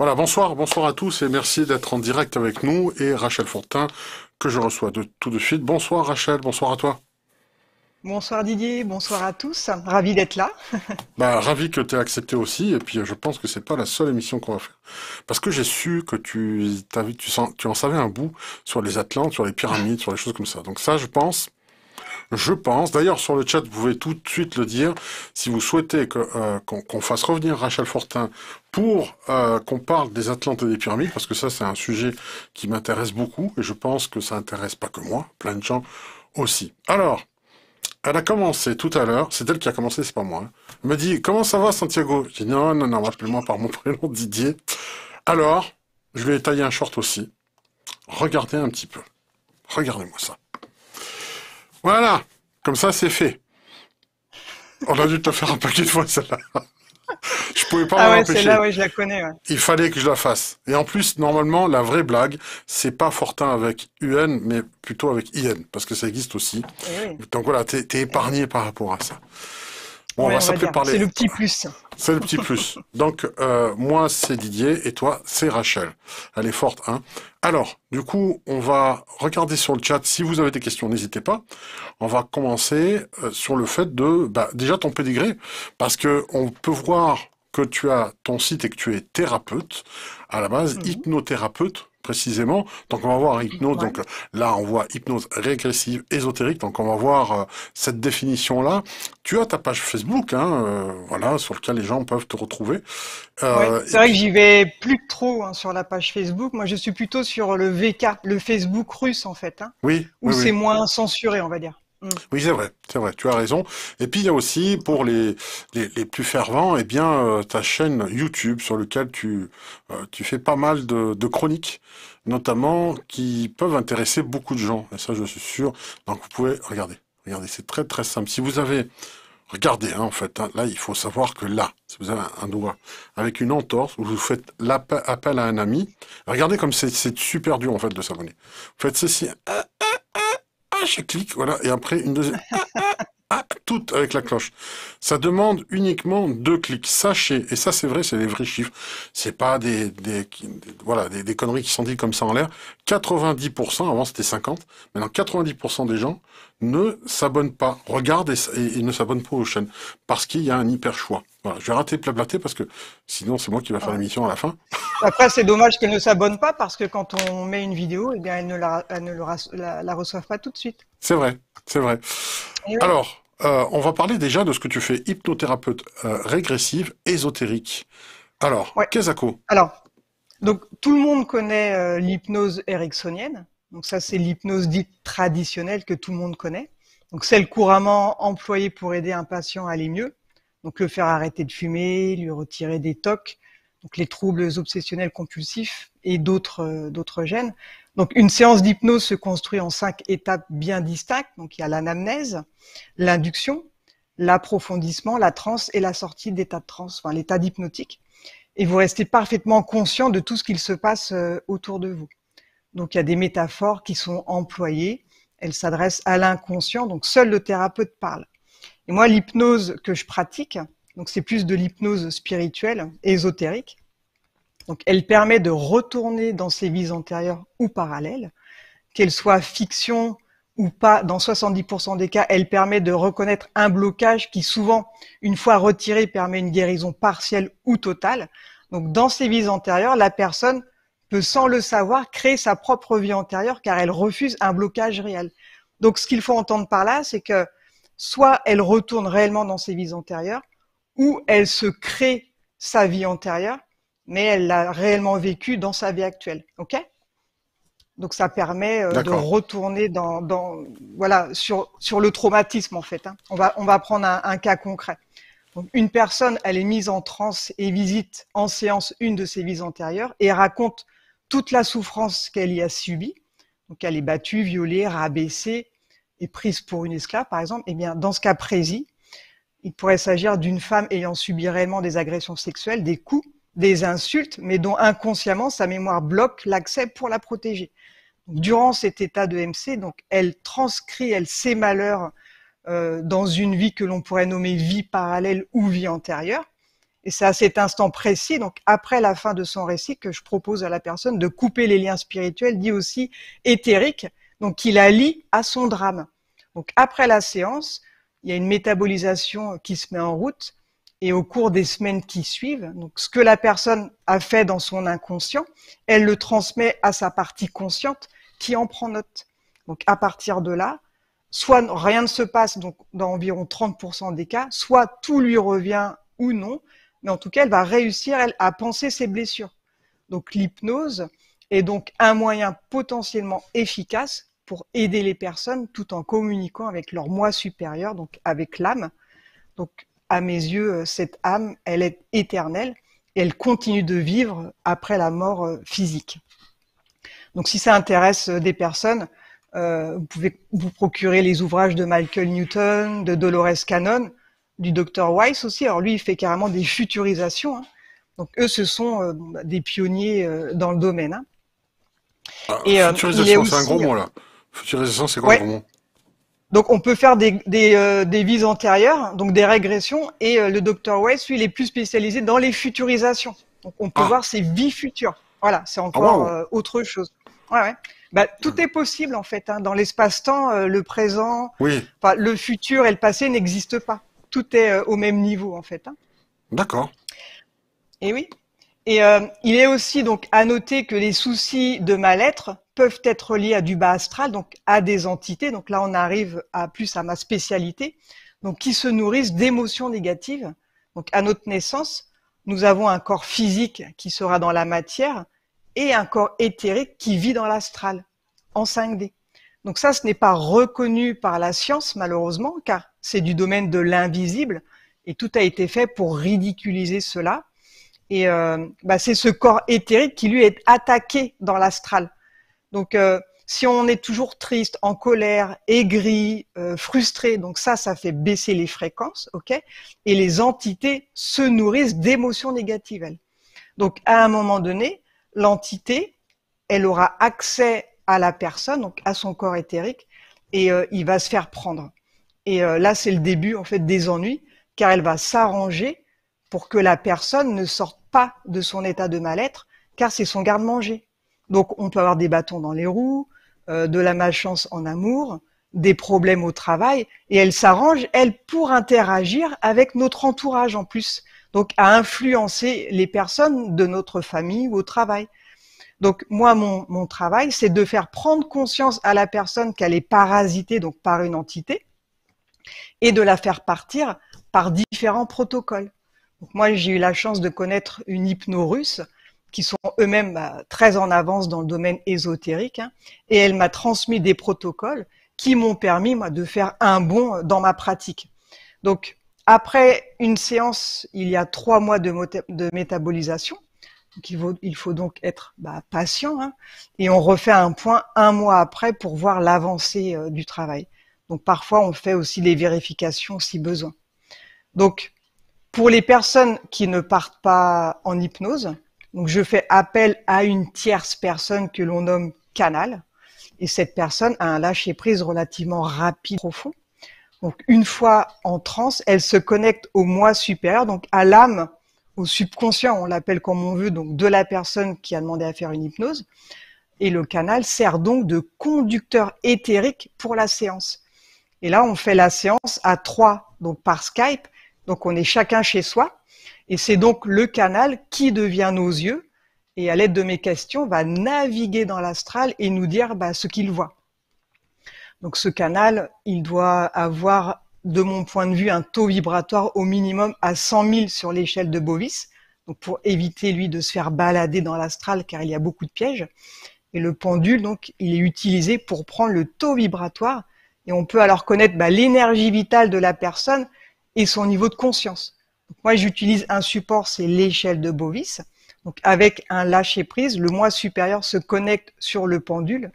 Voilà, bonsoir, bonsoir à tous et merci d'être en direct avec nous et Rachel Fortin que je reçois de, tout de suite. Bonsoir Rachel, bonsoir à toi. Bonsoir Didier, bonsoir à tous, ravi d'être là. bah, ravi que tu aies accepté aussi, et puis euh, je pense que c'est pas la seule émission qu'on va faire. Parce que j'ai su que tu, tu, tu en savais un bout sur les Atlantes, sur les pyramides, sur les choses comme ça. Donc ça, je pense, je pense, d'ailleurs sur le chat, vous pouvez tout de suite le dire, si vous souhaitez euh, qu'on fasse revenir Rachel Fortin pour euh, qu'on parle des Atlantes et des pyramides, parce que ça c'est un sujet qui m'intéresse beaucoup, et je pense que ça intéresse pas que moi, plein de gens aussi. Alors, elle a commencé tout à l'heure, c'est elle qui a commencé, c'est pas moi. Hein. Elle me dit Comment ça va Santiago Je dis Non, non, non, appelez-moi par mon prénom Didier. Alors, je lui ai taillé un short aussi. Regardez un petit peu. Regardez-moi ça. Voilà, comme ça c'est fait. On a dû te faire un paquet de fois celle-là. Je pouvais pas ah ouais, je la connais. Il fallait que je la fasse. Et en plus, normalement, la vraie blague, c'est pas Fortin avec UN, mais plutôt avec IN, parce que ça existe aussi. Donc voilà, t'es épargné par rapport à ça va parler. C'est le petit plus. C'est le petit plus. Donc, euh, moi, c'est Didier et toi, c'est Rachel. Elle est forte, hein. Alors, du coup, on va regarder sur le chat. Si vous avez des questions, n'hésitez pas. On va commencer euh, sur le fait de, bah, déjà ton pédigré, parce que on peut voir que tu as ton site et que tu es thérapeute. À la base, mhm. hypnothérapeute, précisément. Donc on va voir hypnose, donc là on voit hypnose régressive, ésotérique, donc on va voir euh, cette définition-là. Tu as ta page Facebook, hein, euh, voilà, sur laquelle les gens peuvent te retrouver. Euh, c'est vrai que j'y vais plus trop hein, sur la page Facebook. Moi je suis plutôt sur le VK, le Facebook russe en fait, hein, oui, où c'est moins censuré on va dire. Mm. Oui, c'est vrai, c'est vrai, tu as raison. Et puis il y a aussi pour les, les, plus fervents, eh bien euh, ta chaîne YouTube sur laquelle tu, euh, tu fais pas mal de, chroniques, notamment qui peuvent intéresser beaucoup de gens. Et ça, je suis sûr. Donc vous pouvez regarder, regardez, c'est très très simple. Si vous avez Regardez, hein, en fait, hein, là, il faut savoir que là, si vous avez un, doigt avec une entorse, vous faites l'appel à un ami, regardez comme c'est super dur, en fait, de s'abonner. Vous faites ceci, ah, ah, ah, voilà, et après une deuxième, ah, ah, ah avec la cloche. Ça demande uniquement deux clics. Sachez, et ça c'est vrai, c'est des vrais chiffres, c'est pas des, voilà, des, des, conneries qui sont dites comme ça en l'air. 90%, avant c'était 50, maintenant 90% des gens ne s'abonne pas, regarde et, ne s'abonne pas aux chaînes, parce qu'il y a un hyper choix. je vais rater blablater parce que sinon c'est moi qui vais faire l'émission à la fin. Après, c'est dommage qu'elle ne s'abonne pas parce que quand on met une vidéo, eh bien, elle ne, la, pas tout de suite. C'est vrai, c'est vrai. Alors, euh, on va parler déjà de ce que tu fais, hypnothérapeute euh, régressive, ésotérique. Alors, ouais. Kezako. Alors, donc tout le monde connaît euh, l'hypnose ericksonienne. Donc ça, c'est l'hypnose dite traditionnelle que tout le monde connaît. Donc celle couramment employée pour aider un patient à aller mieux. Donc le faire arrêter de fumer, lui retirer des toques, donc les troubles obsessionnels compulsifs et d'autres euh, d'autres gènes. Donc une séance d'hypnose se construit en cinq étapes bien distinctes. Donc il y a l'anamnèse, l'induction, l'approfondissement, la transe et la sortie d'état de transe, enfin l'état d'hypnotique. Et vous restez parfaitement conscient de tout ce qu'il se passe euh, autour de vous. Donc il y a des métaphores qui sont employées. Elles s'adressent à l'inconscient, donc seul le thérapeute parle. Et moi, l'hypnose que je pratique, donc c'est plus de l'hypnose spirituelle, ésotérique. Donc elle permet de retourner dans ses vies antérieures ou parallèles, qu'elles soient fiction ou pas. Dans 70% des cas, elle permet de reconnaître un blocage qui souvent, une fois retiré, permet une guérison partielle ou totale. Donc dans ses vies antérieures, la personne peut sans le savoir créer sa propre vie antérieure car elle refuse un blocage réel. Donc ce qu'il faut entendre par là, c'est que soit elle retourne réellement dans ses vies antérieures, ou elle se crée sa vie antérieure, mais elle l'a réellement vécue dans sa vie actuelle. Ok Donc ça permet euh, de retourner dans, voilà sur sur le traumatisme en fait. Hein. On va on va prendre un, cas concret. Donc, une personne, elle est mise en transe et visite en séance une de ses vies antérieures et raconte toute la souffrance qu'elle y a subie, donc elle est battue, violée, rabaissée et prise pour une esclave, par exemple, eh bien, dans ce cas précis, il pourrait s'agir d'une femme ayant subi réellement des agressions sexuelles, des coups, des insultes, mais dont inconsciemment sa mémoire bloque l'accès pour la protéger. durant cet état de MC, donc, elle transcrit, elle ses malheurs euh, dans une vie que l'on pourrait nommer vie parallèle ou vie antérieure. Et c'est à cet instant précis, donc après la fin de son récit, que je propose à la personne de couper les liens spirituels, dit aussi éthériques, donc qui la lie à son drame. Donc après la séance, il y a une métabolisation qui se met en route et au cours des semaines qui suivent, donc ce que la personne a fait dans son inconscient, elle le transmet à sa partie consciente qui en prend note. Donc à partir de là, soit rien ne se passe donc dans environ 30% des cas, soit tout lui revient ou non, mais en tout cas, elle va réussir elle, à penser ses blessures. Donc l'hypnose est donc un moyen potentiellement efficace pour aider les personnes tout en communiquant avec leur moi supérieur, donc avec l'âme. Donc à mes yeux, euh, cette âme, elle est éternelle et elle continue de vivre après la mort euh, physique. Donc si ça intéresse euh, des personnes, vous pouvez vous procurer les ouvrages de Michael Newton, de Dolores Cannon, du docteur Weiss aussi. Alors lui, il fait carrément des futurisations. Hein. Donc eux, ce sont euh, bah, des pionniers euh, dans le domaine. Hein. Ah, euh, futurisation, c'est un gros mot là. Futurisation, c'est quoi un gros mot donc on peut faire des, vies antérieures, donc des régressions, et le docteur Weiss, lui, il est plus spécialisé dans les futurisations. Donc on peut ah. voir ses vies futures. Voilà, c'est ah, encore autre chose. Bah, tout hmm. est possible en fait. Hein, dans l'espace-temps, le présent, oui. le futur et le passé n'existent pas tout est euh, au même niveau en fait. Hein. D'accord. Et oui. Et euh, il est aussi donc à noter que les soucis de mal-être peuvent être liés à du bas astral, donc à des entités. Donc là, on arrive à plus à ma spécialité, donc qui se nourrissent d'émotions négatives. Donc à notre naissance, nous avons un corps physique qui sera dans la matière et un corps éthérique qui vit dans l'astral en 5D. Donc ça, ce n'est pas reconnu par la science, malheureusement, car c'est du domaine de l'invisible, et tout a été fait pour ridiculiser cela. Et euh, bah, c'est ce corps éthérique qui, lui, est attaqué dans l'astral. Donc, euh, si on est toujours triste, en colère, aigri, euh, frustré, donc ça, ça fait baisser les fréquences, ok Et les entités se nourrissent d'émotions négatives, Donc, à un moment donné, l'entité, elle aura accès à la personne, donc à son corps éthérique, et euh, il va se faire prendre. Et euh, là, c'est le début en fait des ennuis, car elle va s'arranger pour que la personne ne sorte pas de son état de mal-être, car c'est son garde-manger. Donc, on peut avoir des bâtons dans les roues, euh, de la malchance en amour, des problèmes au travail, et elle s'arrange elle pour interagir avec notre entourage en plus, donc à influencer les personnes de notre famille ou au travail. Donc moi, mon, travail, c'est de faire prendre conscience à la personne qu'elle est parasitée donc par une entité et de la faire partir par différents protocoles. moi, j'ai eu la chance de connaître une hypnorusse qui sont eux-mêmes bah, très en avance dans le domaine ésotérique, hein, et elle m'a transmis des protocoles qui m'ont permis moi, de faire un bond dans ma pratique. Donc après une séance, il y a trois mois de métabolisation, il faut, donc être bah, patient hein. et on refait un point un mois après pour voir l'avancée euh, du travail. Donc parfois on fait aussi les vérifications si besoin. Donc pour les personnes qui ne partent pas en hypnose, donc je fais appel à une tierce personne que l'on nomme canal et cette personne a un lâcher prise relativement rapide, profond. Donc une fois en transe, elle se connecte au moi supérieur, donc à l'âme au subconscient, on l'appelle comme on veut, donc de la personne qui a demandé à faire une hypnose. Et le canal sert donc de conducteur éthérique pour la séance. Et là, on fait la séance à trois, donc par Skype. Donc on est chacun chez soi. Et c'est donc le canal qui devient nos yeux. Et à l'aide de mes questions, va naviguer dans l'astral et nous dire bah, ce qu'il voit. Donc ce canal, il doit avoir de mon point de vue, un taux vibratoire au minimum à 100 000 sur l'échelle de Bovis, donc pour éviter lui de se faire balader dans l'astral car il y a beaucoup de pièges. Et le pendule, donc, il est utilisé pour prendre le taux vibratoire et on peut alors connaître bah, l'énergie vitale de la personne et son niveau de conscience. moi, j'utilise un support, c'est l'échelle de Bovis. Donc, avec un lâcher prise, le moi supérieur se connecte sur le pendule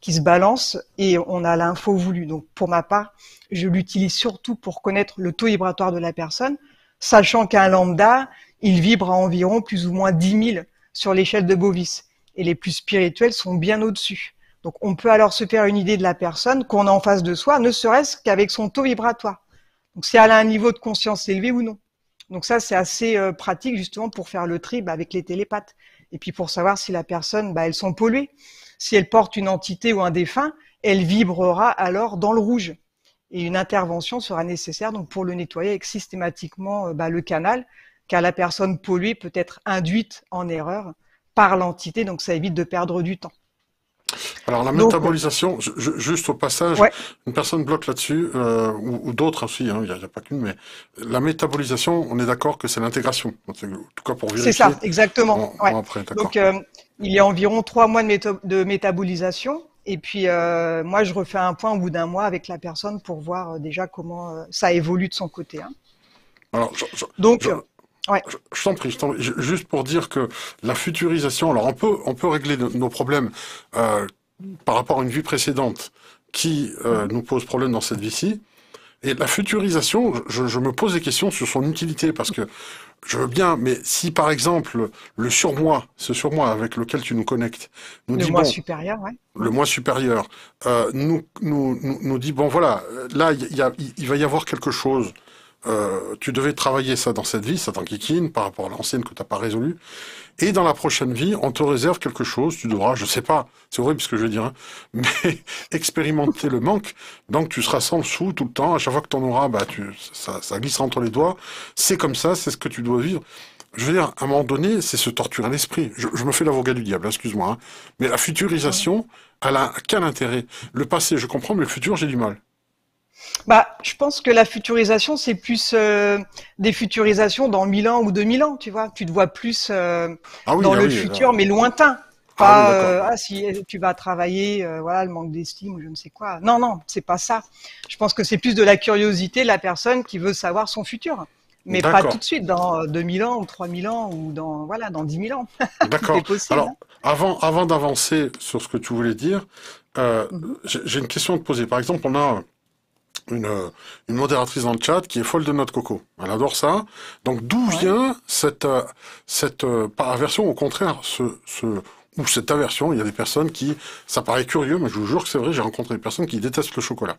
qui se balance et on a l'info voulu. Donc pour ma part, je l'utilise surtout pour connaître le taux vibratoire de la personne, sachant qu'un lambda, il vibre à environ plus ou moins 10 000 sur l'échelle de Bovis. Et les plus spirituels sont bien au-dessus. Donc on peut alors se faire une idée de la personne qu'on a en face de soi, ne serait-ce qu'avec son taux vibratoire. Donc si elle a un niveau de conscience élevé ou non. Donc ça, c'est assez euh, pratique justement pour faire le tri avec les télépathes. Et puis pour savoir si la personne, bah, elles sont polluées. Si elle porte une entité ou un défunt, elle vibrera alors dans le rouge. Et une intervention sera nécessaire donc pour le nettoyer avec systématiquement euh, bah, le canal, car la personne polluée peut être induite en erreur par l'entité, donc ça évite de perdre du temps. Alors la métabolisation, juste au passage, une personne bloque là-dessus, euh, ou, d'autres aussi, hein, il n'y a, a, pas qu'une, mais la métabolisation, on est d'accord que c'est l'intégration, en tout cas pour vérifier. C'est ça, exactement. Donc il y a environ trois mois de, métabolisation. Et puis, euh, moi, je refais un point au bout d'un mois avec la personne pour voir euh, déjà comment euh, ça évolue de son côté. Hein. Alors, je, Donc, je... t'en prie, Juste pour dire que la futurisation, alors on peut, on peut régler nos, problèmes par rapport à une vie précédente qui nous pose problème dans cette vie-ci. Et la futurisation, je, me pose des questions sur son utilité parce que je veux bien, mais si par exemple le surmoi, ce surmoi avec lequel tu nous connectes, nous le dit supérieur, ouais. le moi supérieur, euh, nous, nous, nous, dit bon voilà, là il y va y avoir quelque chose euh, tu devais travailler ça dans cette vie, ça t'enquiquine par rapport à l'ancienne que t'as pas résolu. Et dans la prochaine vie, on te réserve quelque chose, tu devras, je sais pas, c'est horrible ce que je veux dire, hein, mais expérimenter le manque. Donc tu seras sans sous tout le temps, à chaque fois que t'en auras, bah, tu, ça, ça glissera entre les doigts. C'est comme ça, c'est ce que tu dois vivre. Je veux dire, à un moment donné, c'est se torturer l'esprit. Je, me fais l'avocat du diable, excuse-moi. Hein. mais la futurisation, elle a quel intérêt Le passé, je comprends, mais le futur, j'ai du mal. Bah, je pense que la futurisation, c'est plus euh, des futurisations dans 1000 ans ou 2000 ans, tu vois. Tu te vois plus euh, ah dans ah le futur, ah mais lointain. Pas euh, si tu vas travailler, voilà, le manque d'estime ou je ne sais quoi. Non, non, c'est pas ça. Je pense que c'est plus de la curiosité de la personne qui veut savoir son futur. Mais pas tout de suite, dans 2000 ans ou 3000 ans ou dans, voilà, dans 10 000 ans. D'accord. Hein. Alors, avant, avant d'avancer sur ce que tu voulais dire, mhm. j'ai une question à te poser. Par exemple, on a euh, une, modératrice dans le chat qui est folle de notre coco. Elle adore ça. Donc d'où vient cette, euh, euh, aversion, au contraire, ou cette aversion Il y a des personnes qui, ça paraît curieux, mais je vous jure que c'est vrai, j'ai rencontré des personnes qui détestent le chocolat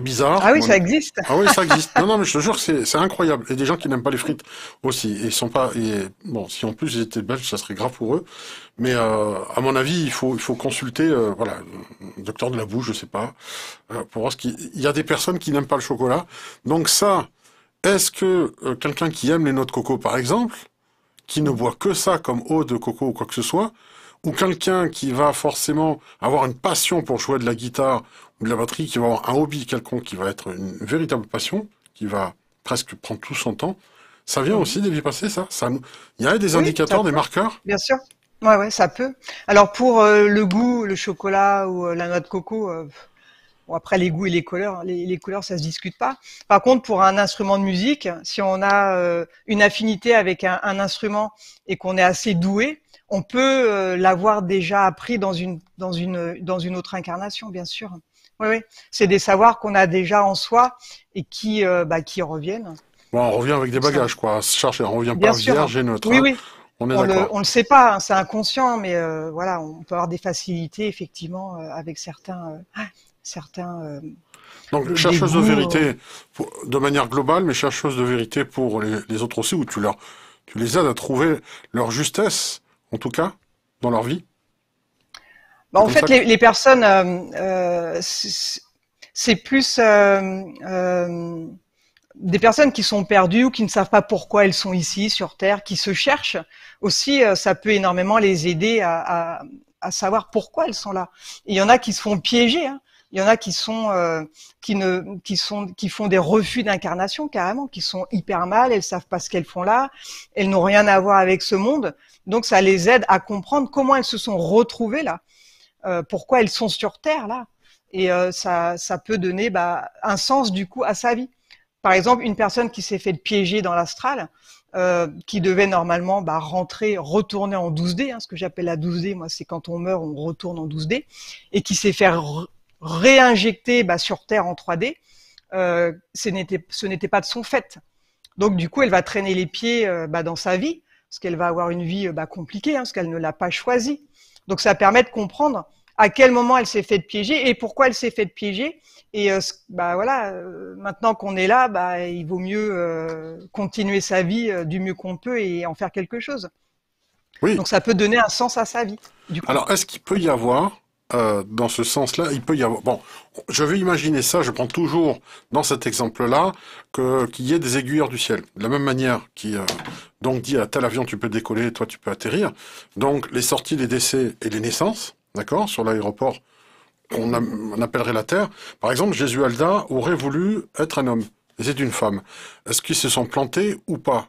bizarre. Ah oui, ça existe. Ah oui, ça existe. non, non, mais je te jure, c'est incroyable. Et des gens qui n'aiment pas les frites aussi. Et sont pas. Et, bon, si en plus ils étaient belges, ça serait grave pour eux. Mais euh, à mon avis, il faut, consulter, euh, voilà, le docteur de la bouche, je sais pas, euh, pour voir ce qu'il il y a des personnes qui n'aiment pas le chocolat. Donc ça, est-ce que quelqu'un qui aime les noix de coco, par exemple, qui ne boit que ça comme eau de coco ou quoi que ce soit, ou quelqu'un qui va forcément avoir une passion pour jouer de la guitare de la batterie, qui va avoir un hobby quelconque, qui va être une véritable passion, qui va presque prendre tout son temps, ça vient mhm. aussi des vies passées, ça, ça Il y a des indicateurs, des marqueurs Bien sûr. Ouais, ouais, ça peut. Alors pour euh, le goût, le chocolat ou euh, la noix de coco, euh, après les goûts et les couleurs, hein, les, couleurs, ça se discute pas. Par contre, pour un instrument de musique, si on a une affinité avec un, un instrument et qu'on est assez doué, on peut l'avoir déjà appris dans une dans une dans une autre incarnation, bien sûr. Oui, oui. C'est des savoirs qu'on a déjà en soi et qui, euh, bah, reviennent. Bah, on revient avec des bagages, quoi. Chercher, on revient pas vierge et neutre. Oui, hein. oui. On, ne le, sait pas, hein, c'est inconscient, mais euh, voilà, on peut avoir des facilités effectivement euh, avec certains, certains. Donc chercheuse de vérité de manière globale, mais chercheuse de vérité pour les, autres aussi, où tu leur, tu les aides à trouver leur justesse, en tout cas, dans leur vie. Bah, en fait, les, les, personnes, euh, euh c'est plus euh, euh, des personnes qui sont perdues ou qui ne savent pas pourquoi elles sont ici sur Terre, qui se cherchent aussi, ça peut énormément les aider à, à, à savoir pourquoi elles sont là. il y en a qui se font piéger. Hein. Il y en a qui sont qui ne qui sont qui font des refus d'incarnation carrément, qui sont hyper mal, elles savent pas ce qu'elles font là, elles n'ont rien à voir avec ce monde. Donc ça les aide à comprendre comment elles se sont retrouvées là. Euh, pourquoi elles sont sur Terre là. Et euh, ça, peut donner bah, un sens du coup à sa vie. Par exemple, une personne qui s'est fait piéger dans l'astral, euh, qui devait normalement bah, rentrer, retourner en 12D, hein, ce que j'appelle la 12D, moi c'est quand on meurt, on retourne en 12D, et qui s'est fait réinjecter bah, sur Terre en 3D, ce n'était pas de son fait. Donc du coup, elle va traîner les pieds dans sa vie, parce qu'elle va avoir une vie compliquée, hein, parce qu'elle ne l'a pas choisie. Donc ça permet de comprendre à quel moment elle s'est fait piéger et pourquoi elle s'est fait piéger. Et euh, bah, voilà, euh, maintenant qu'on est là, bah, il vaut mieux euh, continuer sa vie du mieux qu'on peut et en faire quelque chose. Oui. Donc ça peut donner un sens à sa vie. Alors est-ce qu'il peut y avoir euh, dans ce sens-là, il peut y avoir. Bon, je vais imaginer ça. Je prends toujours dans cet exemple-là qu'il y ait des aiguilleurs du ciel. De la même manière qui euh, donc dit à tel avion tu peux décoller, toi tu peux atterrir. Donc les sorties, les décès et les naissances, d'accord, sur l'aéroport qu'on appellerait la Terre. Par exemple, Jésus Alda aurait voulu être un homme et c'est une femme. Est-ce qu'ils se sont plantés ou pas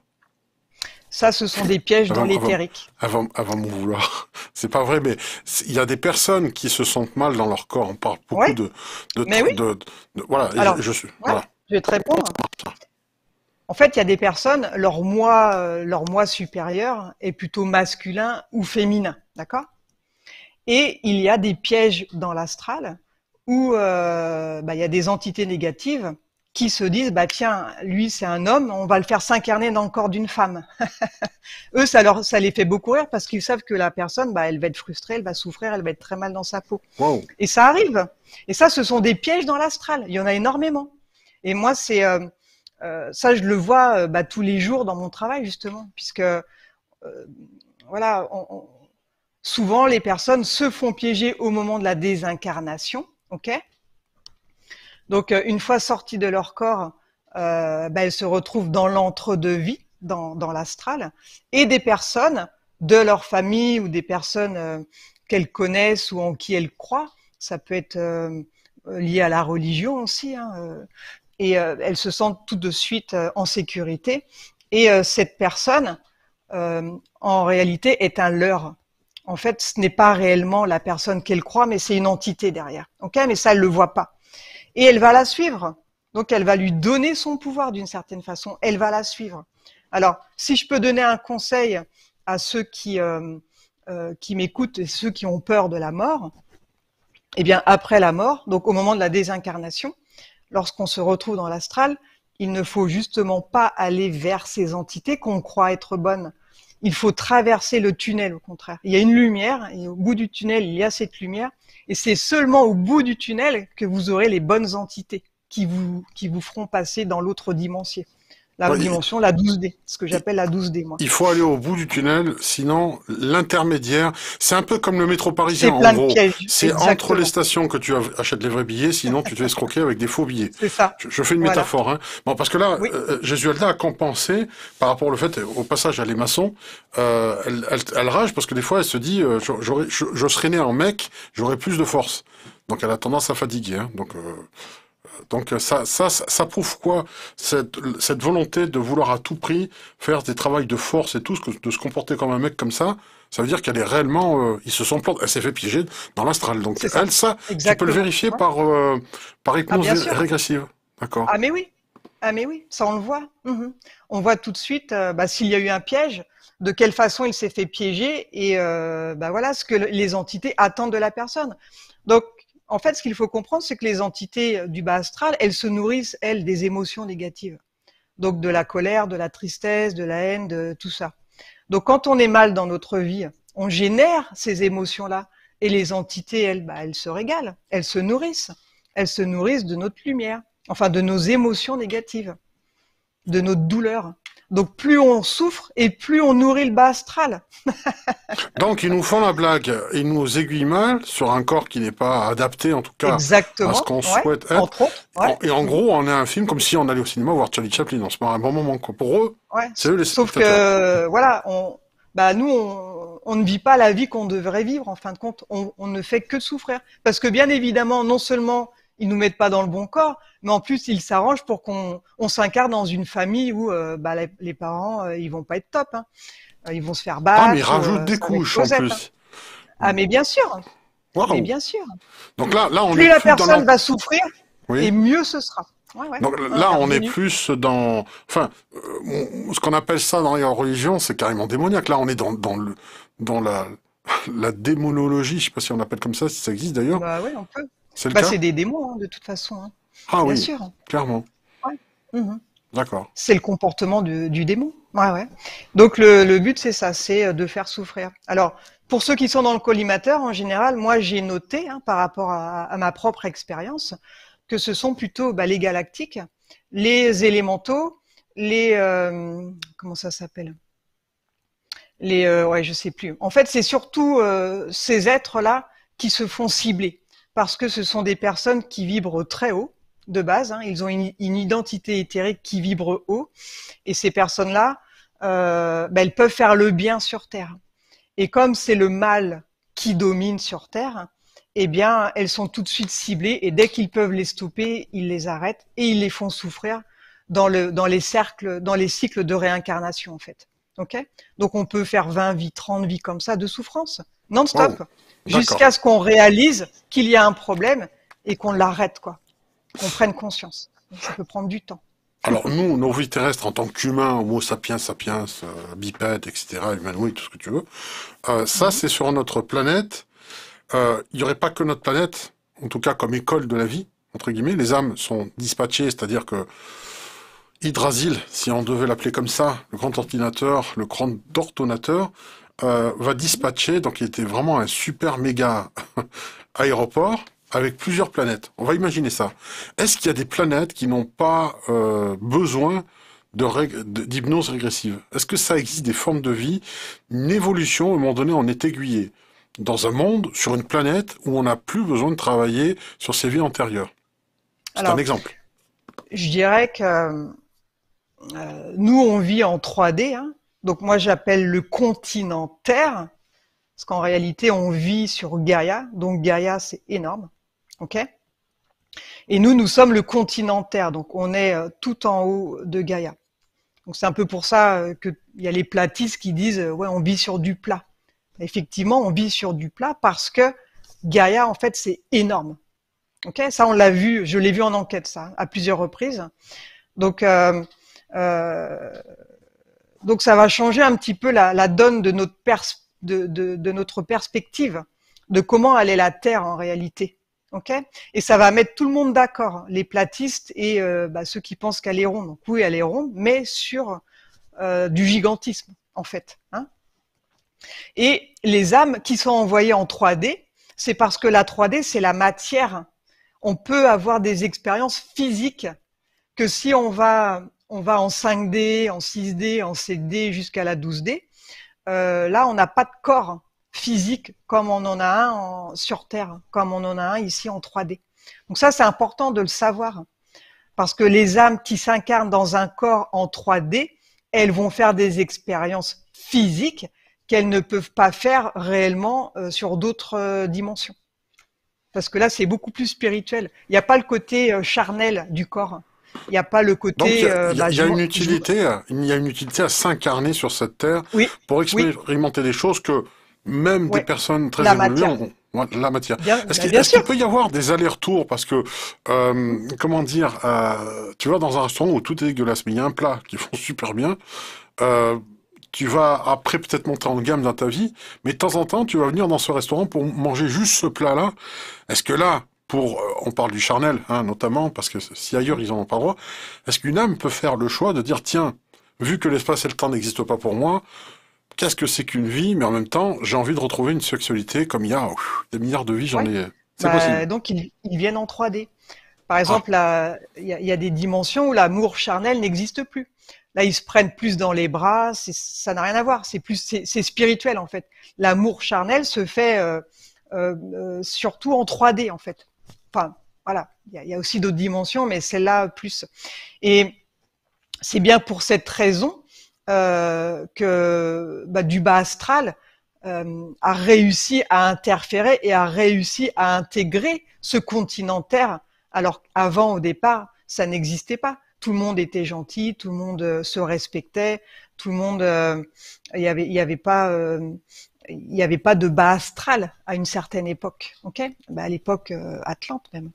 ça, ce sont des pièges dans l'éthérique. Avant, avant, mon vouloir. C'est pas vrai, mais il y a des personnes qui se sentent mal dans leur corps. On parle beaucoup de, mais oui. Voilà, je, suis. je vais te répondre. En fait, il y a des personnes, leur moi, euh, leur moi supérieur est plutôt masculin ou féminin, d'accord Et il y a des pièges dans l'astral où euh, bah, il y a des entités négatives qui se disent bah tiens lui c'est un homme on va le faire s'incarner dans le corps d'une femme eux ça leur ça les fait beaucoup rire parce qu'ils savent que la personne bah elle va être frustrée elle va souffrir elle va être très mal dans sa peau et ça arrive et ça ce sont des pièges dans l'astral il y en a énormément et moi c'est euh, euh, ça je le vois euh, bah, tous les jours dans mon travail justement puisque voilà souvent les personnes se font piéger au moment de la désincarnation ok donc, euh, une fois sorties de leur corps, euh, ben, elles se retrouvent dans l'entre-deux-vie, dans, l'astral, et des personnes de leur famille ou des personnes euh, qu'elles connaissent ou en qui elles croient, ça peut être lié à la religion aussi, hein, et elles se sentent tout de suite en sécurité. Et cette personne, en réalité, est un leurre. En fait, ce n'est pas réellement la personne qu'elle croit, mais c'est une entité derrière. mais ça, elle le voit pas et elle va la suivre. Donc elle va lui donner son pouvoir d'une certaine façon, elle va la suivre. Alors, si je peux donner un conseil à ceux qui, euh, euh, qui m'écoutent et ceux qui ont peur de la mort, eh bien, après la mort, donc au moment de la désincarnation, lorsqu'on se retrouve dans l'astral, il ne faut justement pas aller vers ces entités qu'on croit être bonnes il faut traverser le tunnel au contraire. Il y a une lumière et au bout du tunnel, il y a cette lumière et c'est seulement au bout du tunnel que vous aurez les bonnes entités qui vous qui vous feront passer dans l'autre dimension la dimension, la 12D, ce que j'appelle la 12D. Moi. Il faut aller au bout du tunnel, sinon l'intermédiaire, c'est un peu comme le métro parisien en gros. C'est entre les stations que tu achètes les vrais billets, sinon tu te fais escroquer avec des faux billets. C'est ça. Je, fais une métaphore. Hein. Bon, parce que là, euh, euh, jésus a compensé par rapport au fait, au passage à les maçons, euh, elle, rage parce que des fois elle se dit, euh, je, je, serais né en mec, j'aurais plus de force. Donc elle a tendance à fatiguer. Hein. Donc euh, donc euh, ça, ça, ça prouve quoi cette, cette, volonté de vouloir à tout prix faire des travaux de force et tout, de se comporter comme un mec comme ça, ça veut dire qu'elle est réellement, euh, ils se sont plantés, elle s'est fait piéger dans l'astral. Donc ça. elle, ça, tu peux le vérifier par, euh, par hypnose ah, régressive. D'accord. Ah mais oui, ah mais oui, ça on le voit. Mmh. On voit tout de suite bah, s'il y a eu un piège, de quelle façon il s'est fait piéger et bah, voilà ce que les entités attendent de la personne. Donc en fait, ce qu'il faut comprendre, c'est que les entités euh, du bas astral, elles se nourrissent, elles, des émotions négatives. Donc de la colère, de la tristesse, de la haine, de tout ça. Donc quand on est mal dans notre vie, on génère ces émotions-là. Et les entités, elles, bah, elles se régalent, elles se nourrissent. Elles se nourrissent de notre lumière, enfin de nos émotions négatives, de notre douleur. Donc plus on souffre et plus on nourrit le bas astral. Donc ils nous font la blague, ils nous aiguillent mal sur un corps qui n'est pas adapté en tout cas Exactement, à ce qu'on souhaite être. Et en gros, on est un film comme si on allait au cinéma voir Charlie Chaplin, on se un bon moment. Pour eux, c'est eux les Sauf que voilà, bah, nous on, ne vit pas la vie qu'on devrait vivre en fin de compte, on, ne fait que souffrir parce que bien évidemment, non seulement ils nous mettent pas dans le bon corps, mais en plus ils s'arrangent pour qu'on on s'incarne dans une famille où euh, bah, les, parents euh, ils vont pas être top, hein. euh, ils vont se faire battre. Ah mais ils rajoutent des couches en plus. Hein. Ah mais bien sûr. Mais bien sûr. Donc là, là on plus la personne va souffrir et mieux ce sera. Donc là, on est plus dans, enfin, ce qu'on appelle ça dans les religions, c'est carrément démoniaque. Là, on est dans, dans le, dans la, la démonologie, je sais pas si on appelle comme ça, si ça existe d'ailleurs. Bah oui, on peut. Bah, c'est des démons, hein, de toute façon. Hein. Ah Bien oui, sûr. clairement. Mhm. D'accord. C'est le comportement du, démon. Ouais, ouais. Donc le, but, c'est ça, c'est euh, de faire souffrir. Alors, pour ceux qui sont dans le collimateur, en général, moi, j'ai noté, hein, par rapport à, ma propre expérience, que ce sont plutôt bah, les galactiques, les élémentaux, les... Euh, comment ça s'appelle les euh, ouais je sais plus en fait c'est surtout ces êtres là qui se font cibler parce que ce sont des personnes qui vibrent très haut de base. Hein. Ils ont une, identité éthérique qui vibre haut. Et ces personnes-là, euh, ben, elles peuvent faire le bien sur Terre. Et comme c'est le mal qui domine sur Terre, eh bien, elles sont tout de suite ciblées et dès qu'ils peuvent les stopper, ils les arrêtent et ils les font souffrir dans, les cercles, dans les cycles de réincarnation, en fait. Donc, on peut faire 20 vies, 30 vies comme ça de souffrance non-stop, jusqu'à ce qu'on réalise qu'il y a un problème et qu'on l'arrête, quoi, qu'on prenne conscience. ça peut prendre du temps. Alors nous, nos vies terrestres, en tant qu'humains, homo sapiens sapiens, euh, bipèdes, etc., humanoïdes, tout ce que tu veux, euh, ça mhm. c'est sur notre planète. Euh, il n'y aurait pas que notre planète, en tout cas comme école de la vie, entre guillemets. Les âmes sont dispatchées, c'est-à-dire que Hydrasil, si on devait l'appeler comme ça, le grand ordinateur, le grand ordonnateur, euh, va dispatcher, donc il était vraiment un super méga aéroport avec plusieurs planètes. On va imaginer ça. Est-ce qu'il y a des planètes qui n'ont pas euh, besoin d'hypnose régressive Est-ce que ça existe des formes de vie Une évolution, à un moment donné, on est aiguillé dans un monde, sur une planète, où on n'a plus besoin de travailler sur ses vies antérieures. C'est un exemple. Je dirais que euh, nous, on vit en 3D. Hein. Donc moi j'appelle le continentaire, parce qu'en réalité on vit sur Gaïa, donc Gaïa c'est énorme, ok Et nous nous sommes le continentaire. donc on est euh, tout en haut de Gaïa. Donc c'est un peu pour ça euh, qu'il y a les platistes qui disent euh, ouais on vit sur du plat. Effectivement on vit sur du plat parce que Gaïa en fait c'est énorme, ok Ça on l'a vu, je l'ai vu en enquête ça à plusieurs reprises. Donc donc ça va changer un petit peu la, donne de notre, perspective de comment allait la Terre en réalité. ok et ça va mettre tout le monde d'accord, les platistes et euh, bah, ceux qui pensent qu'elle est ronde. Donc oui, elle est ronde, mais sur euh, du gigantisme, en fait. Hein et les âmes qui sont envoyées en 3D, c'est parce que la 3D, c'est la matière. On peut avoir des expériences physiques que si on va on va en 5D, en 6D, en 7D jusqu'à la 12D. Euh, là, on n'a pas de corps physique comme on en a un sur Terre, comme on en a un ici en 3D. Donc ça, c'est important de le savoir. Parce que les âmes qui s'incarnent dans un corps en 3D, elles vont faire des expériences physiques qu'elles ne peuvent pas faire réellement euh, sur d'autres euh, dimensions. Parce que là, c'est beaucoup plus spirituel. Il n'y a pas le côté charnel du corps. Il n'y a pas le côté. Hein. il y, a, une utilité. À, il y a une utilité à s'incarner sur cette terre pour expérimenter des choses que même des personnes très évoluées ont, la matière. Bah, est-ce qu'il peut y avoir des allers-retours Parce que, euh, comment dire, euh, tu vas dans un restaurant où tout est dégueulasse, mais il y a un plat qui font super bien. Euh, tu vas après peut-être monter en gamme dans ta vie, mais de temps en temps, tu vas venir dans ce restaurant pour manger juste ce plat-là. Est-ce que là, pour, euh, on parle du charnel, hein, notamment, parce que si ailleurs ils n'en ont pas droit, est-ce qu'une âme peut faire le choix de dire, tiens, vu que l'espace et le temps n'existent pas pour moi, qu'est-ce que c'est qu'une vie, mais en même temps, j'ai envie de retrouver une sexualité comme il y a des milliards de vies, j'en ai. Bah, donc ils, viennent en 3D. Par ah. exemple, il y, a, des dimensions où l'amour charnel n'existe plus. Là, ils se prennent plus dans les bras, ça n'a rien à voir. C'est plus, c'est spirituel en fait. L'amour charnel se fait euh, euh, surtout en 3D en fait voilà, il y, a aussi d'autres dimensions, mais celle-là plus. Et c'est bien pour cette raison euh, que bah, du bas astral euh, a réussi à interférer et a réussi à intégrer ce continent Terre, alors qu'avant, au départ, ça n'existait pas. Tout le monde était gentil, tout le monde euh, se respectait, tout le monde, il n'y avait, y avait, pas il n'y avait pas de bas astral à une certaine époque, ok bah, À l'époque euh, Atlante même.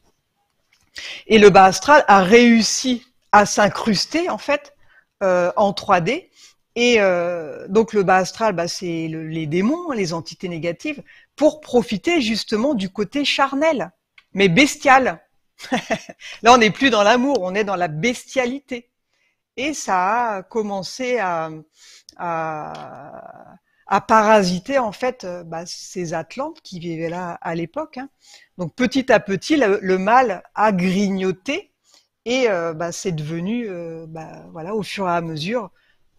Et le bas astral a réussi à s'incruster en fait euh, en 3D. Et euh, donc le bas astral, bah, c'est les démons, les entités négatives, pour profiter justement du côté charnel, mais bestial. Là, on n'est plus dans l'amour, on est dans la bestialité. Et ça a commencé à, à à parasiter en fait euh, bah, ces Atlantes qui vivaient là à l'époque. Hein. Donc petit à petit, le, mal a grignoté et euh, bah, c'est devenu, euh, bah, voilà, au fur et à mesure,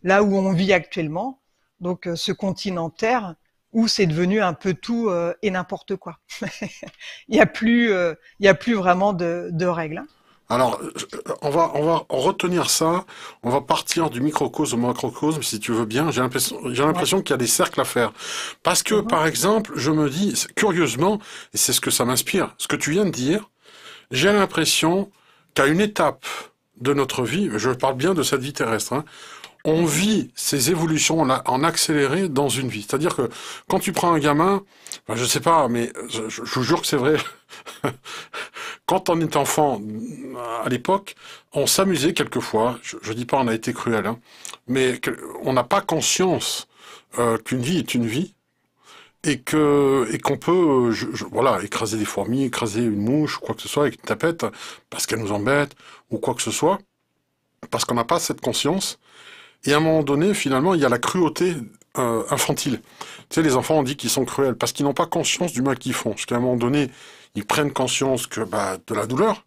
là où on vit actuellement, donc ce continent Terre où c'est devenu un peu tout et n'importe quoi. il n'y a plus, il y a plus vraiment de, règles. Hein. Alors, euh, on va, on va retenir ça. On va partir du microcosme au macrocosme, si tu veux bien. J'ai l'impression, qu'il y a des cercles à faire. Parce que, mhm. par exemple, je me dis, curieusement, et c'est ce que ça m'inspire, ce que tu viens de dire, j'ai l'impression qu'à une étape de notre vie, je parle bien de cette vie terrestre, hein, on vit ces évolutions en, accéléré dans une vie. C'est-à-dire que quand tu prends un gamin, je ben, je sais pas, mais je, vous jure que c'est vrai. quand on est enfant, à l'époque, on s'amusait quelquefois. Je, ne dis pas on a été cruel, hein, mais on n'a pas conscience euh, qu'une vie est une vie et que et qu'on peut euh, voilà écraser des fourmis, écraser une mouche, quoi que ce soit avec une tapette parce qu'elle nous embête ou quoi que ce soit parce qu'on n'a pas cette conscience et à un moment donné, finalement, il y a la cruauté euh, infantile. Tu sais, les enfants ont dit qu'ils sont cruels parce qu'ils n'ont pas conscience du mal qu'ils font. Parce un moment donné, ils prennent conscience que bah, de la douleur.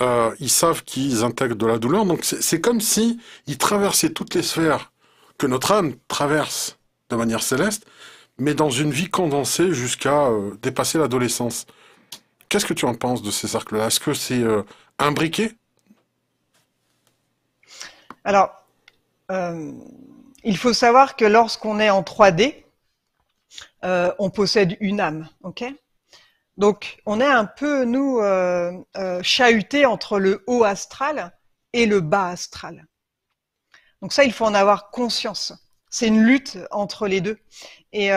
Euh, ils savent qu'ils intègrent de la douleur. Donc c'est comme si ils traversaient toutes les sphères que notre âme traverse de manière céleste, mais dans une vie condensée jusqu'à euh, dépasser l'adolescence. Qu'est-ce que tu en penses de ces cercles-là Est-ce que c'est imbriqué Alors, euh, il faut savoir que lorsqu'on est en 3D, euh, on possède une âme, ok donc, on est un peu, nous, euh, chahutés entre le haut astral et le bas astral. Donc ça, il faut en avoir conscience. C'est une lutte entre les deux. Et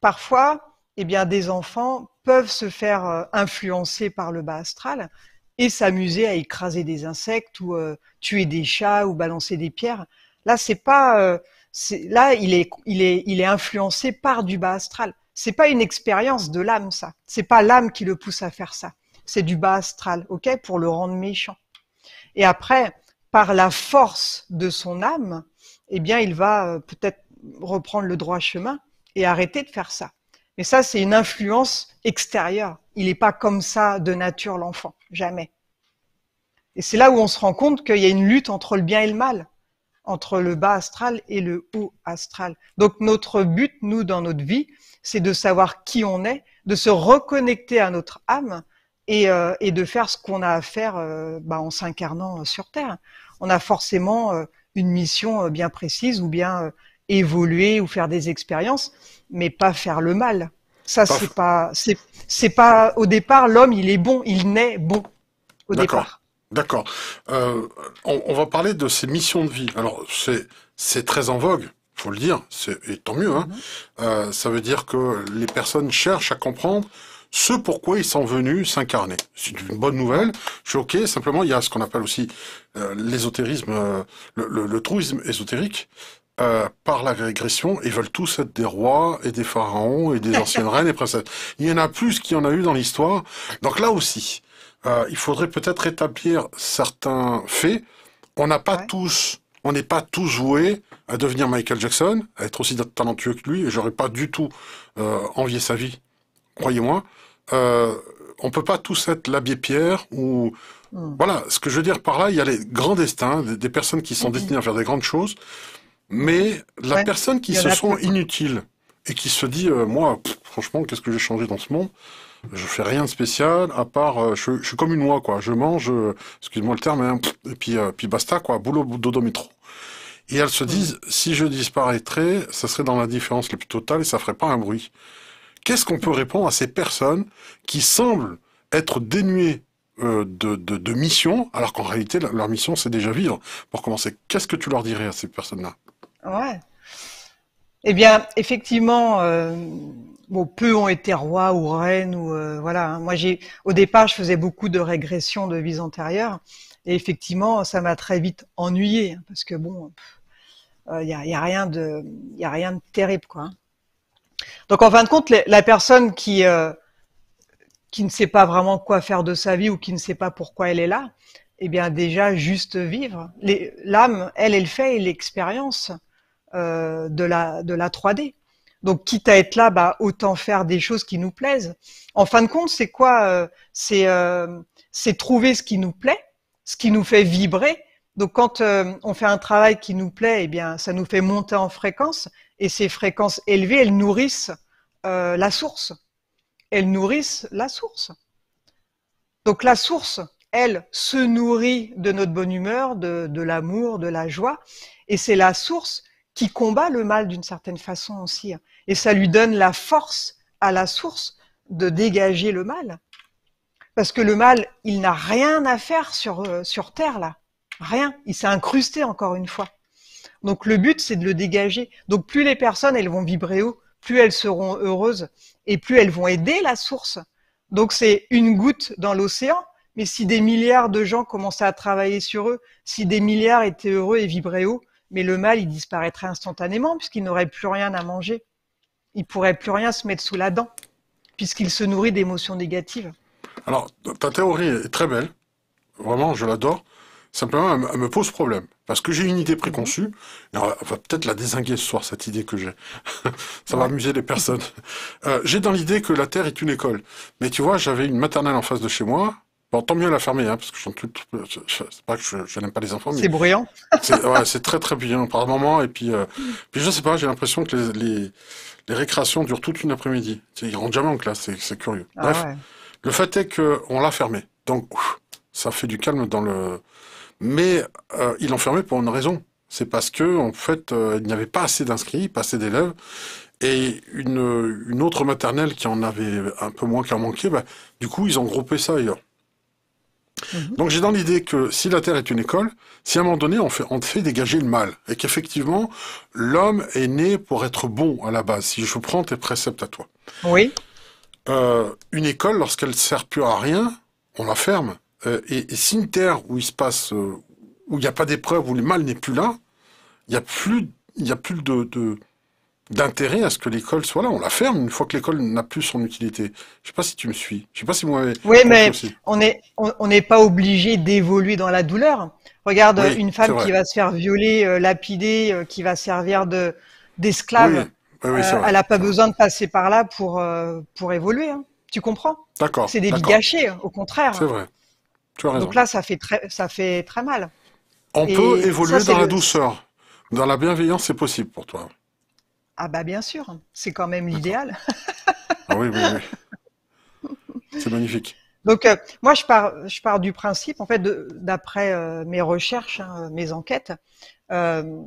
parfois, eh bien, des enfants peuvent se faire influencer par le bas astral et s'amuser à écraser des insectes ou euh, tuer des chats ou balancer des pierres. Là, c'est pas euh, là il est il est il est influencé par du bas astral. C'est pas une expérience de l'âme ça. C'est pas l'âme qui le pousse à faire ça. C'est du bas astral, OK, pour le rendre méchant. Et après par la force de son âme, eh bien il va euh, peut-être reprendre le droit chemin et arrêter de faire ça. Mais ça, c'est une influence extérieure. Il n'est pas comme ça de nature, l'enfant. Jamais. Et c'est là où on se rend compte qu'il y a une lutte entre le bien et le mal, entre le bas astral et le haut astral. Donc notre but, nous, dans notre vie, c'est de savoir qui on est, de se reconnecter à notre âme et, euh, de faire ce qu'on a à faire euh, bah, en s'incarnant euh, sur Terre. On a forcément une mission bien précise ou bien évoluer ou faire des expériences, mais pas faire le mal. Ça, c'est pas, c'est pas au départ l'homme, il est bon, il naît bon au D'accord. Euh, on, on, va parler de ces missions de vie. Alors c'est très en vogue, faut le dire. Et tant mieux. Hein. Mm-hmm. euh, ça veut dire que les personnes cherchent à comprendre ce pourquoi ils sont venus s'incarner. C'est une bonne nouvelle. Je suis ok. Simplement, il y a ce qu'on appelle aussi euh, l'ésotérisme, euh, le, le, le, truisme ésotérique, euh, par la régression et veulent tous être des rois et des pharaons et des anciennes reines et princesses. Il y en a plus qu'il y en a eu dans l'histoire. Donc là aussi, euh, il faudrait peut-être établir certains faits. On n'a pas tous, on n'est pas tous voués à devenir Michael Jackson, à être aussi talentueux que lui. Et j'aurais pas du tout euh, envié sa vie, croyez-moi. Euh, on peut pas tous être l'abbé Pierre ou hmm. voilà. Ce que je veux dire par là, il y a les grands destins des, personnes qui sont mm-hmm. destinées à faire des grandes choses mais la personne qui se sent inutile et qui se dit, euh, moi, franchement, qu'est-ce que j'ai changé dans ce monde Je fais rien de spécial, à part, euh, je, suis comme une oie, quoi. Je mange, euh, excuse-moi le terme, hein, et puis, puis basta, quoi, boulot, dodo, métro. Et elles se disent, si je disparaîtrais, ça serait dans la différence la plus totale et ça ferait pas un bruit. Qu'est-ce qu'on peut répondre à ces personnes qui semblent être dénuées de, de, de mission, alors qu'en réalité, leur mission, c'est déjà vivre. Pour commencer, qu'est-ce que tu leur dirais à ces personnes-là Ouais. Eh bien, effectivement, euh, bon, peu ont été rois ou reines ou euh, voilà. Hein. Moi, j'ai au départ, je faisais beaucoup de régressions de vies antérieures, et effectivement, ça m'a très vite ennuyée hein, parce que bon, il euh, y, a, rien de, a rien de terrible quoi. Hein. Donc, en fin de compte, la personne qui qui ne sait pas vraiment quoi faire de sa vie ou qui ne sait pas pourquoi elle est là, eh bien déjà juste vivre. L'âme, elle, elle fait l'expérience. Euh, de, la, de 3D. Donc, quitte à être là, bah, autant faire des choses qui nous plaisent. En fin de compte, c'est quoi euh, euh, C'est trouver ce qui nous plaît, ce qui nous fait vibrer. Donc, quand on fait un travail qui nous plaît, eh bien, ça nous fait monter en fréquence. Et ces fréquences élevées, elles nourrissent la source. Elles nourrissent la source. Donc, la source, elle, se nourrit de notre bonne humeur, de, de l'amour, de la joie. Et c'est la source qui combat le mal d'une certaine façon aussi. Hein. Et ça lui donne la force à la source de dégager le mal. Parce que le mal, il n'a rien à faire sur, euh, sur Terre, là. Rien. Il s'est incrusté, encore une fois. Donc le but, c'est de le dégager. Donc plus les personnes, elles vont vibrer haut, plus elles seront heureuses et plus elles vont aider la source. Donc c'est une goutte dans l'océan, mais si des milliards de gens commençaient à travailler sur eux, si des milliards étaient heureux et vibraient haut, mais le mal, il disparaîtrait instantanément puisqu'il n'aurait plus rien à manger. Il pourrait plus rien se mettre sous la dent puisqu'il se nourrit d'émotions négatives. Alors, ta théorie est très belle. Vraiment, je l'adore. Simplement, elle me pose problème. Parce que j'ai une idée préconçue. Mhm. on va peut-être la désinguer ce soir, cette idée que j'ai. Ça va amuser les personnes. Euh, j'ai dans l'idée que la Terre est une école. Mais tu vois, j'avais une maternelle en face de chez moi. Bon, tant mieux la fermer, hein, parce que je tout, c'est pas que je, je n'aime pas les enfants. C'est bruyant. c'est ouais, très très bruyant par moment. Et puis, euh, puis je sais pas, j'ai l'impression que les, les, les, récréations durent toute une après-midi. Ils rentrent jamais en classe, c'est curieux. Ah Bref, le fait est qu'on l'a fermé. Donc, ça fait du calme dans le. Mais euh, ils l'ont fermé pour une raison. C'est parce que en fait, euh, il n'y avait pas assez d'inscrits, pas assez d'élèves. Et une, une autre maternelle qui en avait un peu moins qu'à manquer, bah, du coup, ils ont groupé ça ailleurs. Mhm. Donc j'ai dans l'idée que si la Terre est une école, si à un moment donné on fait, fait dégager le mal, et qu'effectivement l'homme est né pour être bon à la base, si je prends tes préceptes à toi. Oui. Euh, une école, lorsqu'elle ne sert plus à rien, on la ferme. Euh, et, si une Terre où il se passe, euh, où il n'y a pas d'épreuve, où le mal n'est plus là, il n'y a plus, il y a plus de d'intérêt à ce que l'école soit là. On la ferme une fois que l'école n'a plus son utilité. Je sais pas si tu me suis. Je sais pas si moi Oui, mais on n'est on, n'est pas obligé d'évoluer dans la douleur. Regarde une femme qui va se faire violer, euh, lapider, euh, qui va servir de d'esclave. Euh, elle n'a pas besoin de passer par là pour pour évoluer. Hein. Tu comprends D'accord. C'est des vies gâchées, hein, au contraire. C'est vrai. Tu as raison. Donc là, ça fait très ça fait très mal. On peut évoluer dans la douceur, dans la bienveillance, c'est possible pour toi. Ah bah bien sûr, c'est quand même l'idéal. ah oui, oui, oui. C'est magnifique. Donc euh, moi je pars, je pars du principe, en fait, d'après euh, mes recherches, hein, mes enquêtes, euh,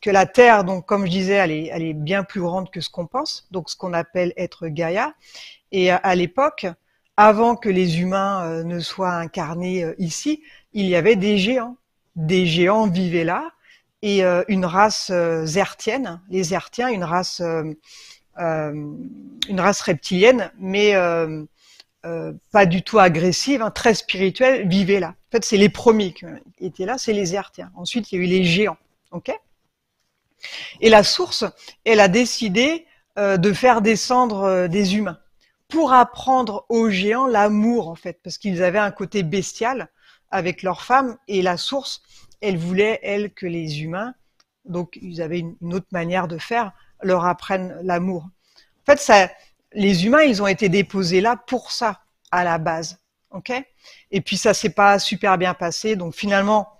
que la Terre, donc comme je disais, elle est, bien plus grande que ce qu'on pense, donc ce qu'on appelle être Gaïa. Et à l'époque, avant que les humains ne soient incarnés ici, il y avait des géants. Des géants vivaient là, et euh, une race zertienne, euh, les zertiens, une race euh, une race reptilienne, mais pas du tout agressive, hein, très spirituelle, vivait là. En fait, c'est les premiers qui étaient là, c'est les zertiens. Ensuite, il y a eu les géants. ok et la source, elle a décidé de faire descendre des humains pour apprendre aux géants l'amour, en fait, parce qu'ils avaient un côté bestial avec leurs femmes, et la source, elle voulait, elle, que les humains, donc ils avaient une, autre manière de faire, leur apprennent l'amour. En fait, ça, les humains, ils ont été déposés là pour ça, à la base. ok Et puis ça s'est pas super bien passé, donc finalement,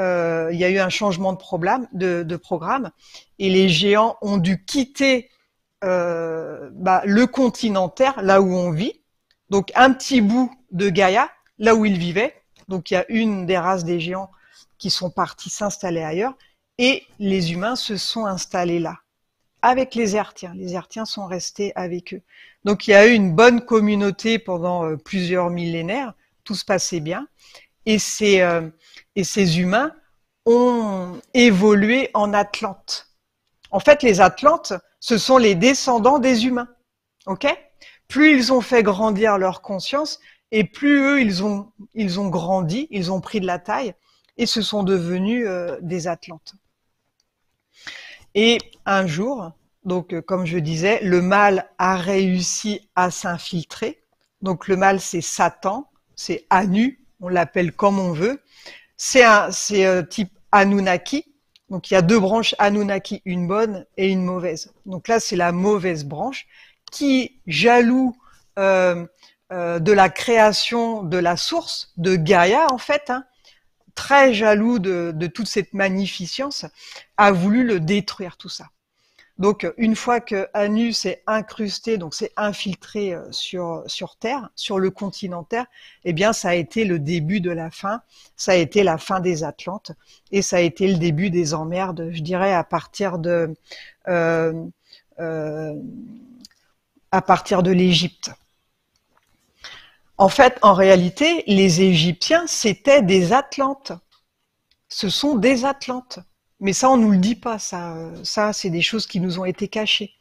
euh, il y a eu un changement de programme, de, programme et les géants ont dû quitter euh, bah, le continentaire là où on vit, donc un petit bout de Gaïa, là où ils vivaient. Donc il y a une des races des géants qui sont partis s'installer ailleurs, et les humains se sont installés là, avec les Ertiens. Les Ertiens sont restés avec eux. Donc il y a eu une bonne communauté pendant euh, plusieurs millénaires, tout se passait bien, et ces, euh, humains ont évolué en Atlantes. En fait, les Atlantes, ce sont les descendants des humains. OK Plus ils ont fait grandir leur conscience et plus eux, ils ont, ils ont grandi, ils ont pris de la taille et ce sont devenus euh, des Atlantes. Et un jour, donc euh, comme je disais, le mal a réussi à s'infiltrer. Donc le mal, c'est Satan, c'est Anu, on l'appelle comme on veut. C'est un, euh, type Anunnaki. Donc il y a deux branches Anunnaki, une bonne et une mauvaise. Donc là, c'est la mauvaise branche qui jaloux de la création de la source, de Gaïa en fait, hein très jaloux de, toute cette magnificence, a voulu le détruire tout ça. Donc une fois que Anus s'est incrusté, donc s'est infiltré euh, sur, sur Terre, sur le continent Terre, eh bien ça a été le début de la fin, ça a été la fin des Atlantes et ça a été le début des emmerdes, je dirais à partir de euh, euh, à partir de l'Égypte. En fait, en réalité, les Égyptiens, c'étaient des Atlantes. Ce sont des Atlantes. Mais ça, on ne nous le dit pas, ça, ça c'est des choses qui nous ont été cachées.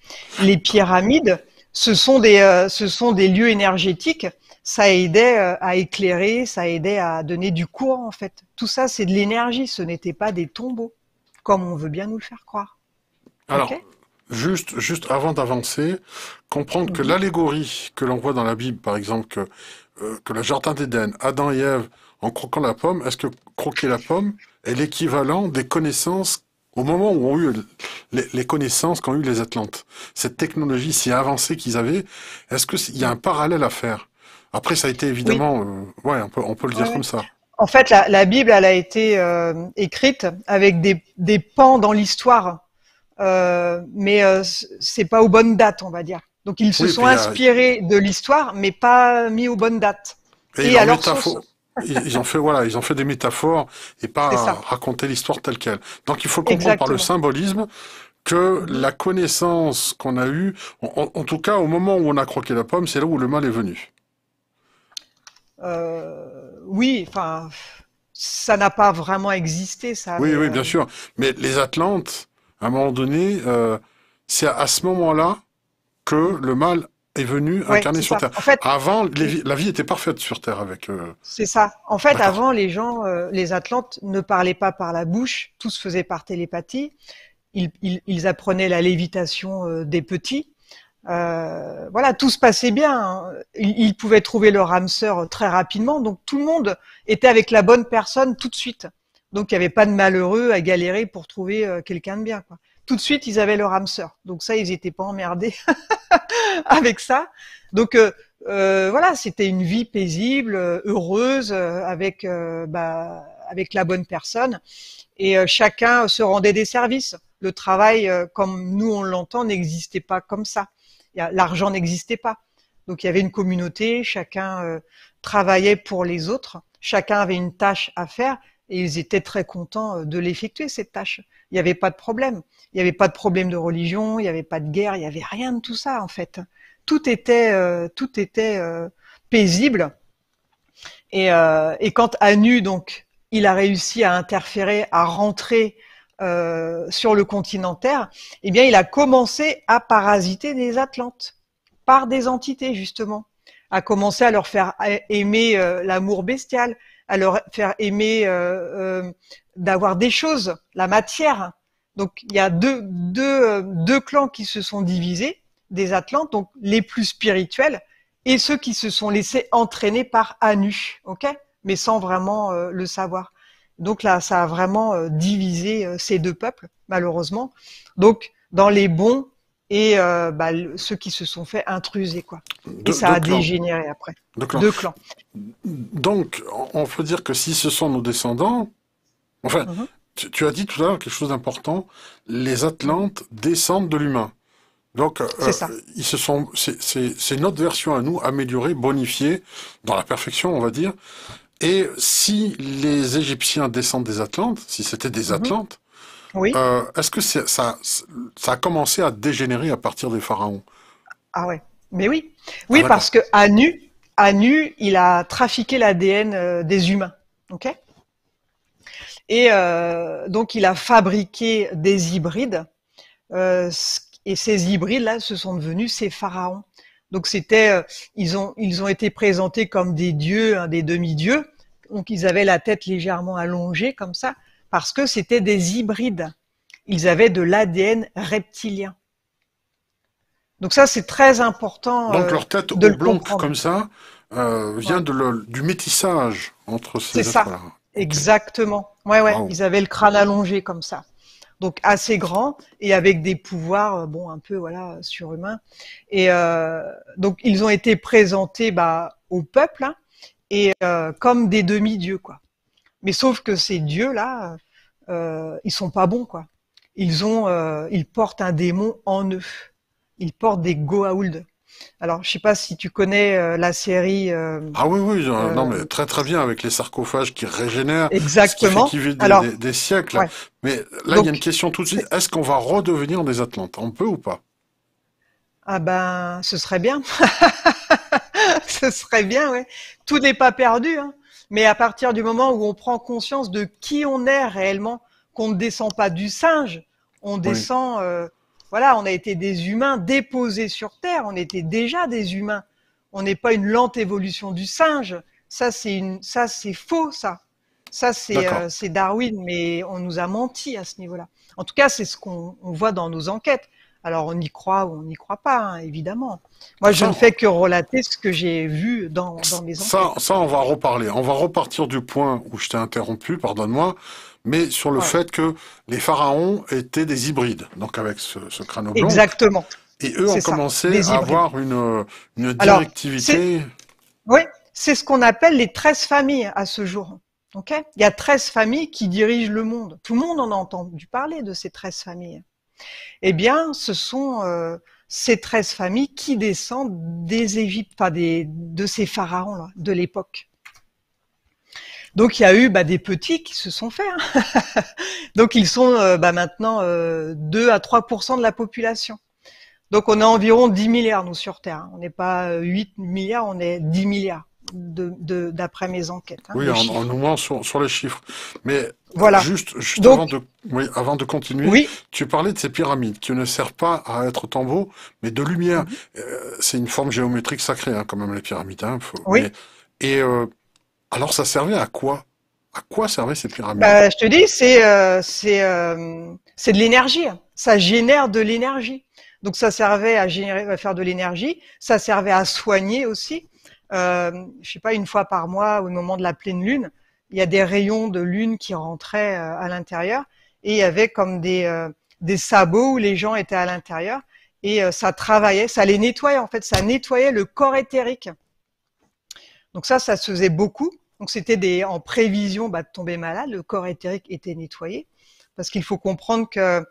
Les pyramides, ce sont des, euh, ce sont des lieux énergétiques, ça aidait euh, à éclairer, ça aidait à donner du courant en fait. Tout ça, c'est de l'énergie, ce n'était pas des tombeaux, comme on veut bien nous le faire croire. Alors, juste, juste avant d'avancer, comprendre que l'allégorie que l'on voit dans la Bible, par exemple, que euh, que le jardin d'Éden, Adam et Ève, en croquant la pomme, est-ce que croquer la pomme est l'équivalent des connaissances au moment où ont eu les, connaissances qu'ont eu les Atlantes Cette technologie si avancée qu'ils avaient, est-ce qu'il y a un parallèle à faire Après, ça a été évidemment, oui. Euh, ouais, on peut, le dire comme ça. En fait, la, Bible, elle a été euh, écrite avec des, des pans dans l'histoire, mais c'est pas aux bonnes dates, on va dire. Donc ils se sont inspirés de l'histoire, mais pas mis aux bonnes dates. Et, ils ont fait voilà, ils ont fait des métaphores et pas raconter l'histoire telle quelle. Donc il faut comprendre par le symbolisme que la connaissance qu'on a eue, en, tout cas au moment où on a croqué la pomme, c'est là où le mal est venu. Euh, oui, enfin, ça n'a pas vraiment existé, ça. Oui, oui, bien sûr. Mais les Atlantes, à un moment donné, euh, c'est à, ce moment-là le mal est venu incarner sur Terre. avant, la vie était parfaite sur Terre avec. eux. C'est ça. En fait, avant, les gens, euh, les Atlantes, ne parlaient pas par la bouche. Tout se faisait par télépathie. Ils, apprenaient la lévitation euh, des petits. Euh, voilà, tout se passait bien. Hein. Ils, pouvaient trouver leur âme sœur très rapidement. Donc tout le monde était avec la bonne personne tout de suite. Donc il n'y avait pas de malheureux à galérer pour trouver quelqu'un de bien. Quoi tout de suite, ils avaient leur âme sœur. Donc ça, ils n'étaient pas emmerdés avec ça. Donc euh, euh, voilà, c'était une vie paisible, euh, heureuse, avec bah, avec la bonne personne. Et chacun se rendait des services. Le travail, comme nous on l'entend, n'existait pas comme ça. L'argent n'existait pas. Donc il y avait une communauté, chacun travaillait pour les autres, chacun avait une tâche à faire et ils étaient très contents de l'effectuer cette tâche il n'y avait pas de problème. Il n'y avait pas de problème de religion, il n'y avait pas de guerre, il n'y avait rien de tout ça en fait. Tout était, euh, tout était euh, paisible. Et, euh, et, quand Anu donc il a réussi à interférer, à rentrer euh, sur le continent Terre, eh bien il a commencé à parasiter des Atlantes par des entités justement, à commencer à leur faire aimer l'amour bestial, à leur faire aimer d'avoir des choses, la matière. Donc il y a euh, deux, clans qui se sont divisés, des Atlantes, donc les plus spirituels, et ceux qui se sont laissés entraîner par Anu, ok Mais sans vraiment euh, le savoir. Donc là, ça a vraiment euh, divisé ces deux peuples, malheureusement. Donc dans les bons et bah, ceux qui se sont fait intruser, quoi. et ça a dégénéré après. Deux clans. Donc, on peut dire que si ce sont nos descendants, Enfin, mhm. tu, as dit tout à l'heure quelque chose d'important. Les Atlantes descendent de l'humain. Donc, euh, euh, ils se sont, c'est notre version à nous, améliorée, bonifiée, dans la perfection, on va dire. Et si les Égyptiens descendent des Atlantes, si c'était des mhm. Atlantes, euh, est-ce que ça, a commencé à dégénérer à partir des pharaons Ah ouais, mais oui, oui, ah, parce que Anu, Anu, il a trafiqué l'ADN des humains, ok et euh, donc, il a fabriqué des hybrides. Euh, et ces hybrides-là, se sont devenus ces pharaons. Donc, c'était, euh, ils ont, ils ont été présentés comme des dieux, hein, des demi-dieux. Donc, ils avaient la tête légèrement allongée comme ça, parce que c'était des hybrides. Ils avaient de l'ADN reptilien. Donc ça, c'est très important. Donc leur tête oblongue comme ça vient du métissage entre ces pharaons. Exactement. Ouais, ouais. Ils avaient le crâne allongé comme ça. Donc assez grand et avec des pouvoirs, euh, bon, un peu voilà, surhumains. Et euh, donc ils ont été présentés bah, au peuple hein, et euh, comme des demi-dieux, quoi. Mais sauf que ces dieux-là, euh, ils sont pas bons, quoi. Ils ont, ils portent un démon en eux. Ils portent des Goa'uld. Alors, je sais pas si tu connais euh, la série. Euh, ah oui, oui, euh, non, mais très très bien avec les sarcophages qui régénèrent. Exactement. Qui des, siècles. Mais là, il y a une question tout de suite. Est-ce qu'on va redevenir des Atlantes On peut ou pas Ah ben, ce serait bien. ce serait bien, oui. Tout n'est pas perdu. Hein. Mais à partir du moment où on prend conscience de qui on est réellement, qu'on ne descend pas du singe, on descend. Voilà, on a été des humains déposés sur Terre, on était déjà des humains. On n'est pas une lente évolution du singe. Ça, c'est ça, c'est faux, ça. Ça, euh, c'est Darwin, mais on nous a menti à ce niveau-là. En tout cas, c'est ce qu'on voit dans nos enquêtes. Alors, on y croit ou on n'y croit pas, hein, évidemment. Moi, je ne fais que relater ce que j'ai vu dans, mes enquêtes. Ça, ça, on va reparler. On va repartir du point où je t'ai interrompu, pardonne-moi mais sur le fait que les pharaons étaient des hybrides, donc avec ce, ce crâne Exactement. Et eux ont commencé à avoir une, une directivité. oui, c'est ce qu'on appelle les treize familles à ce jour. Il y a treize familles qui dirigent le monde. Tout le monde en a entendu parler de ces treize familles. Eh bien, ce sont euh, ces treize familles qui descendent des Égyptes, pas des, de ces pharaons de l'époque. Donc il y a eu bah, des petits qui se sont faits. Hein. Donc ils sont euh, bah, maintenant euh, 2 à 3 de la population. Donc on a environ 10 milliards nous sur Terre. Hein. On n'est pas 8 euh, milliards, on est 10 milliards d'après de, mes enquêtes. Hein. oui, en, nous moins sur, les chiffres. Mais voilà. juste, juste avant, de, oui, avant de continuer, oui. tu parlais de ces pyramides qui ne servent pas à être tombeaux, mais de lumière. Mhm. Euh, c'est une forme géométrique sacrée quand même les pyramides. et euh, alors ça servait à quoi À quoi servait cette pyramide bah, Je te dis, c'est euh, euh, c'est de l'énergie. Hein. Ça génère de l'énergie. Donc ça servait à, générer, à faire de l'énergie. Ça servait à soigner aussi. Euh, je sais pas, une fois par mois, au moment de la pleine lune, il y a des rayons de lune qui rentraient euh, à l'intérieur et il y avait comme des des sabots où les gens étaient à l'intérieur et ça travaillait, ça les nettoyait en fait, ça nettoyait le corps éthérique. Donc ça, ça se faisait beaucoup. Donc c'était des, en prévision bah, de tomber malade, le corps éthérique était nettoyé, parce qu'il faut comprendre que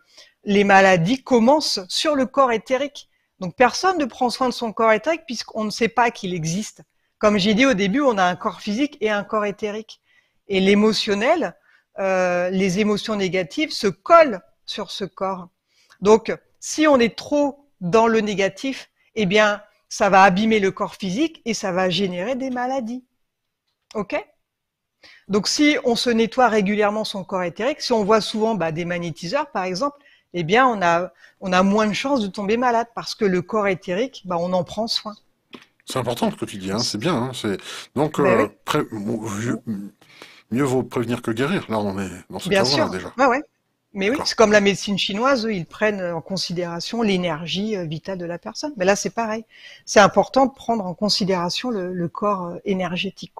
les maladies commencent sur le corps éthérique. Donc personne ne prend soin de son corps éthérique puisqu'on ne sait pas qu'il existe. Comme j'ai dit au début, on a un corps physique et un corps éthérique. Et l'émotionnel, euh, les émotions négatives se collent sur ce corps. Donc si on est trop dans le négatif, eh bien ça va abîmer le corps physique et ça va générer des maladies. Ok Donc si on se nettoie régulièrement son corps éthérique, si on voit souvent bah, des magnétiseurs par exemple, eh bien on a, on a moins de chances de tomber malade parce que le corps éthérique, bah, on en prend soin. C'est important ce que tu dis, hein, c'est bien. Hein, donc, euh, mieux vaut prévenir que guérir. Là, on est dans ce cas-là déjà. ouais. Mais oui, c'est comme la médecine chinoise, ils prennent en considération l'énergie euh, vitale de la personne. Mais là, c'est pareil. C'est important de prendre en considération le, corps euh, énergétique.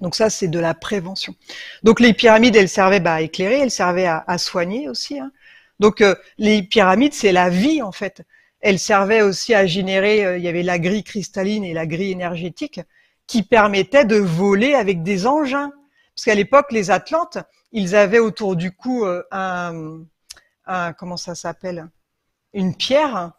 Donc ça, c'est de la prévention. Donc les pyramides, elles servaient bah, à éclairer, elles servaient à, soigner aussi. Hein. Donc euh, les pyramides, c'est la vie en fait. Elles servaient aussi à générer, euh, il y avait la grille cristalline et la grille énergétique qui permettaient de voler avec des engins. Parce qu'à l'époque, les Atlantes, ils avaient autour du cou euh, un, un, comment ça s'appelle Une pierre.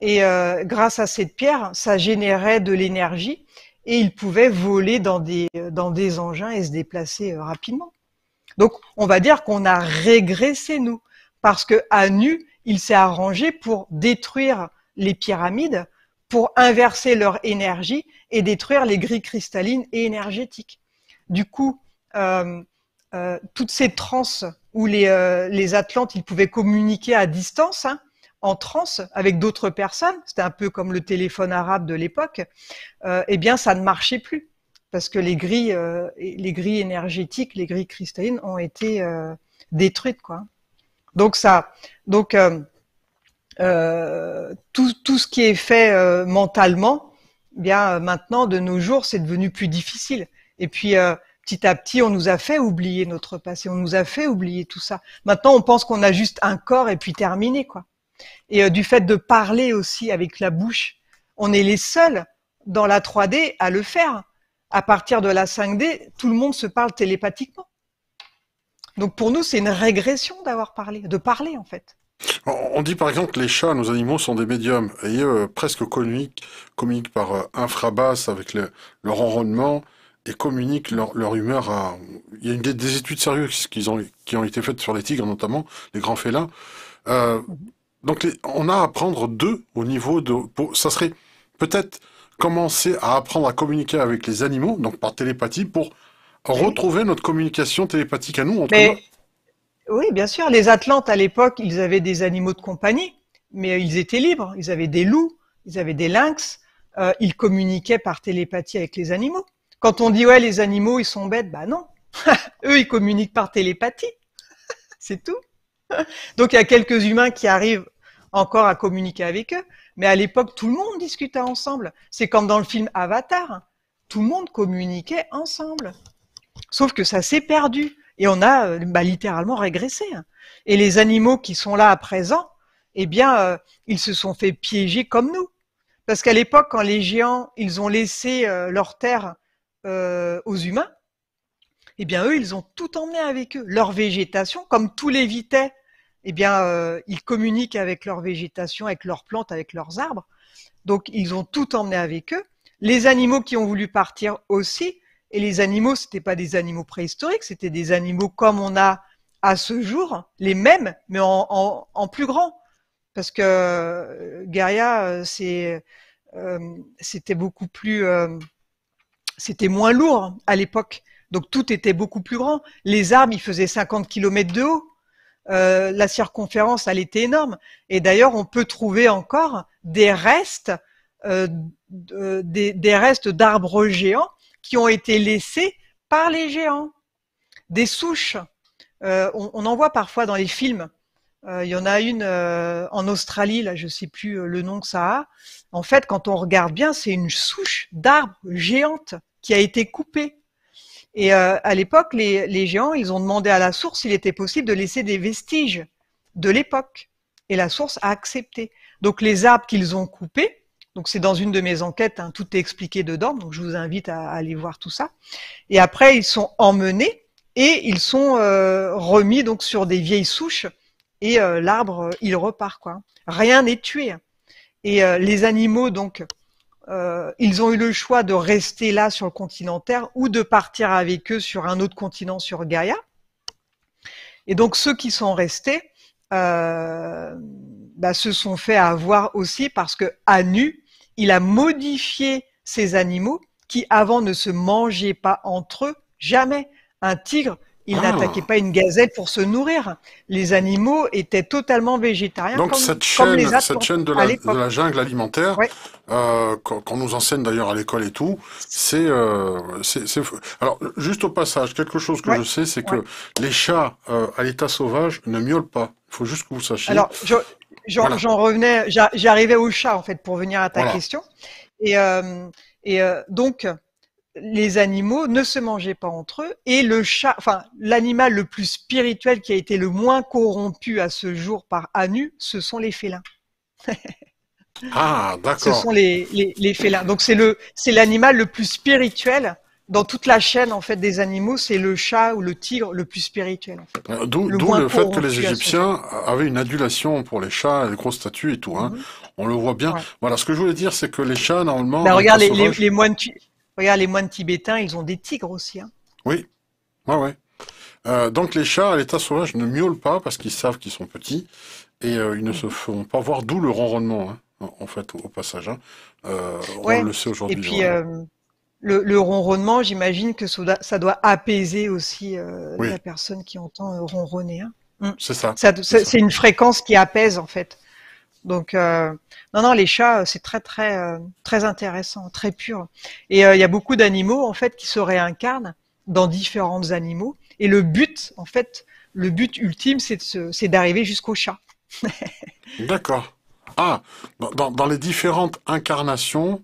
Et grâce à cette pierre, ça générait de l'énergie et ils pouvaient voler dans des, euh, dans des engins et se déplacer euh, rapidement. Donc, on va dire qu'on a régressé, nous, parce que à nu, il s'est arrangé pour détruire les pyramides, pour inverser leur énergie et détruire les grilles cristallines et énergétiques. Du coup, euh, toutes ces transes où les, les Atlantes, ils pouvaient communiquer à distance, hein, en transe avec d'autres personnes, c'était un peu comme le téléphone arabe de l'époque, euh, eh bien ça ne marchait plus parce que les grilles, euh, les grilles énergétiques, les grilles cristallines ont été euh, détruites quoi. Donc ça, donc tout, tout ce qui est fait mentalement, eh bien maintenant de nos jours c'est devenu plus difficile. Et puis petit à petit, on nous a fait oublier notre passé, on nous a fait oublier tout ça. Maintenant, on pense qu'on a juste un corps et puis terminé, quoi et euh, du fait de parler aussi avec la bouche. On est les seuls dans la 3D à le faire. À partir de la 5D, tout le monde se parle télépathiquement. Donc pour nous, c'est une régression d'avoir parlé, de parler en fait. On dit par exemple que les chats, nos animaux, sont des médiums et eux presque communiquent, communiquent par euh, infrabasse avec leur environnement et communiquent leur, humeur. À... Il y a des, études sérieuses qui ont, qui ont été faites sur les tigres notamment, les grands félins. Euh, mhm. Donc on a à apprendre deux au niveau de... ça serait peut-être commencer à apprendre à communiquer avec les animaux, donc par télépathie, pour retrouver notre communication télépathique à nous. oui, bien sûr. Les Atlantes, à l'époque, ils avaient des animaux de compagnie, mais euh, ils étaient libres. Ils avaient des loups, ils avaient des lynx. Euh, ils communiquaient par télépathie avec les animaux. Quand on dit, ouais, les animaux, ils sont bêtes, bah non. Eux, ils communiquent par télépathie. C'est tout. Donc, il y a quelques humains qui arrivent encore à communiquer avec eux. Mais à l'époque, tout le monde discutait ensemble. C'est comme dans le film Avatar. Tout le monde communiquait ensemble. Sauf que ça s'est perdu. Et on a euh, bah, littéralement régressé. Hein. Et les animaux qui sont là à présent, eh bien, euh, ils se sont fait piéger comme nous. Parce qu'à l'époque, quand les géants, ils ont laissé euh, leur terre aux humains, eh bien, eux, ils ont tout emmené avec eux. Leur végétation, comme tous les vitais eh bien, euh, ils communiquent avec leur végétation, avec leurs plantes, avec leurs arbres. Donc, ils ont tout emmené avec eux. Les animaux qui ont voulu partir aussi. Et les animaux, c'était pas des animaux préhistoriques, c'était des animaux comme on a à ce jour, les mêmes, mais en, plus grand. Parce que euh, euh c'est, euh, c'était beaucoup plus, c'était moins lourd à l'époque. Donc tout était beaucoup plus grand. Les arbres, ils faisaient 50 km de haut. Euh, la circonférence, elle était énorme. Et d'ailleurs, on peut trouver encore des restes, euh, des, restes d'arbres géants qui ont été laissés par les géants, des souches. Euh, on, en voit parfois dans les films. Il y en a une en Australie, là, je sais plus le nom que ça a. En fait, quand on regarde bien, c'est une souche d'arbres géante qui a été coupée. Et euh, à l'époque, les, géants, ils ont demandé à la source s'il était possible de laisser des vestiges de l'époque. Et la source a accepté. Donc les arbres qu'ils ont coupés, donc c'est dans une de mes enquêtes, hein, tout est expliqué dedans, donc je vous invite à, aller voir tout ça. Et après, ils sont emmenés et ils sont euh, remis donc sur des vieilles souches et euh, l'arbre, il repart quoi. Rien n'est tué. Et les animaux donc euh, ils ont eu le choix de rester là sur le continent Terre ou de partir avec eux sur un autre continent, sur Gaïa. Et donc ceux qui sont restés euh, bah, se sont fait avoir aussi parce que Anu, il a modifié ces animaux qui avant ne se mangeaient pas entre eux, jamais. Un tigre ils ah. n'attaquaient pas une gazelle pour se nourrir. Les animaux étaient totalement végétariens. Donc cette, chaîne, de, la, jungle alimentaire, euh, qu'on nous enseigne d'ailleurs à l'école et tout, c'est, euh, alors juste au passage, quelque chose que je sais, c'est que les chats euh, à l'état sauvage ne miaulent pas. Il faut juste que vous sachiez. Alors j'en revenais, j'arrivais au chat en fait pour venir à ta question. Et, euh, et donc les animaux ne se mangeaient pas entre eux et le chat, enfin l'animal le plus spirituel qui a été le moins corrompu à ce jour par Anu, ce sont les félins. ah, d'accord. Ce sont les, les, félins. Donc c'est le c'est l'animal le plus spirituel dans toute la chaîne en fait des animaux, c'est le chat ou le tigre le plus spirituel. En fait. D'où le, fait que les Égyptiens avaient une adulation pour les chats, les grosses statues et tout. Hein. Mhm. On le voit bien. Voilà, ce que je voulais dire, c'est que les chats normalement. regardez bah, regarde les, les, moines. Regarde, les moines tibétains, ils ont des tigres aussi. Hein. Oui, ouais, euh, donc les chats à l'état sauvage ne miaulent pas parce qu'ils savent qu'ils sont petits et euh, ils ne se font pas voir, d'où le ronronnement, hein, en fait, au, passage. Hein. Euh, on le sait aujourd'hui. Et puis, le, ronronnement, j'imagine que ça doit, apaiser aussi la personne qui entend ronronner. Mm. C'est ça c'est une fréquence qui apaise, en fait. Donc euh, non non les chats euh, c'est très très euh, très intéressant, très pur. Et il y a beaucoup d'animaux en fait qui se réincarnent dans différents animaux et le but en fait le but ultime c'est d'arriver jusqu'au chat. D'accord. Ah, dans, les différentes incarnations,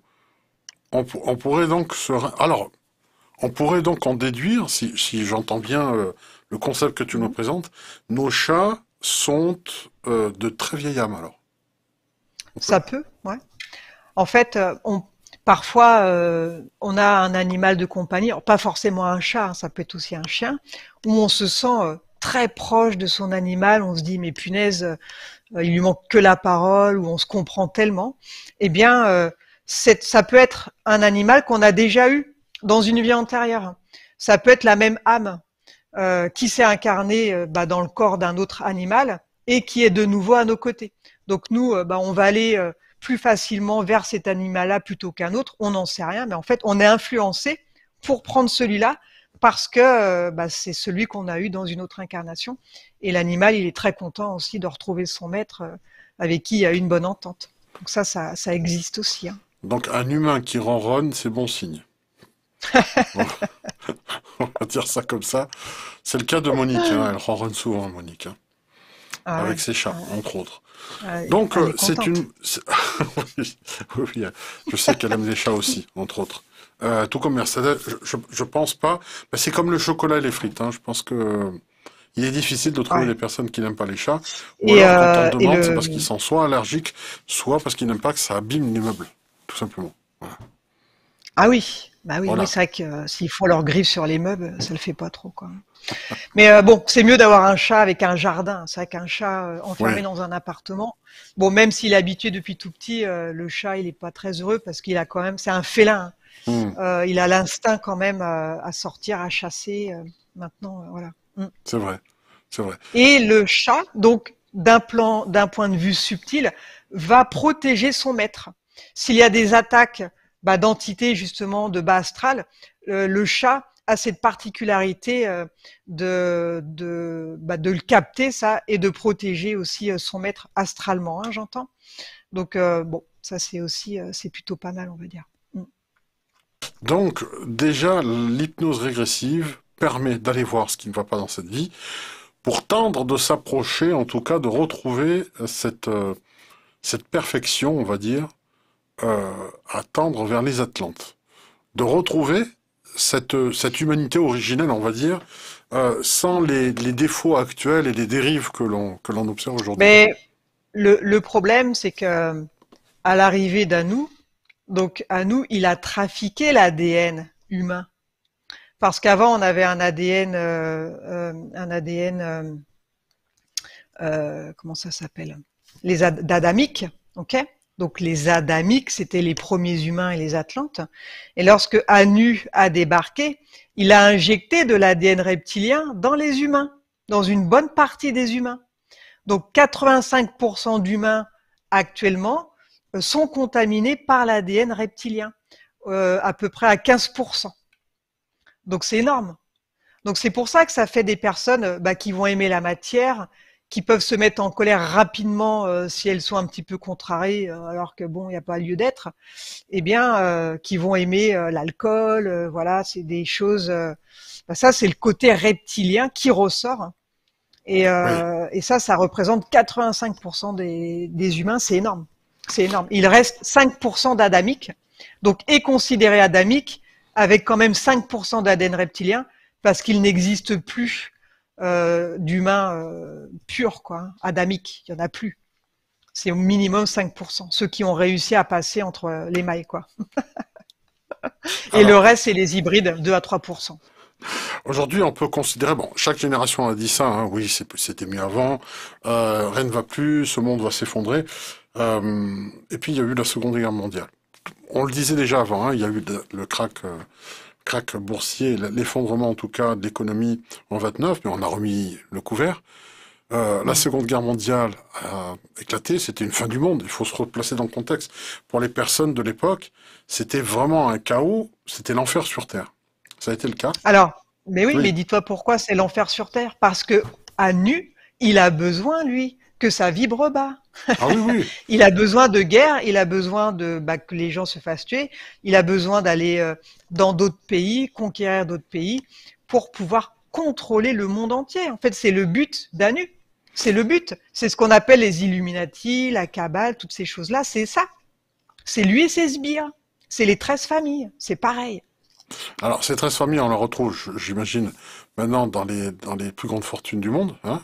on, pourrait donc se... Alors, on pourrait donc en déduire, si, j'entends bien le concept que tu nous mhm. présentes, nos chats sont de très vieilles âmes, alors. Ça peut, ouais. En fait, euh, on, parfois, euh, on a un animal de compagnie, pas forcément un chat, hein, ça peut être aussi un chien, où on se sent euh, très proche de son animal, on se dit mais punaise, il lui manque que la parole, ou on se comprend tellement. Eh bien, ça peut être un animal qu'on a déjà eu dans une vie antérieure. Ça peut être la même âme qui s'est incarnée bah, dans le corps d'un autre animal et qui est de nouveau à nos côtés. Donc nous, euh, bah, on va aller euh, plus facilement vers cet animal-là plutôt qu'un autre. On n'en sait rien, mais en fait, on est influencé pour prendre celui-là parce que euh, bah, c'est celui qu'on a eu dans une autre incarnation. Et l'animal, il est très content aussi de retrouver son maître avec qui il y a une bonne entente. Donc ça, ça, existe aussi. Hein. Donc un humain qui ronronne, c'est bon signe. on va dire ça comme ça. C'est le cas de Monique. Hein. Elle ronronne souvent, Monique. Hein. Ah avec ses chats, ah entre autres. Donc, euh, c'est une. oui, hein. je sais qu'elle aime les chats aussi, entre autres. Euh, tout comme Mercedes, je, je pense pas. Bah, c'est comme le chocolat et les frites. Hein. Je pense que euh, il est difficile de trouver des personnes qui n'aiment pas les chats. Ou et alors, quand on demande, c'est parce qu'ils sont soit allergiques, soit parce qu'ils n'aiment pas que ça abîme les meubles, tout simplement. Ah oui, bah oui, c'est vrai que s'ils font leur griffe sur les meubles, ça le fait pas trop, quoi. Mais euh, bon, c'est mieux d'avoir un chat avec un jardin. C'est vrai qu'un chat euh, enfermé dans un appartement, bon, même s'il est habitué depuis tout petit, euh, le chat, il n'est pas très heureux parce qu'il a quand même, c'est un félin. Hein. Mmh. il a l'instinct quand même à sortir, à chasser. maintenant, voilà. Mmh. C'est vrai, c'est vrai. Et le chat, donc, d'un plan, d'un point de vue subtil, va protéger son maître. S'il y a des attaques bah, d'entités justement de bas astral, le chat à cette particularité euh, de, bah, de, le capter, ça, et de protéger aussi euh, son maître astralement, hein, j'entends. Donc, euh, bon, ça, c'est aussi, c'est plutôt pas mal, on va dire. Mm. Donc, déjà, l'hypnose régressive permet d'aller voir ce qui ne va pas dans cette vie, pour tendre de s'approcher, en tout cas, de retrouver cette, cette perfection, on va dire, à tendre vers les Atlantes. De retrouver euh, cette, humanité originelle, on va dire, euh, sans les, défauts actuels et les dérives que l'on observe aujourd'hui. Mais le, problème, c'est que à l'arrivée d'Anou, donc Anou, il a trafiqué l'ADN humain parce qu'avant on avait un ADN, euh, un ADN, comment ça s'appelle, les Adamiques, d'adamique, ok donc les Adamiques, c'était les premiers humains et les Atlantes. Et lorsque Anu a débarqué, il a injecté de l'ADN reptilien dans les humains, dans une bonne partie des humains. Donc 85% d'humains actuellement euh, sont contaminés par l'ADN reptilien, euh, à peu près à 15%. Donc c'est énorme. Donc c'est pour ça que ça fait des personnes euh, bah, qui vont aimer la matière, qui peuvent se mettre en colère rapidement euh, si elles sont un petit peu contrariées, euh, alors que bon, il n'y a pas lieu d'être, eh bien, euh, qui vont aimer l'alcool, voilà, c'est des choses. Bah, ça, c'est le côté reptilien qui ressort. Hein. Et, ça, ça représente 85% des, des, humains, c'est énorme. C'est énorme. Il reste 5% d'adamique, donc est considéré adamique avec quand même 5% d'ADN reptilien parce qu'il n'existe plus euh, d'humains euh, purs, quoi, hein, adamiques. Il n'y en a plus. C'est au minimum 5%. Ceux qui ont réussi à passer entre les mailles, quoi. Et le reste, c'est les hybrides, 2 à 3%. Aujourd'hui, on peut considérer, bon, chaque génération a dit ça, hein. oui, c'était mieux avant, euh, rien ne va plus, ce monde va s'effondrer. et puis, il y a eu la Seconde Guerre mondiale. On le disait déjà avant, hein, il y a eu le crack crack boursier, l'effondrement en tout cas de l'économie en 29, mais on a remis le couvert. Euh, la Seconde Guerre mondiale a éclaté, c'était une fin du monde, il faut se replacer dans le contexte. Pour les personnes de l'époque, c'était vraiment un chaos, c'était l'enfer sur Terre. Ça a été le cas. Alors, mais oui, oui. mais dis-toi pourquoi c'est l'enfer sur Terre Parce que à nu, il a besoin, lui, que ça vibre bas. Ah il a besoin de guerre, il a besoin de bah, que les gens se fassent tuer, il a besoin d'aller euh, dans d'autres pays, conquérir d'autres pays pour pouvoir contrôler le monde entier. En fait, c'est le but d'Anu. C'est le but. C'est ce qu'on appelle les Illuminati, la Cabale, toutes ces choses-là. C'est ça. C'est lui et ses sbires. C'est les 13 familles. C'est pareil. Alors, ces 13 familles, on les retrouve, j'imagine, maintenant dans les, dans les plus grandes fortunes du monde. Hein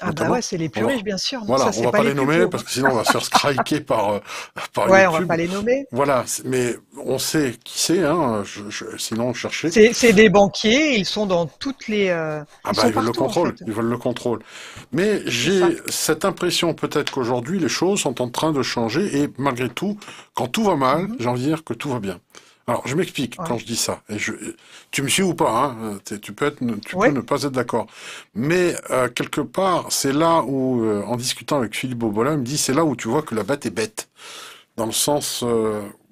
ah bah ouais, c'est les plus riches, bien sûr. Donc voilà, ça, on va pas, les, nommer parce que sinon on va se faire striker par, euh, par ouais, YouTube. on va pas les nommer. Voilà, mais on sait qui c'est, hein, je, je, sinon on cherchait. C'est des banquiers, ils sont dans toutes les... Euh, ah bah ils, veulent le contrôle, ils veulent le contrôle. Mais j'ai cette impression peut-être qu'aujourd'hui les choses sont en train de changer et malgré tout, quand tout va mal, mhm. j'ai envie de dire que tout va bien. Alors, je m'explique quand je dis ça. Et je, tu me suis ou pas hein euh, Tu peux être, tu peux ne pas être d'accord. Mais euh, quelque part, c'est là où, euh, en discutant avec Philippe Bobola, il me dit c'est là où tu vois que la bête est bête, dans le sens,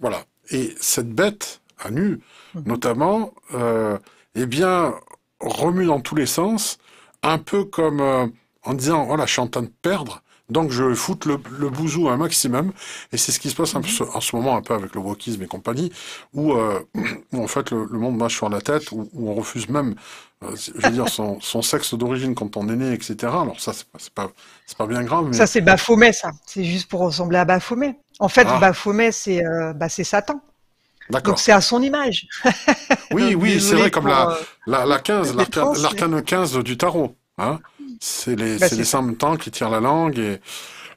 voilà. Et cette bête à nu, mhm. notamment, eh bien, remue dans tous les sens, un peu comme en disant voilà, oh je suis en train de perdre, donc je foute le, le bouzou un maximum, et c'est ce qui se passe mhm. en ce moment un peu avec le wokisme et compagnie, où, euh, en fait le, monde marche sur la tête, où, on refuse même, euh, je veux dire, son, sexe d'origine quand on est né, etc. Alors ça, c'est pas, pas, bien grave. Ça c'est Baphomet, ça. C'est juste pour ressembler à Baphomet. En fait, ah. Baphomet, c'est euh, bah, c'est Satan. Donc c'est à son image. oui, oui, c'est vrai, comme la, la, la l'arcane 15 du tarot. Hein c'est les, bah, les temps qui tirent la langue. Et...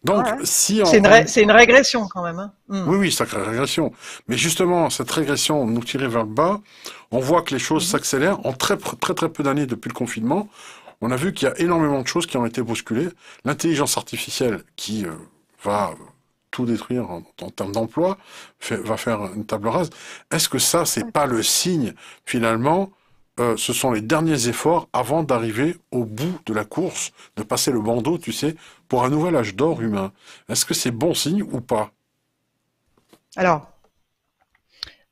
Donc, si C'est une, une, régression quand même. Hein. Hmm. Oui, c'est une régression. Mais justement, cette régression nous tirer vers le bas. On voit que les choses mhm. s'accélèrent. En très, très, très peu d'années depuis le confinement, on a vu qu'il y a énormément de choses qui ont été bousculées. L'intelligence artificielle qui euh, va tout détruire en, en termes d'emploi, va faire une table rase. Est-ce que ça, c'est pas le signe, finalement, euh, ce sont les derniers efforts avant d'arriver au bout de la course, de passer le bandeau, tu sais, pour un nouvel âge d'or humain. Est-ce que c'est bon signe ou pas Alors,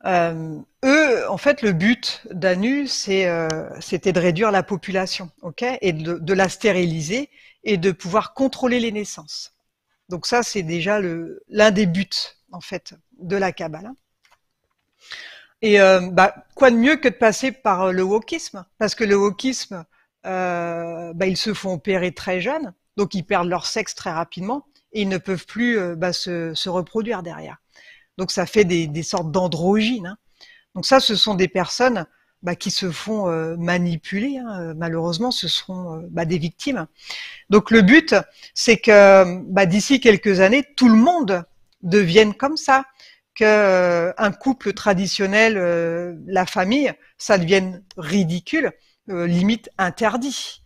euh, eux, en fait, le but d'ANU, euh, c'était de réduire la population, ok, et de, la stériliser et de pouvoir contrôler les naissances. Donc ça, c'est déjà l'un des buts, en fait, de la Kabbalah. Hein. Et euh, bah, quoi de mieux que de passer par euh, le wokisme Parce que le wokisme, euh, bah, ils se font opérer très jeunes, donc ils perdent leur sexe très rapidement et ils ne peuvent plus bah, se, reproduire derrière. Donc ça fait des, sortes d'androgynes. Hein. Donc ça, ce sont des personnes bah, qui se font manipuler. Hein. Malheureusement, ce seront bah, des victimes. Donc le but, c'est que d'ici quelques années, tout le monde devienne comme ça qu'un euh, couple traditionnel, euh, la famille, ça devienne ridicule, euh, limite interdit.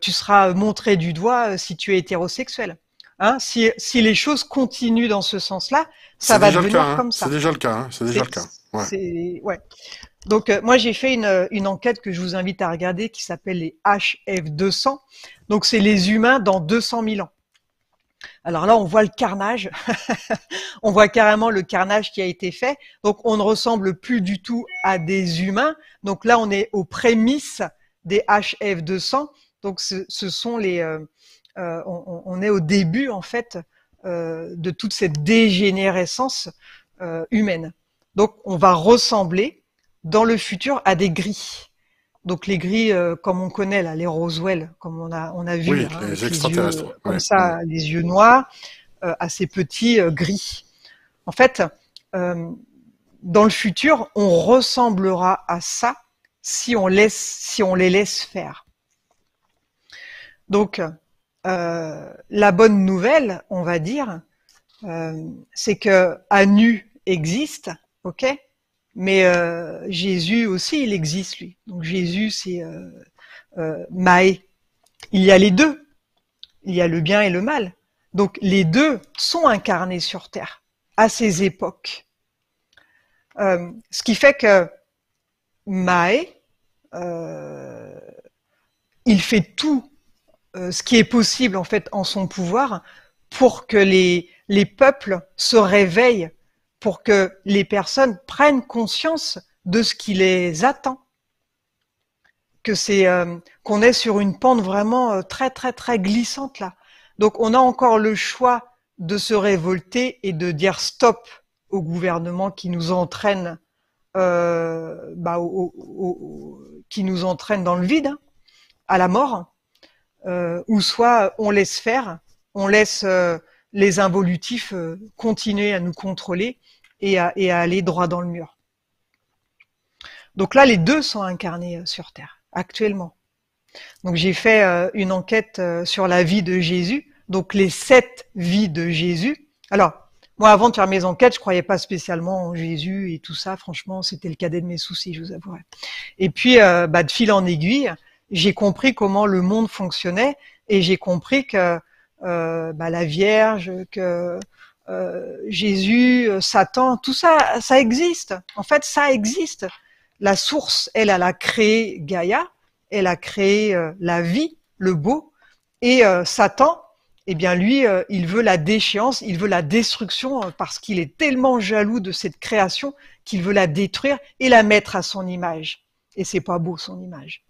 tu seras montré du doigt si tu es hétérosexuel. Hein si, les choses continuent dans ce sens-là, ça va devenir hein. comme ça. C'est déjà le cas. Hein. C'est déjà le cas. Donc moi j'ai fait une, une, enquête que je vous invite à regarder qui s'appelle les HF200. Donc c'est les humains dans 200 000 ans. Alors là, on voit le carnage, on voit carrément le carnage qui a été fait. Donc on ne ressemble plus du tout à des humains. Donc là, on est aux prémices des HF200. Donc ce, sont les, euh, euh, on, est au début en fait euh, de toute cette dégénérescence humaine. Donc on va ressembler dans le futur à des gris. Donc les gris euh, comme on connaît là, les Roswell, comme on a vu, oui, hein, les, extraterrestres, euh, comme ça, les yeux noirs, assez euh, petits, gris. En fait, dans le futur, on ressemblera à ça si on laisse, si on les laisse faire. Donc la bonne nouvelle, on va dire, c'est que Anu existe, ok, mais euh, Jésus aussi, il existe lui. Donc Jésus, c'est euh, euh, Maé. Il y a les deux. Il y a le bien et le mal. Donc les deux sont incarnés sur Terre à ces époques. Euh, ce qui fait que Maé, il fait tout ce qui est possible en fait en son pouvoir pour que les, les peuples se réveillent pour que les personnes prennent conscience de ce qui les attend. Que c'est euh, qu'on est sur une pente vraiment euh, très très très glissante là. Donc on a encore le choix de se révolter et de dire stop au gouvernement qui nous entraîne euh, bah, qui nous entraîne dans le vide, hein, à la mort, ou soit on laisse faire, on laisse les involutifs euh, continuaient à nous contrôler et à, aller droit dans le mur. Donc là, les deux sont incarnés euh, sur Terre, actuellement. Donc j'ai fait euh, une enquête sur la vie de Jésus, donc les sept vies de Jésus. Alors, moi, avant de faire mes enquêtes, je croyais pas spécialement en Jésus et tout ça. Franchement, c'était le cadet de mes soucis, je vous avouerai. Et puis, bah, de fil en aiguille, j'ai compris comment le monde fonctionnait et j'ai compris que euh, bah, la Vierge, que euh, Jésus, euh, Satan, tout ça, ça existe. En fait, ça existe. La source, elle, elle a créé Gaïa, elle a créé la vie, le beau, et Satan, eh bien lui, il veut la déchéance, il veut la destruction parce qu'il est tellement jaloux de cette création qu'il veut la détruire et la mettre à son image. Et c'est pas beau son image.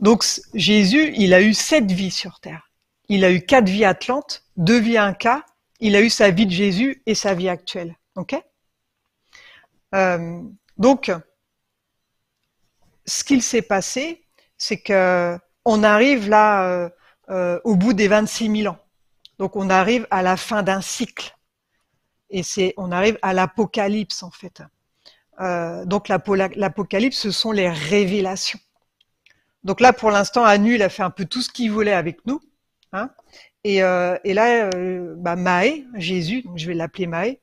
Donc Jésus, il a eu sept vies sur terre il a eu quatre vies atlantes, deux vies Inca, il a eu sa vie de Jésus et sa vie actuelle. Ok euh, Donc, ce qu'il s'est passé, c'est que on arrive là euh, euh, au bout des 26 000 ans. Donc, on arrive à la fin d'un cycle. Et c'est, on arrive à l'apocalypse en fait. donc l'apocalypse, ce sont les révélations. Donc là, pour l'instant, Anu, il a fait un peu tout ce qu'il voulait avec nous. Hein euh, et, là, euh, bah, Maé, Jésus, donc je vais l'appeler Maé,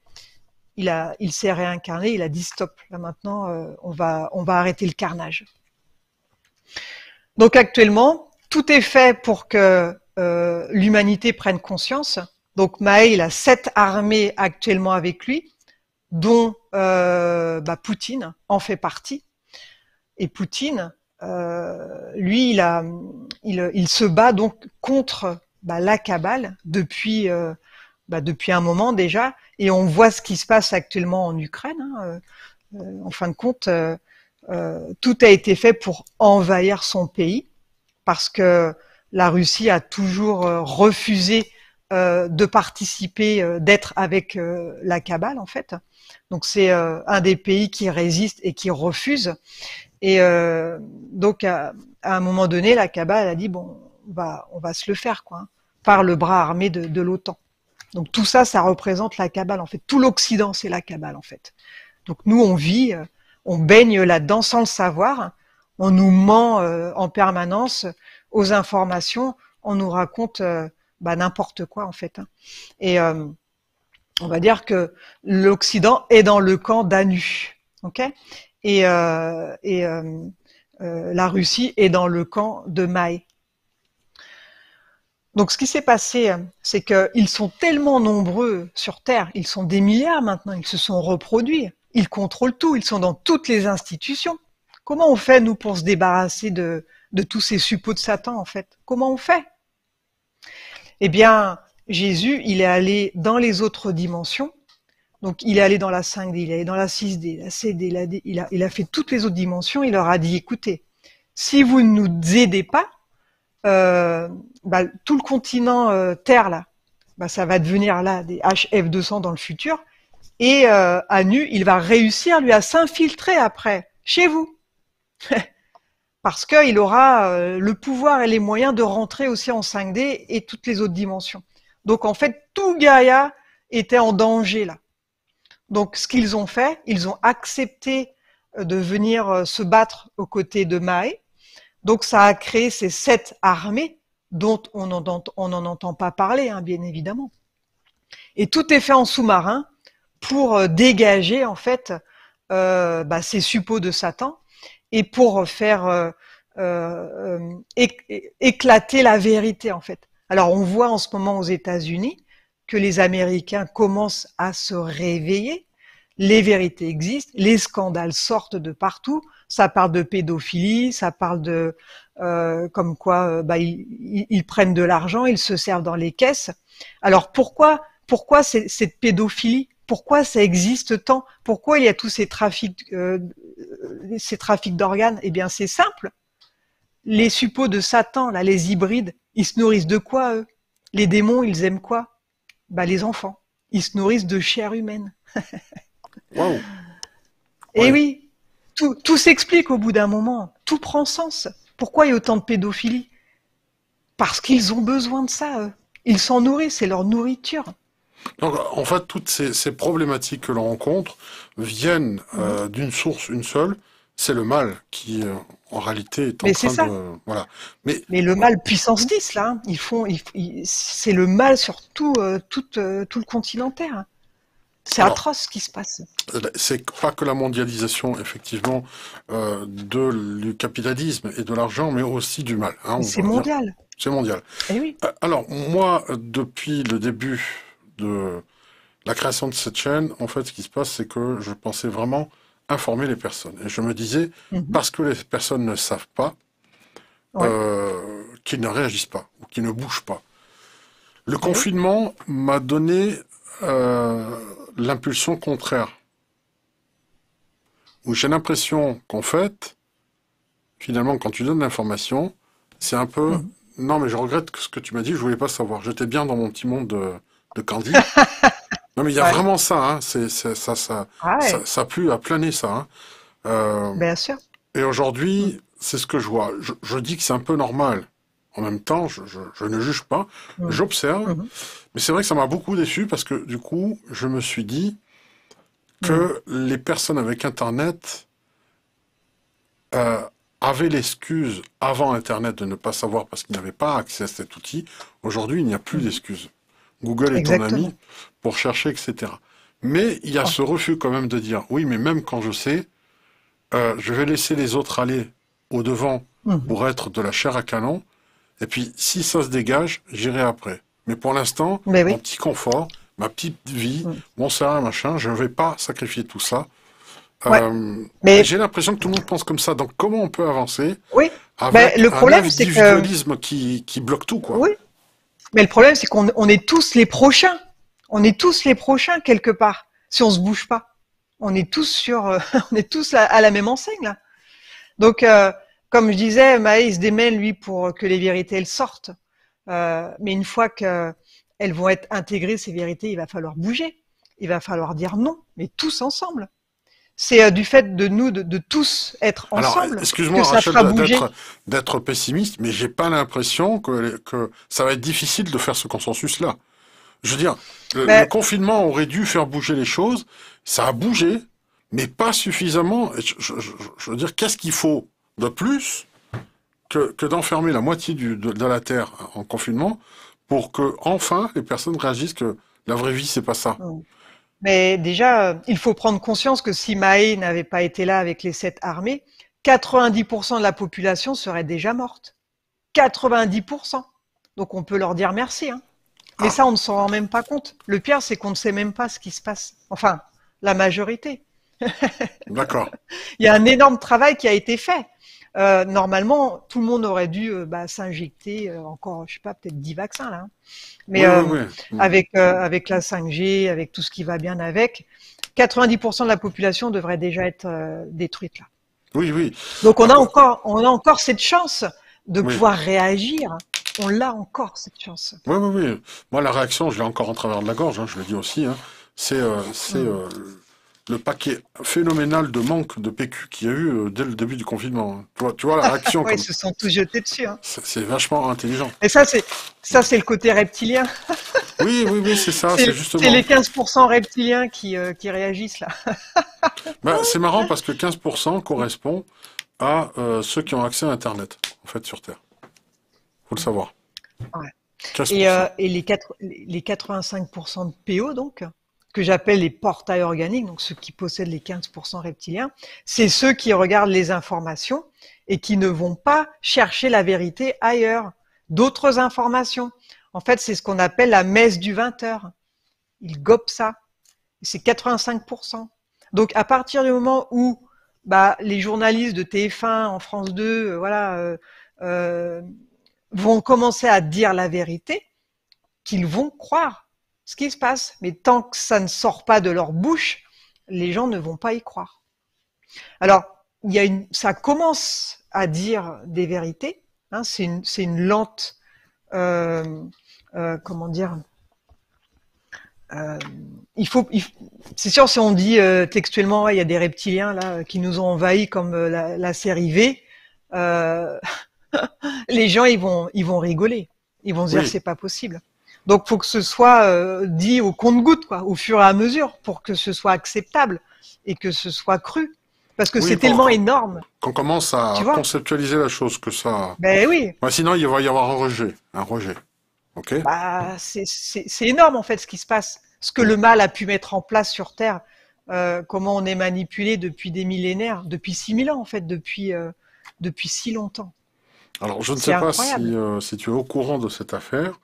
il, a, il s'est réincarné, il a dit stop. Là maintenant, euh, on, va, on va arrêter le carnage. Donc actuellement, tout est fait pour que l'humanité prenne conscience. Donc Maé, il a sept armées actuellement avec lui, dont bah, Poutine en fait partie. Et Poutine, euh, lui, il, a, il, se bat donc contre bah, la cabale depuis, euh, bah, depuis un moment déjà, et on voit ce qui se passe actuellement en Ukraine. Hein, euh, en fin de compte, tout a été fait pour envahir son pays, parce que la Russie a toujours refusé de participer, d'être avec la cabale en fait. Donc c'est un des pays qui résiste et qui refuse. Et euh, donc, à, un moment donné, la cabale a dit, bon, on va, on va se le faire, quoi, par le bras armé de, l'OTAN. Donc tout ça, ça représente la cabale, en fait. Tout l'Occident, c'est la cabale, en fait. Donc nous, on vit, euh, on baigne là-dedans sans le savoir. On nous ment euh, en permanence aux informations, on nous raconte bah, n'importe quoi, en fait. Hein. Et on va dire que l'Occident est dans le camp d'Anu. ok et, euh, euh, euh, la Russie est dans le camp de Maï. Donc ce qui s'est passé, c'est qu'ils sont tellement nombreux sur Terre, ils sont des milliards maintenant, ils se sont reproduits, ils contrôlent tout, ils sont dans toutes les institutions. Comment on fait, nous, pour se débarrasser de, de tous ces suppôts de Satan, en fait Comment on fait Eh bien, Jésus, il est allé dans les autres dimensions, donc il est allé dans la 5D, il est allé dans la 6D, la CD, la D, il a, fait toutes les autres dimensions, il leur a dit, écoutez, si vous ne nous aidez pas, euh, bah, tout le continent euh, Terre, là, bah, ça va devenir là des HF200 dans le futur, et euh, à nu, il va réussir, lui, à s'infiltrer après, chez vous. Parce qu'il aura le pouvoir et les moyens de rentrer aussi en 5D et toutes les autres dimensions. Donc en fait, tout Gaïa était en danger là. Donc ce qu'ils ont fait, ils ont accepté euh, de venir euh, se battre aux côtés de Mai. Donc ça a créé ces sept armées dont on n'en entend pas parler, hein, bien évidemment. Et tout est fait en sous-marin pour euh, dégager en fait bah, ces suppôts de Satan et pour faire éclater la vérité en fait. Alors on voit en ce moment aux États-Unis que les Américains commencent à se réveiller. Les vérités existent, les scandales sortent de partout. Ça parle de pédophilie, ça parle de euh, comme quoi euh, bah, ils, prennent de l'argent, ils se servent dans les caisses. Alors pourquoi pourquoi cette pédophilie Pourquoi ça existe tant Pourquoi il y a tous ces trafics euh, ces trafics d'organes Eh bien c'est simple. Les suppôts de Satan, là, les hybrides, ils se nourrissent de quoi eux Les démons, ils aiment quoi bah, les enfants. Ils se nourrissent de chair humaine. wow. Et oui, tout, s'explique au bout d'un moment. Tout prend sens. Pourquoi il y a autant de pédophilie Parce qu'ils ont besoin de ça, eux. Ils s'en nourrissent, c'est leur nourriture. Donc, en fait, toutes ces, problématiques que l'on rencontre viennent euh, d'une source, une seule, c'est le mal qui, euh, en réalité est en Mais train ça. voilà. Mais, Mais le mal puissance 10 là, hein, ils font c'est le mal sur tout euh, euh, tout, le continent hein. C'est atroce ce qui se passe. Euh, c'est pas que la mondialisation, effectivement, de, du capitalisme et de l'argent, mais aussi du mal. Hein, c'est mondial. C'est mondial. Eh alors, moi, depuis le début de la création de cette chaîne, en fait, ce qui se passe, c'est que je pensais vraiment informer les personnes. Et je me disais, mhm. parce que les personnes ne savent pas, euh, qu'ils ne réagissent pas ou qu'ils ne bougent pas. Le confinement m'a donné euh, l'impulsion contraire, où j'ai l'impression qu'en fait, finalement, quand tu donnes l'information, c'est un peu, mhm. non mais je regrette ce que tu m'as dit, je voulais pas savoir. J'étais bien dans mon petit monde de, de Candy. Non, mais il y a vraiment ça, hein. c'est, ça, ça, ah ça, ça, à planer ça. Hein. Euh, Bien sûr. Et aujourd'hui, mm. c'est ce que je vois. Je, dis que c'est un peu normal. En même temps, je, ne juge pas, mm. j'observe. Mm-hmm. Mais c'est vrai que ça m'a beaucoup déçu parce que du coup, je me suis dit que mm. les personnes avec Internet euh, avaient l'excuse avant Internet de ne pas savoir parce qu'ils n'avaient pas accès à cet outil. Aujourd'hui, il n'y a plus d'excuses. Google est ton ami pour chercher, etc. Mais il y a ce refus quand même de dire, oui, mais même quand je sais, euh, je vais laisser les autres aller au devant mmh. pour être de la chair à canon. Et puis, si ça se dégage, j'irai après. Mais pour l'instant, ben mon petit confort, ma petite vie, mmh. mon salaire, machin, je ne vais pas sacrifier tout ça. Euh, mais j'ai l'impression que tout le monde pense comme ça. Donc, comment on peut avancer Oui. Avec ben, le problème, c'est qui, qui bloque tout, quoi. Oui. Mais le problème, c'est qu'on est tous les prochains on est tous les prochains quelque part, si on se bouge pas. On est tous sur, euh, on est tous à, la même enseigne là. Donc, euh, comme je disais, Maël se démène lui pour que les vérités elles sortent. Euh, mais une fois qu'elles vont être intégrées ces vérités, il va falloir bouger. Il va falloir dire non, mais tous ensemble. C'est du fait de nous, de, tous être ensemble. Excuse-moi, d'être pessimiste, mais j'ai pas l'impression que ça va être difficile de faire ce consensus-là. Je veux dire, euh, le, confinement aurait dû faire bouger les choses. Ça a bougé, mais pas suffisamment. Je, je, veux dire, qu'est-ce qu'il faut de plus que, d'enfermer la moitié de, la Terre en confinement pour que enfin les personnes réagissent que la vraie vie, c'est pas ça. Mais déjà, euh, il faut prendre conscience que si Maé n'avait pas été là avec les sept armées, 90% de la population serait déjà morte. 90%. Donc on peut leur dire merci. Hein. Mais ça, on ne s'en rend même pas compte. Le pire, c'est qu'on ne sait même pas ce qui se passe. Enfin, la majorité. D'accord. Il y a un énorme travail qui a été fait. Euh, normalement, tout le monde aurait dû euh, bah, s'injecter euh, encore, je sais pas, peut-être 10 vaccins là. Hein. Mais avec avec la 5G, avec tout ce qui va bien avec, 90% de la population devrait déjà être détruite là. Oui, oui. Donc on a encore on a encore cette chance de pouvoir réagir on l'a encore cette chance. Oui, oui, oui. Moi, la réaction, je l'ai encore en travers de la gorge, hein, je le dis aussi, hein. c'est euh, euh, le paquet phénoménal de manque de PQ qu'il y a eu euh, dès le début du confinement. Hein. Tu, vois, tu vois, la réaction. ils se sont tous jetés dessus. C'est vachement intelligent. Et ça, c'est ça, c'est le côté reptilien. oui, oui, oui, c'est ça. C'est justement. les 15% reptiliens qui, réagissent là. Ben, c'est marrant parce que 15% correspond à ceux qui ont accès à Internet, en fait, sur Terre savoir. Euh, et, les, 85% de PO, donc, que j'appelle les portails organiques, donc ceux qui possèdent les 15% reptiliens, c'est ceux qui regardent les informations et qui ne vont pas chercher la vérité ailleurs, d'autres informations. En fait, c'est ce qu'on appelle la messe du 20h. Ils gobent ça. C'est 85%. Donc, à partir du moment où bah, les journalistes de TF1, en France 2, euh, voilà, euh, vont commencer à dire la vérité, qu'ils vont croire ce qui se passe. Mais tant que ça ne sort pas de leur bouche, les gens ne vont pas y croire. Alors, il y a une, ça commence à dire des vérités. Hein, c'est une, une, lente, euh, euh, comment dire, euh, il faut, c'est sûr si on dit textuellement il y a des reptiliens là qui nous ont envahis comme la, la, série V les gens ils vont ils vont rigoler, ils vont se que dire c'est pas possible. Donc faut que ce soit euh, dit au compte-goutte quoi, au fur et à mesure pour que ce soit acceptable et que ce soit cru parce que c'est tellement énorme. Qu'on commence à conceptualiser la chose que ça. Ben oui. sinon il va y avoir un rejet, un rejet. OK bah, c'est énorme en fait ce qui se passe, ce que le mal a pu mettre en place sur terre. Euh, comment on est manipulé depuis des millénaires, depuis 6000 ans en fait, depuis, euh, depuis si longtemps. Alors, je ne sais pas euh, si, tu es au courant de cette affaire.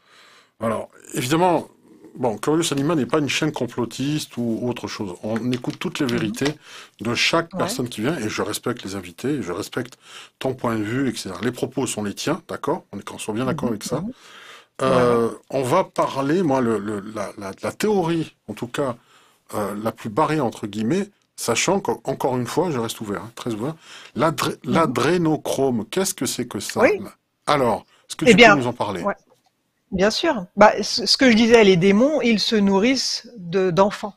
Alors, évidemment, bon, Curious Animal n'est pas une chaîne complotiste ou autre chose. On écoute toutes les mhm. vérités de chaque personne qui vient et je respecte les invités, je respecte ton point de vue, etc. Les propos sont les tiens, d'accord On est soit bien mhm, d'accord avec ça. Mhm. Euh, on va parler, moi, la, théorie, en tout cas, euh, la plus barrée, entre guillemets, Sachant qu'encore une fois, je reste ouvert, hein, très ouvert, mm. l'adrénochrome, qu'est-ce que c'est que ça Alors, est-ce que eh tu peux nous en parler Bien sûr. Bah, ce que je disais, les démons, ils se nourrissent d'enfants.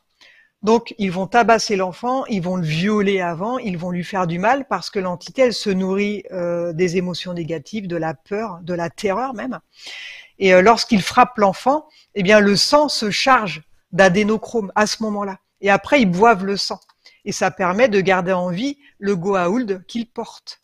Donc, ils vont tabasser l'enfant, ils vont le violer avant, ils vont lui faire du mal parce que l'entité, elle se nourrit euh, des émotions négatives, de la peur, de la terreur même. Et lorsqu'ils euh, lorsqu'il frappe l'enfant, eh bien, le sang se charge d'adénochrome à ce moment-là. Et après, ils boivent le sang et ça permet de garder en vie le Goa'uld qu'il porte.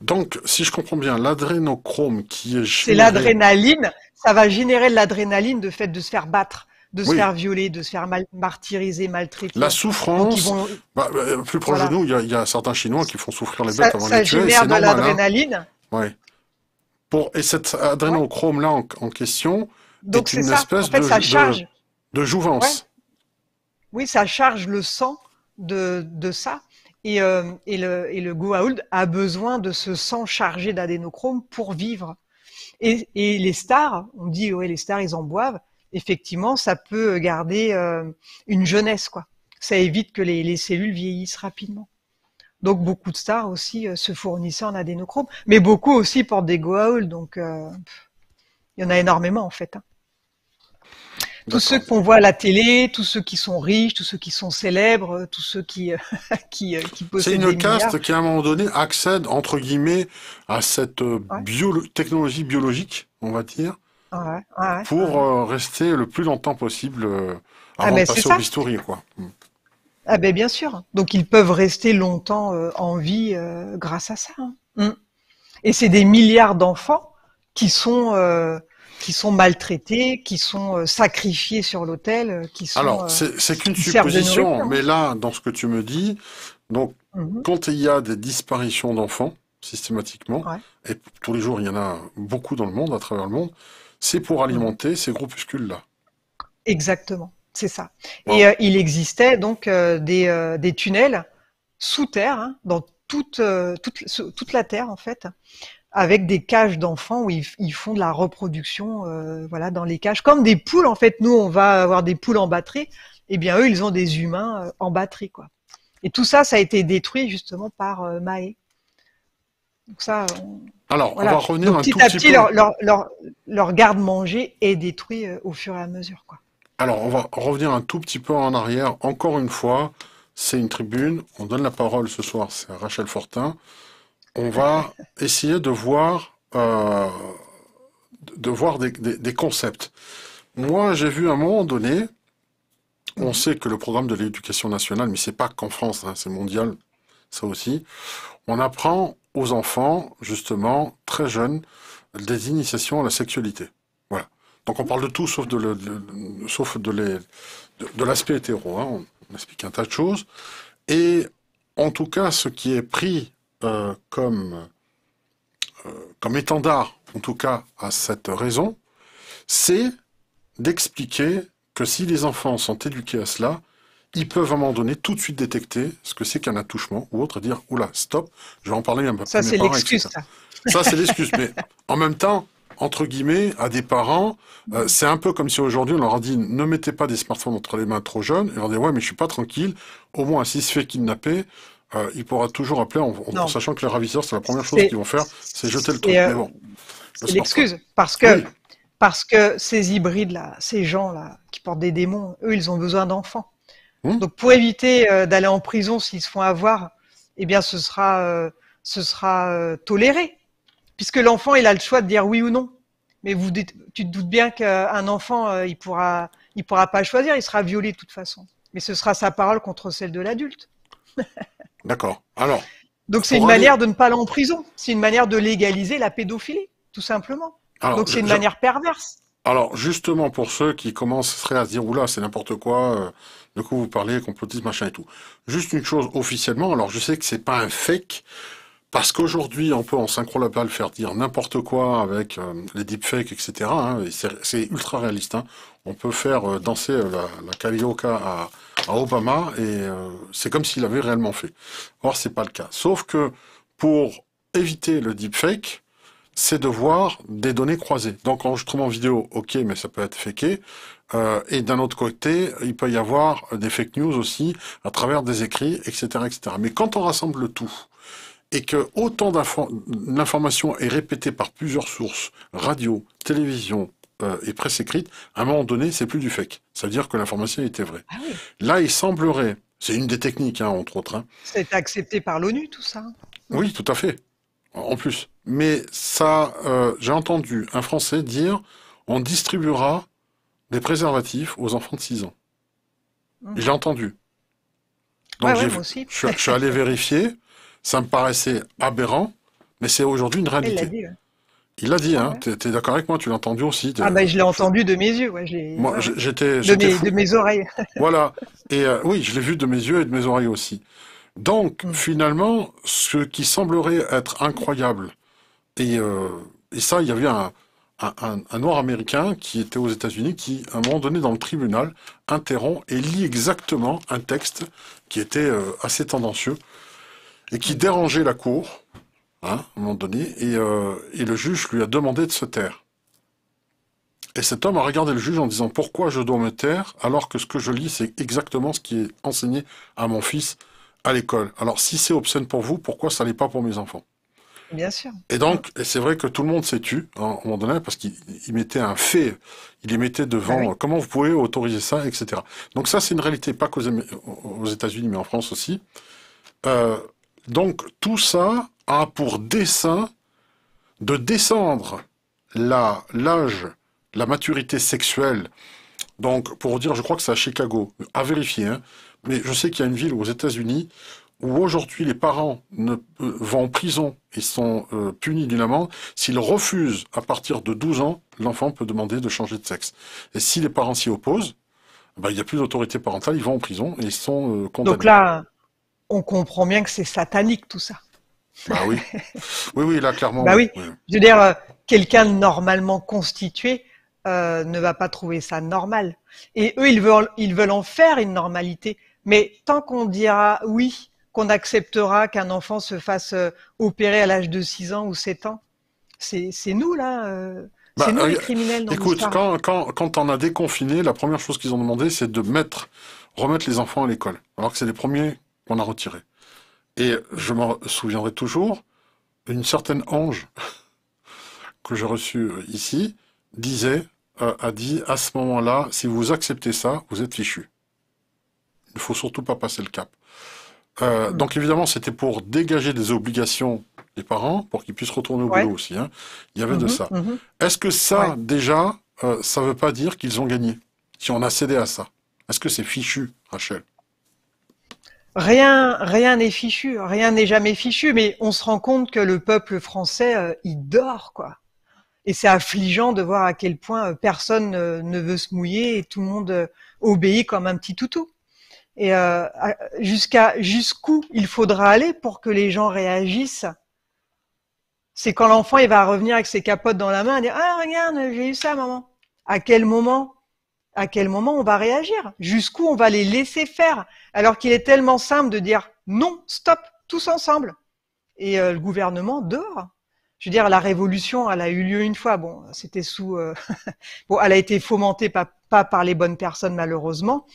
Donc, si je comprends bien, l'adrénochrome qui est C'est l'adrénaline, ça va générer de l'adrénaline de fait de se faire battre, de se faire violer, de se faire martyriser, maltraiter. La souffrance, bah, euh, plus proche de nous, il y, a certains Chinois qui font souffrir les bêtes avant les tuer. Ça génère de hein. l'adrénaline. Pour, et cet adrénochrome-là en, question Donc est, ça. en fait, de, ça charge. de, jouvence. Oui, ça charge le sang de, ça. Et, euh, et, le, et Goa'uld a besoin de ce sang chargé d'adénochrome pour vivre. Et, les stars, on dit ouais les stars ils en boivent. Effectivement, ça peut garder euh, une jeunesse quoi. Ça évite que les, cellules vieillissent rapidement. Donc beaucoup de stars aussi euh, se fournissent en adénochrome, mais beaucoup aussi portent des Goa'uld. Donc il y en a énormément en fait. Hein. Tous ceux qu'on voit à la télé, tous ceux qui sont riches, tous ceux qui sont célèbres, euh, tous ceux qui euh, qui, euh, qui possèdent. C'est une caste qui à un moment donné accède entre guillemets à cette technologie biologique, on va dire, pour rester le plus longtemps possible euh, ah, avant passer au bistouri, mm. Ah ben bien sûr. Donc ils peuvent rester longtemps en vie grâce à ça. Hein. Mm. Et c'est des milliards d'enfants qui sont qui sont maltraités, qui sont euh, sacrifiés sur l'autel, euh, qui sont. Alors, euh, c'est qu'une supposition, mais là, dans ce que tu me dis, donc, mhm. quand il y a des disparitions d'enfants, systématiquement, et tous les jours, il y en a beaucoup dans le monde, à travers le monde, c'est pour mhm. alimenter ces groupuscules-là. Exactement, c'est ça. Et il existait donc des, tunnels sous terre, hein, dans toute, toute, toute la terre, en fait, avec des cages d'enfants où ils, font de la reproduction, euh, voilà, dans les cages, comme des poules en fait. Nous, on va avoir des poules en batterie, et eh bien eux, ils ont des humains euh, en batterie, quoi. Et tout ça, ça a été détruit justement par euh, Maé. Donc ça. Alors, on va revenir un petit tout à petit. peu... leur, leur, garde-manger est détruit au fur et à mesure, quoi. Alors, on va revenir un tout petit peu en arrière. Encore une fois, c'est une tribune. On donne la parole ce soir, c'est Rachel Fortin on va essayer de voir, euh, de voir des, concepts. Moi, j'ai vu à un moment donné, on mhm. sait que le programme de l'éducation nationale, mais c'est pas qu'en France, hein, c'est mondial, ça aussi, on apprend aux enfants, justement, très jeunes, des initiations à la sexualité. Voilà. Donc on parle de tout sauf de, sauf de, l'aspect hétéro. On, hein. on, explique un tas de choses. Et en tout cas, ce qui est pris comme, euh, comme étendard, en tout cas à cette raison, c'est d'expliquer que si les enfants sont éduqués à cela, ils peuvent à un moment donné tout de suite détecter ce que c'est qu'un attouchement ou autre, et dire oula, stop, je vais en parler un peu. Ça, c'est l'excuse. Ça, c'est l'excuse. mais en même temps, entre guillemets, à des parents, euh, c'est un peu comme si aujourd'hui on leur a dit ne mettez pas des smartphones entre les mains trop jeunes, et leur dit ouais, mais je suis pas tranquille, au moins s'il se fait kidnapper, euh, il pourra toujours appeler en, sachant que les ravisseurs, c'est la première chose qu'ils vont faire, c'est jeter le truc. Euh, bon, l'excuse, parce que, parce que ces hybrides-là, ces gens-là qui portent des démons, eux, ils ont besoin d'enfants. Hum. Donc pour éviter euh, d'aller en prison s'ils se font avoir, eh bien ce sera, euh, ce sera toléré, puisque l'enfant, il a le choix de dire oui ou non. Mais vous, tu te doutes bien qu'un enfant, il pourra, il pourra pas choisir, il sera violé de toute façon. Mais ce sera sa parole contre celle de l'adulte. D'accord. Alors. Donc c'est une manière de ne pas aller en prison. C'est une manière de légaliser la pédophilie, tout simplement. Donc c'est une manière perverse. Alors justement pour ceux qui commenceraient à se dire oula c'est n'importe quoi, euh, de quoi vous parlez, complotisme machin et tout. Juste une chose officiellement. Alors je sais que c'est pas un fake. Parce qu'aujourd'hui, on peut en synchro balle faire dire n'importe quoi avec euh, les deepfakes, etc. Hein, c'est ultra réaliste. Hein. On peut faire euh, danser la, la, à, à Obama et euh, c'est comme s'il avait réellement fait. Or, c'est pas le cas. Sauf que pour éviter le deepfake, c'est de voir des données croisées. Donc, enregistrement vidéo, ok, mais ça peut être faké. Euh, et d'un autre côté, il peut y avoir des fake news aussi à travers des écrits, etc., etc. Mais quand on rassemble tout et que autant d'informations est répétée par plusieurs sources, radio, télévision, et euh, presse écrite, à un moment donné, c'est plus du fake. Ça veut dire que l'information était vraie. Ah Là, il semblerait, c'est une des techniques, hein, entre autres. Hein. C'est accepté par l'ONU, tout ça Oui, tout à fait. En plus. Mais ça, euh, j'ai entendu un Français dire on distribuera des préservatifs aux enfants de 6 ans. Mmh. J'ai entendu. Donc Je, suis allé vérifier. Ça me paraissait aberrant, mais c'est aujourd'hui une réalité. Hein. Il l'a dit, tu hein. Ah d'accord avec moi Tu l'as entendu aussi Ah ben, je l'ai entendu de mes yeux, moi, j'étais de, mes oreilles. voilà. Et euh, oui, je l'ai vu de mes yeux et de mes oreilles aussi. Donc, mm. finalement, ce qui semblerait être incroyable, et, euh, ça, il y avait un, un, noir américain qui était aux États-Unis qui, à un moment donné, dans le tribunal, interrompt et lit exactement un texte qui était euh, assez tendancieux et qui dérangeait la cour Hein, à un moment donné, euh, et, le juge lui a demandé de se taire. Et cet homme a regardé le juge en disant pourquoi je dois me taire alors que ce que je lis c'est exactement ce qui est enseigné à mon fils à l'école. Alors si c'est obscène pour vous, pourquoi ça l'est pas pour mes enfants Bien sûr. Et donc, c'est vrai que tout le monde s'est tu, hein, à un moment donné, parce qu'il mettait un fait, il les mettait devant, ah comment vous pouvez autoriser ça, etc. Donc ça, c'est une réalité, pas qu'aux États-Unis, mais en France aussi. Euh, donc tout ça a pour dessein de descendre l'âge, la, maturité sexuelle. Donc, pour dire, je crois que c'est à Chicago, à vérifier, hein. mais je sais qu'il y a une ville aux États-Unis où aujourd'hui les parents ne, euh, vont en prison et sont euh, punis d'une amende. S'ils refusent à partir de 12 ans, l'enfant peut demander de changer de sexe. Et si les parents s'y opposent, bah, il n'y a plus d'autorité parentale, ils vont en prison et ils sont euh, condamnés. Donc là, on comprend bien que c'est satanique tout ça. Bah oui. oui, oui, là, clairement. bah oui. Je veux dire, euh, quelqu'un normalement constitué euh, ne va pas trouver ça normal. Et eux, ils veulent, ils veulent en faire une normalité. Mais tant qu'on dira oui, qu'on acceptera qu'un enfant se fasse euh, opérer à l'âge de 6 ans ou 7 ans, c'est nous, là. Bah, c'est nous, les criminels. Dans écoute, quand, quand, quand on a déconfiné, la première chose qu'ils ont demandé, c'est de mettre, remettre les enfants à l'école. Alors que c'est les premiers qu'on a retirés. Et je m'en souviendrai toujours, une certaine ange que j'ai reçue euh, ici disait, euh, a dit à ce moment-là, si vous acceptez ça, vous êtes fichu. Il ne faut surtout pas passer le cap. Euh, mm. donc évidemment, c'était pour dégager des obligations des parents pour qu'ils puissent retourner au boulot aussi. Hein. Il y avait de mm-hmm, ça. Mm-hmm. Est-ce que ça, déjà, ça ne veut pas dire qu'ils ont gagné Si on a cédé à ça, est-ce que c'est fichu, Rachel Rien, rien n'est fichu, rien n'est jamais fichu, mais on se rend compte que le peuple français, y euh, il dort, quoi. Et c'est affligeant de voir à quel point euh, personne ne veut se mouiller et tout le monde euh, obéit comme un petit toutou. Et jusqu'à jusqu'où il faudra aller pour que les gens réagissent C'est quand l'enfant il va revenir avec ses capotes dans la main et dire ah regarde j'ai eu ça maman. À quel moment à quel moment on va réagir Jusqu'où on va les laisser faire Alors qu'il est tellement simple de dire non, stop, tous ensemble. Et euh, le gouvernement dehors. Je veux dire, la révolution, elle a eu lieu une fois. Bon, c'était sous. Euh, bon, elle a été fomentée pas, par les bonnes personnes malheureusement,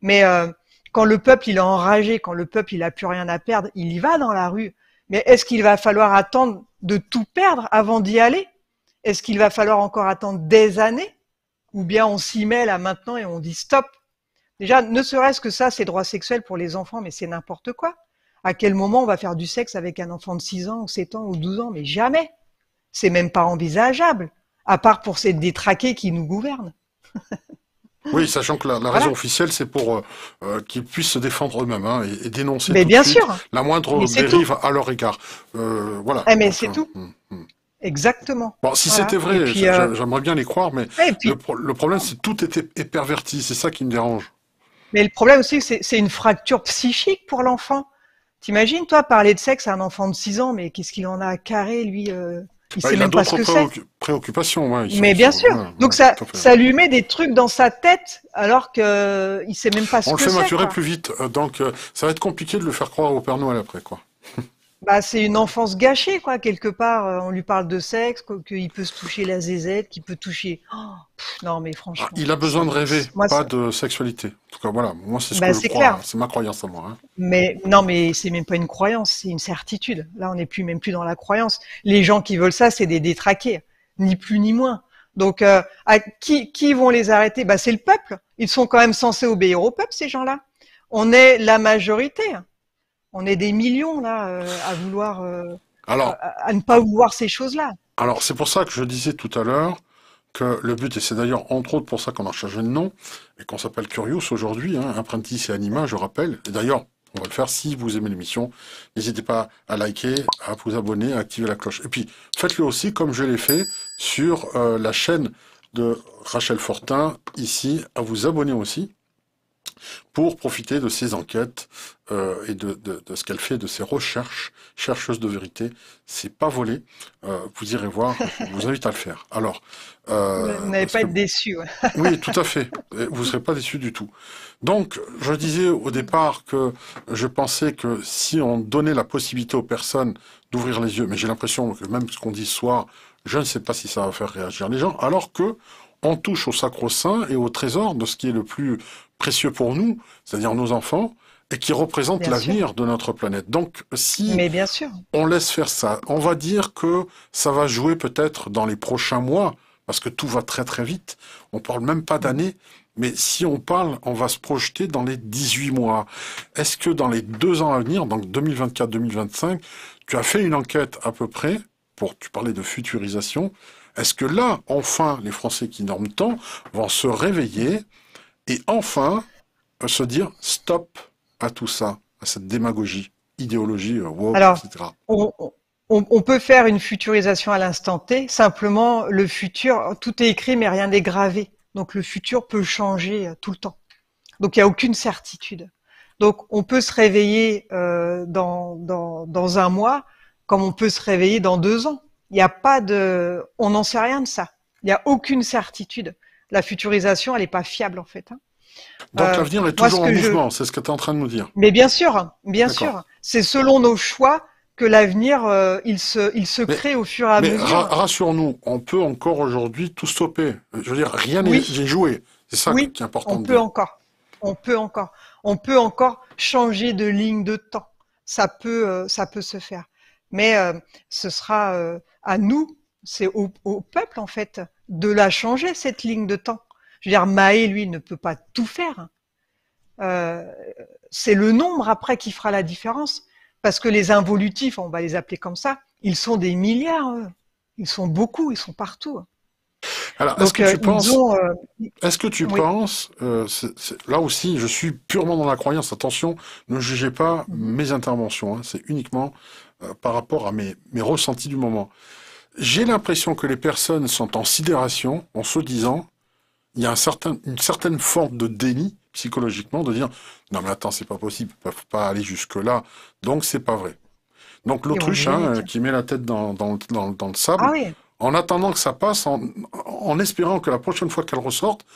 mais euh, quand le peuple il est enragé, quand le peuple il a plus rien à perdre, il y va dans la rue. Mais est-ce qu'il va falloir attendre de tout perdre avant d'y aller Est-ce qu'il va falloir encore attendre des années ou bien on s'y met là maintenant et on dit stop. Déjà, ne serait-ce que ça, c'est droit sexuel pour les enfants, mais c'est n'importe quoi. À quel moment on va faire du sexe avec un enfant de 6 ans ou 7 ans ou 12 ans Mais jamais. C'est même pas envisageable, à part pour ces détraqués qui nous gouvernent. Oui, sachant que la, raison officielle, c'est pour euh, euh, qu'ils puissent se défendre eux-mêmes hein, et, dénoncer mais bien sûr. la moindre dérive à leur égard. Euh, voilà. Eh mais c'est tout. Hum, hum. Exactement. Bon, si c'était vrai, euh, j'aimerais bien les croire, mais le, problème, c'est que tout était est perverti. C'est ça qui me dérange. Mais le problème aussi, c'est une fracture psychique pour l'enfant. T'imagines, toi, parler de sexe à un enfant de 6 ans, mais qu'est-ce qu'il en a à carré, lui euh, Il bah, sait même pas ce que c'est. Préoccupations, Mais bien sûr. Donc ça, ça lui met des trucs dans sa tête alors qu'il ne sait même pas ce que c'est. On le fait maturer plus vite, euh, donc ça va être compliqué de le faire croire au Père Noël après, quoi. Bah, c'est une enfance gâchée, quoi, quelque part. Euh, on lui parle de sexe, qu'il peut se toucher la zézette, qu'il peut toucher. Oh, non, mais ah, franchement. il a besoin de rêver, pas de sexualité. En tout cas, voilà, moi c'est ce bah, que je crois, hein. c'est ma croyance à moi. Hein. Mais non, mais c'est même pas une croyance, c'est une certitude. Là, on n'est plus même plus dans la croyance. Les gens qui veulent ça, c'est des détraqués, ni plus ni moins. Donc, euh, qui, qui vont les arrêter Bah, c'est le peuple. Ils sont quand même censés obéir au peuple, ces gens-là. On est la majorité on est des millions là euh, à vouloir, euh, à, ne pas vouloir ces choses-là. Alors c'est pour ça que je disais tout à l'heure que le but, et c'est d'ailleurs entre autres pour ça qu'on a changé de nom et qu'on s'appelle Curious aujourd'hui, hein, apprentice et anima, je rappelle. Et d'ailleurs, on va le faire si vous aimez l'émission. N'hésitez pas à liker, à vous abonner, à activer la cloche. Et puis faites-le aussi comme je l'ai fait sur euh, la chaîne de Rachel Fortin ici, à vous abonner aussi pour profiter de ses enquêtes euh, et de, ce qu'elle fait, de ses recherches, chercheuse de vérité. C'est pas volé. Euh, vous irez voir. Je vous invite à le faire. Alors, euh, vous n'allez pas être déçu. oui, tout à fait. Vous ne serez pas déçu du tout. Donc, je disais au départ que je pensais que si on donnait la possibilité aux personnes d'ouvrir les yeux, mais j'ai l'impression que même ce qu'on dit ce soir, je ne sais pas si ça va faire réagir les gens, alors que on touche au sacro-saint et au trésor de ce qui est le plus précieux pour nous, c'est-à-dire nos enfants, et qui représentent l'avenir de notre planète. Donc, si on laisse faire ça, on va dire que ça va jouer peut-être dans les prochains mois, parce que tout va très très vite. On parle même pas d'années, mais si on parle, on va se projeter dans les 18 mois. Est-ce que dans les deux ans à venir, donc 2024-2025, tu as fait une enquête à peu près, pour tu parlais de futurisation, est-ce que là, enfin, les Français qui dorment tant vont se réveiller et enfin, euh, se dire stop à tout ça, à cette démagogie, idéologie, euh, wow, Alors, etc. On, peut faire une futurisation à l'instant T, simplement le futur, tout est écrit mais rien n'est gravé. Donc le futur peut changer euh, tout le temps. Donc il n'y a aucune certitude. Donc on peut se réveiller dans un mois comme on peut se réveiller dans deux ans. Il n'y a pas de, on n'en sait rien de ça. Il n'y a aucune certitude la futurisation, elle n'est pas fiable en fait. Hein. Donc euh, l'avenir est toujours en mouvement, c'est ce que tu es en train de nous dire. Mais bien sûr, hein, bien sûr. C'est selon nos choix que l'avenir, euh, il, se, crée au fur et à mesure. Rassure-nous, on peut encore aujourd'hui tout stopper. Je veux dire, rien n'est joué. C'est ça qui est important. On peut encore. On peut encore. On peut encore changer de ligne de temps. Ça peut, euh, ça peut se faire. Mais ce sera à nous, c'est au, peuple en fait, de la changer, cette ligne de temps. Je veux dire, Mahé, lui, ne peut pas tout faire. Euh, c'est le nombre après qui fera la différence. Parce que les involutifs, on va les appeler comme ça, ils sont des milliards. Eux. Ils sont beaucoup, ils sont partout. Alors, est-ce que, penses... que, tu euh, penses, là aussi, je suis purement dans la croyance, attention, ne jugez pas mhm. mes interventions, hein. c'est uniquement euh, par rapport à mes ressentis du moment j'ai l'impression que les personnes sont en sidération en se disant, il y a un certain, une certaine forme de déni psychologiquement de dire non mais attends c'est pas possible ils peuvent pas aller jusque là donc c'est pas vrai donc l'autruche hein, qui met la tête dans, dans, dans, dans le sable ah en attendant que ça passe en, en espérant que la prochaine fois qu'elle ressorte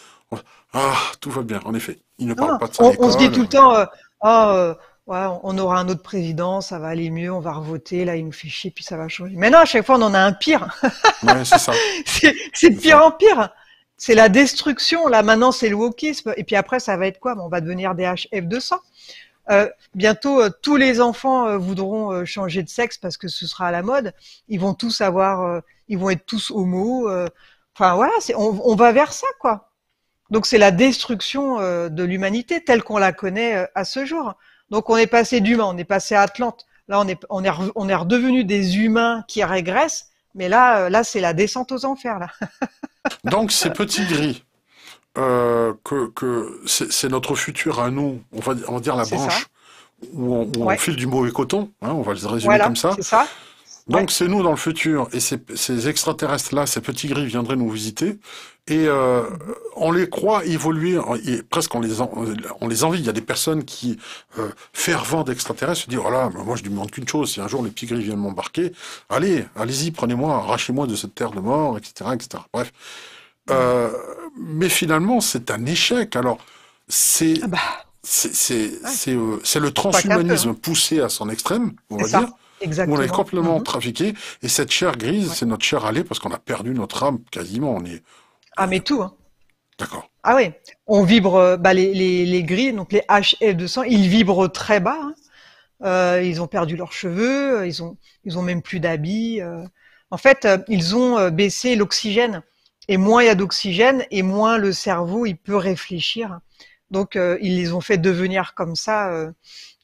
ah tout va bien en effet il ne parle ah, pas de ça on, se dit tout le temps euh, ah, euh on aura un autre président, ça va aller mieux, on va revoter, là il nous fait chier, puis ça va changer. Mais non, à chaque fois on en a un pire. Ouais, c'est ça. c'est de pire en pire. C'est la destruction. Là maintenant c'est le wokisme. Et puis après ça va être quoi On va devenir des HF200. Euh, bientôt, euh, tous les enfants euh, voudront euh, changer de sexe parce que ce sera à la mode. Ils vont tous avoir, ils vont être tous homo. Enfin voilà, on, on, va vers ça quoi. Donc c'est la destruction de l'humanité telle qu'on la connaît à ce jour. Donc on est passé d'humains, on est passé à Atlante. Là, on est, on est, on est redevenu des humains qui régressent, mais là, euh, là c'est la descente aux enfers. Là. Donc ces petits gris, euh, que, que c'est notre futur à nous, on va, on dire la branche, où, on, on, file du mauvais coton, hein, on va le résumer comme ça. ça. Donc c'est nous dans le futur, et ces, ces extraterrestres-là, ces petits gris viendraient nous visiter, et euh, on les croit évoluer, et presque on les, on les envie. Il y a des personnes qui, euh, fervents d'extraterrestres, se disent, oh moi je ne demande qu'une chose, si un jour les petits gris viennent m'embarquer, allez, allez-y, prenez-moi, arrachez-moi de cette terre de mort, etc. etc. Bref. Euh, mais finalement, c'est un échec. Alors, c'est... Ah bah. c'est C'est euh, c'est le hein. transhumanisme poussé à son extrême, on va dire. On est complètement mhm. trafiqué. Et cette chair grise, c'est notre chair allée parce qu'on a perdu notre âme quasiment. On est, ah, mais tout. Hein. D'accord. Ah oui, on vibre euh, bah, les, les, gris, donc les HL200, ils vibrent très bas. Hein. Euh, ils ont perdu leurs cheveux, euh, ils ont, ils ont même plus d'habits. En fait, ils ont baissé l'oxygène. Et moins il y a d'oxygène, et moins le cerveau il peut réfléchir. Donc, ils les ont fait devenir comme ça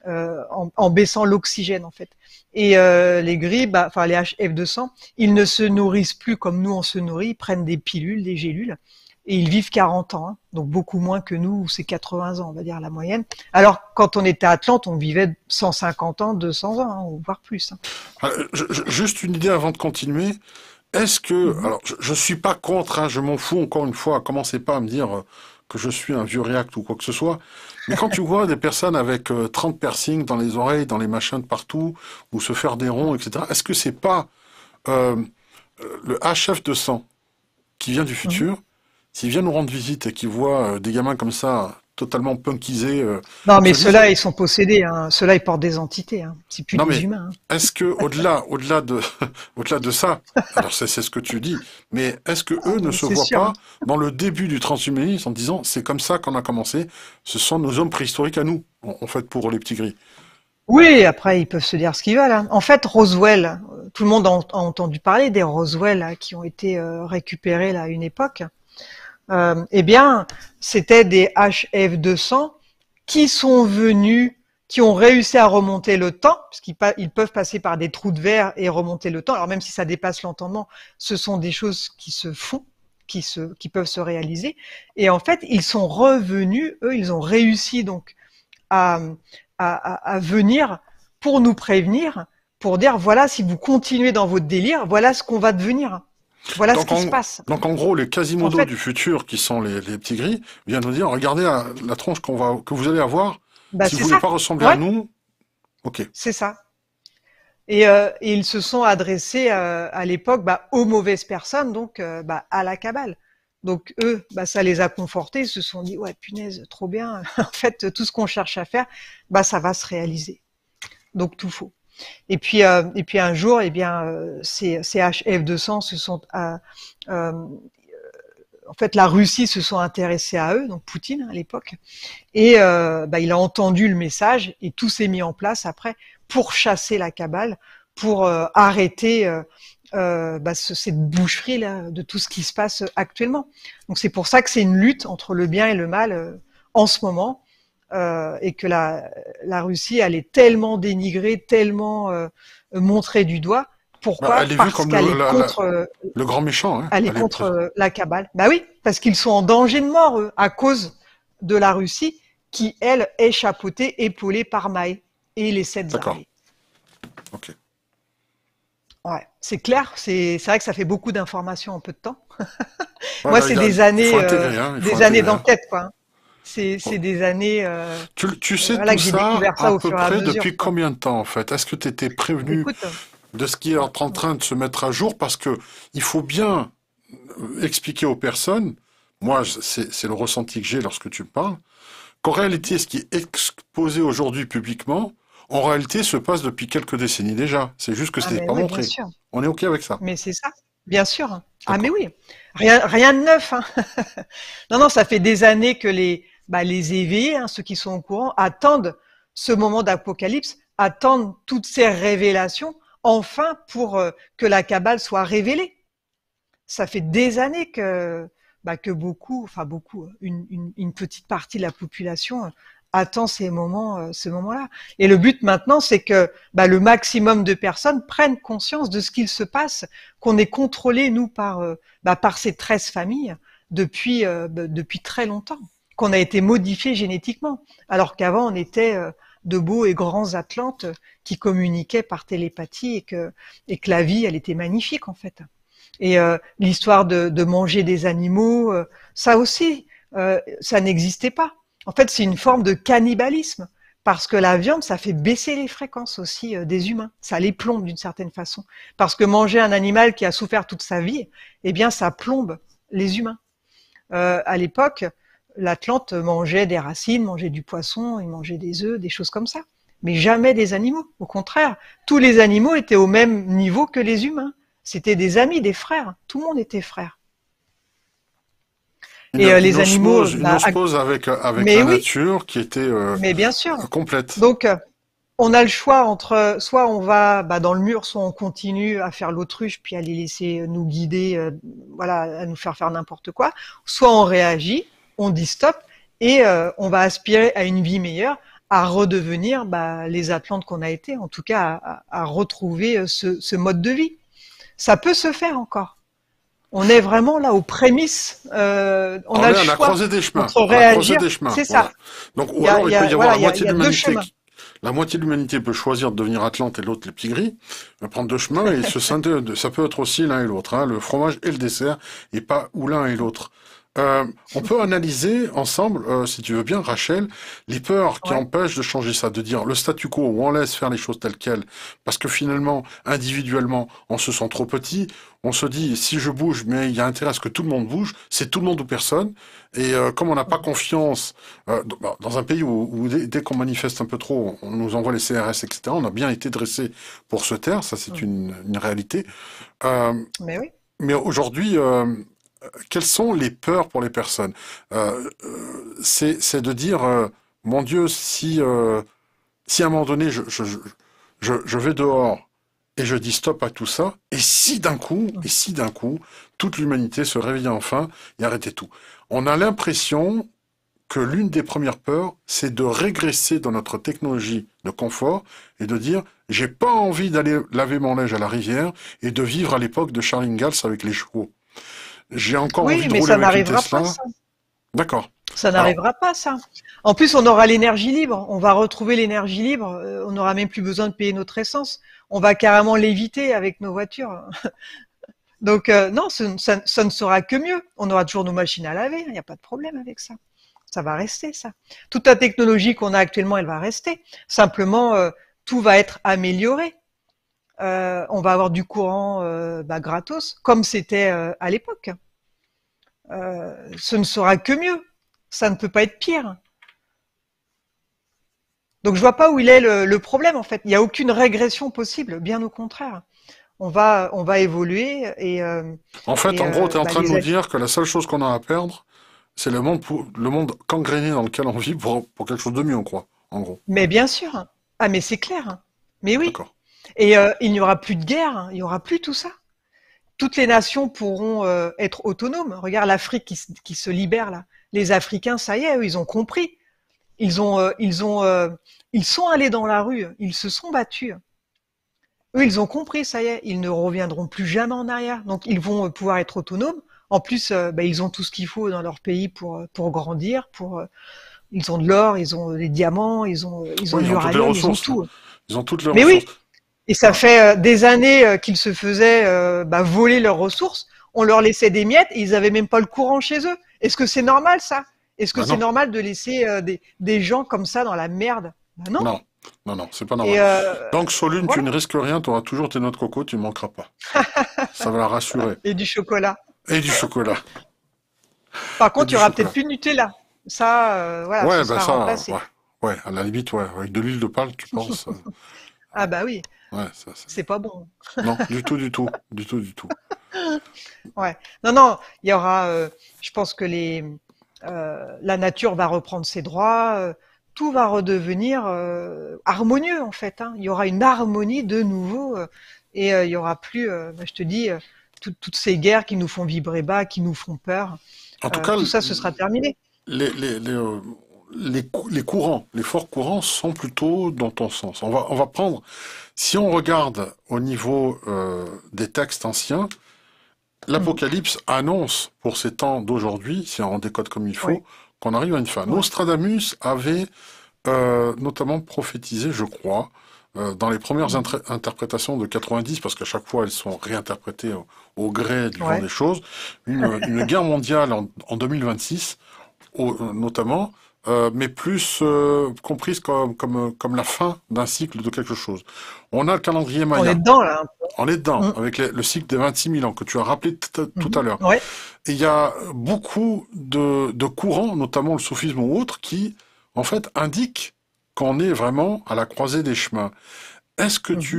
euh, en, baissant l'oxygène en fait. Et euh, les gris, bah, enfin les HF200, ils ne se nourrissent plus comme nous on se nourrit, ils prennent des pilules, des gélules, et ils vivent 40 ans, hein. donc beaucoup moins que nous, c'est 80 ans on va dire la moyenne. Alors quand on était à Atlante, on vivait 150 ans, 200 ans, hein, voire plus. Hein. Ah, juste une idée avant de continuer. Est-ce que, mhm. alors je, ne suis pas contre, je m'en fous encore une fois, commencez pas à me dire euh, que je suis un vieux React ou quoi que ce soit. Mais quand tu vois des personnes avec 30 euh, piercings dans les oreilles, dans les machins de partout, ou se faire des ronds, etc., est-ce que c'est pas euh, euh, le HF de sang qui vient du mmh. futur, s'il vient nous rendre visite et qui voit des gamins comme ça totalement punkisés. Euh, non, mais ceux-là, ils sont possédés. Hein. Ceux-là, ils portent des entités. Hein. C'est plus des humains. Hein. Est-ce que au-delà, au-delà de, au-delà de ça, alors c'est, ce que tu dis, mais est-ce que ah, eux ne se voient pas dans le début du transhumanisme en disant c'est comme ça qu'on a commencé, ce sont nos hommes préhistoriques à nous, en, fait, pour les petits gris. Oui, après ils peuvent se dire ce qu'ils veulent. En fait, Roswell, euh, tout le monde a, entendu parler des Roswell qui ont été euh, récupérés à une époque. Euh, eh bien, c'était des HF200 qui sont venus, qui ont réussi à remonter le temps, puisqu'ils ils peuvent passer par des trous de verre et remonter le temps. Alors même si ça dépasse l'entendement, ce sont des choses qui se font, qui, peuvent se réaliser. Et en fait, ils sont revenus, eux, ils ont réussi donc à, à venir pour nous prévenir, pour dire voilà, si vous continuez dans votre délire, voilà ce qu'on va devenir. Voilà ce qui se passe. Donc en gros, les Quasimodo du futur, qui sont les, petits gris, viennent nous dire regardez euh, la, tronche qu'on va, que vous allez avoir. Bah, si vous ne voulez pas ressembler à nous, ok. C'est ça. Et, euh, ils se sont adressés euh, à l'époque bah, aux mauvaises personnes, donc bah, à la cabale. Donc eux, bah, ça les a confortés, ils se sont dit ouais punaise, trop bien. en fait, tout ce qu'on cherche à faire, bah ça va se réaliser. Donc tout faux. Et puis, euh, et puis un jour, eh bien, euh, ces, HF200 se sont, euh, en fait, la Russie se sont intéressés à eux, donc Poutine à l'époque, et bah, il a entendu le message et tout s'est mis en place après pour chasser la cabale, pour arrêter. Bah, cette boucherie là de tout ce qui se passe actuellement. Donc c'est pour ça que c'est une lutte entre le bien et le mal en ce moment euh, et que la, la, Russie, elle est tellement dénigrée, tellement euh, montrée du doigt. Pourquoi bah, Parce qu'elle est contre la, le grand méchant. Hein. Elle, est contre la cabale. Bah oui, parce qu'ils sont en danger de mort eux, à cause de la Russie, qui elle est chapeautée, épaulée par Maï et les sept armées. Ok. Ouais, c'est clair. C'est vrai que ça fait beaucoup d'informations en peu de temps. Moi, bah, c'est des années, euh, hein, des années hein. d'enquête, quoi. Hein c'est des années. Euh, tu, tu, euh, sais tout ça, à peu près depuis combien de temps en fait Est-ce que tu étais prévenu euh, de ce qui est en train de se mettre à jour Parce que il faut bien expliquer aux personnes. Moi, c'est le ressenti que j'ai lorsque tu me parles. Qu'en réalité, ce qui est exposé aujourd'hui publiquement, en réalité, se passe depuis quelques décennies déjà. C'est juste que ce ah, n'est pas montré. On est OK avec ça. Mais c'est ça, bien sûr. Ah mais oui, rien, rien de neuf. Hein. non, non, ça fait des années que les, bah, les éveillés, hein, ceux qui sont au courant, attendent ce moment d'apocalypse, attendent toutes ces révélations, enfin pour euh, que la cabale soit révélée. Ça fait des années que, bah, que beaucoup, enfin beaucoup, une, petite partie de la population euh, attend ces moments, euh, ce moment-là. Et le but maintenant, c'est que bah, le maximum de personnes prennent conscience de ce qu'il se passe, qu'on est contrôlé nous par, par ces 13 familles depuis, depuis très longtemps qu'on a été modifié génétiquement, alors qu'avant on était euh, de beaux et grands Atlantes euh, qui communiquaient par télépathie et que, la vie, elle était magnifique en fait. Et euh, l'histoire de, manger des animaux, ça aussi, ça n'existait pas. En fait, c'est une forme de cannibalisme parce que la viande, ça fait baisser les fréquences aussi des humains, ça les plombe d'une certaine façon. Parce que manger un animal qui a souffert toute sa vie, eh bien, ça plombe les humains. à l'époque, l'Atlante mangeait des racines, mangeait du poisson, il mangeait des œufs, des choses comme ça. Mais jamais des animaux. Au contraire, tous les animaux étaient au même niveau que les humains. C'était des amis, des frères. Tout le monde était frère. Et euh, les animaux, je là, pose avec euh, la nature qui était euh, mais bien sûr. complète. Donc on a le choix entre soit on va bah, dans le mur, soit on continue à faire l'autruche puis à les laisser nous guider, voilà, à nous faire faire n'importe quoi. Soit on réagit on dit stop et euh, on va aspirer à une vie meilleure, à redevenir bah, les Atlantes qu'on a été, en tout cas à, retrouver euh, ce, mode de vie. Ça peut se faire encore. On est vraiment là aux prémices. Euh, on, a, le choix des chemins. C'est ça. Donc, il peut y avoir la moitié de l'humanité la moitié de l'humanité peut choisir de devenir Atlante et l'autre les petits gris, prendre deux chemins et se scinder. Ça peut être aussi l'un et l'autre, hein. le fromage et le dessert, et pas ou l'un et l'autre. Euh, on peut analyser ensemble, euh, si tu veux bien, Rachel, les peurs qui empêchent de changer ça, de dire le statu quo, où on laisse faire les choses telles quelles, parce que finalement, individuellement, on se sent trop petit, on se dit, si je bouge, mais il y a intérêt à ce que tout le monde bouge, c'est tout le monde ou personne, et euh, comme on n'a pas confiance, bah, dans un pays où, dès, qu'on manifeste un peu trop, on nous envoie les CRS, etc., on a bien été dressé pour se taire, ça c'est une, une, réalité. mais oui. Mais aujourd'hui quelles sont les peurs pour les personnes euh, euh, C'est de dire, euh, mon Dieu, si, à un moment donné, je, vais dehors et je dis stop à tout ça, et si d'un coup, et si d'un coup, toute l'humanité se réveille enfin et arrêtait tout. On a l'impression que l'une des premières peurs, c'est de régresser dans notre technologie de confort et de dire, j'ai pas envie d'aller laver mon linge à la rivière et de vivre à l'époque de Charles Ingalls avec les chevaux. J'ai encore oui, mais ça n'arrivera pas. D'accord. Ça n'arrivera pas, ça. En plus, on aura l'énergie libre. On va retrouver l'énergie libre. Euh, on n'aura même plus besoin de payer notre essence. On va carrément l'éviter avec nos voitures. Donc, euh, non, ça, ne sera que mieux. On aura toujours nos machines à laver. Il n'y a pas de problème avec ça. Ça va rester, ça. Toute la technologie qu'on a actuellement, elle va rester. Simplement, euh, tout va être amélioré. Euh, on va avoir du courant euh, bah, gratos, comme c'était euh, à l'époque. ce ne sera que mieux. Ça ne peut pas être pire. Donc je vois pas où il est le, problème en fait. Il n'y a aucune régression possible, bien au contraire. On va, on va évoluer et. en fait, en gros, tu es en bah, train de nous dire que la seule chose qu'on a à perdre, c'est le monde, pour, le monde dans lequel on vit pour, quelque chose de mieux, on croit, en gros. Mais bien sûr. Ah mais c'est clair. Mais oui. D'accord. Et euh, il n'y aura plus de guerre, hein. il n'y aura plus tout ça. Toutes les nations pourront euh, être autonomes. Regarde l'Afrique qui, se libère là. Les Africains, ça y est, eux, ils ont compris. Ils ont, euh, ils ont, ils sont allés dans la rue, ils se sont battus. Eux, ils ont compris, ça y est, ils ne reviendront plus jamais en arrière. Donc, ils vont pouvoir être autonomes. En plus, bah, ils ont tout ce qu'il faut dans leur pays pour pour grandir, pour ils ont de l'or, ils ont des diamants, ils ont ils ont du ils, ils ont tout. Ils ont toutes leurs Mais Oui. Et ça fait euh, des années euh, qu'ils se faisaient euh, bah, voler leurs ressources. On leur laissait des miettes et ils n'avaient même pas le courant chez eux. Est-ce que c'est normal ça Est-ce que bah c'est normal de laisser des, gens comme ça dans la merde bah Non. non. Non, non, c'est pas normal. Donc, Solune, tu ne risques rien, tu auras toujours tes noix de coco, tu ne manqueras pas. Ça va la rassurer. Et du chocolat. Et du chocolat. Par contre, tu auras peut-être plus de Nutella. Ça, Ouais, ça, bah ça ouais, à la limite, ouais. Avec de l'huile de palme, tu penses. ah, bah oui. C'est pas bon. Non, du tout, du tout, du tout, du tout. Ouais. Non, non, il y aura. Euh, je pense que les, euh, la nature va reprendre ses droits. Euh, tout va redevenir harmonieux en fait. Hein. Il y aura une harmonie de nouveau et il y aura plus. Bah, je te dis, toutes ces guerres qui nous font vibrer bas, qui nous font peur. En tout cas, tout ça, ce sera terminé. Les, les courants, les forts courants sont plutôt dans ton sens. On va, on va prendre si on regarde au niveau euh, des textes anciens, l'Apocalypse annonce pour ces temps d'aujourd'hui, si on décode comme il faut, qu'on arrive à une fin. Nostradamus avait euh, notamment prophétisé, je crois, euh, dans les premières interprétations de 90, parce qu'à chaque fois elles sont réinterprétées au, gré du vent des choses, une, guerre mondiale en, 2026, notamment, euh, mais plus euh, comprise comme, la fin d'un cycle de quelque chose. On a le calendrier maya. On est dedans, là. On est dedans, avec le cycle des 26 000 ans que tu as rappelé tout à mm-hmm. l'heure. il y a beaucoup de, courants, notamment le soufisme ou autre, qui, en fait, indiquent qu'on est vraiment à la croisée des chemins. Est-ce que tu,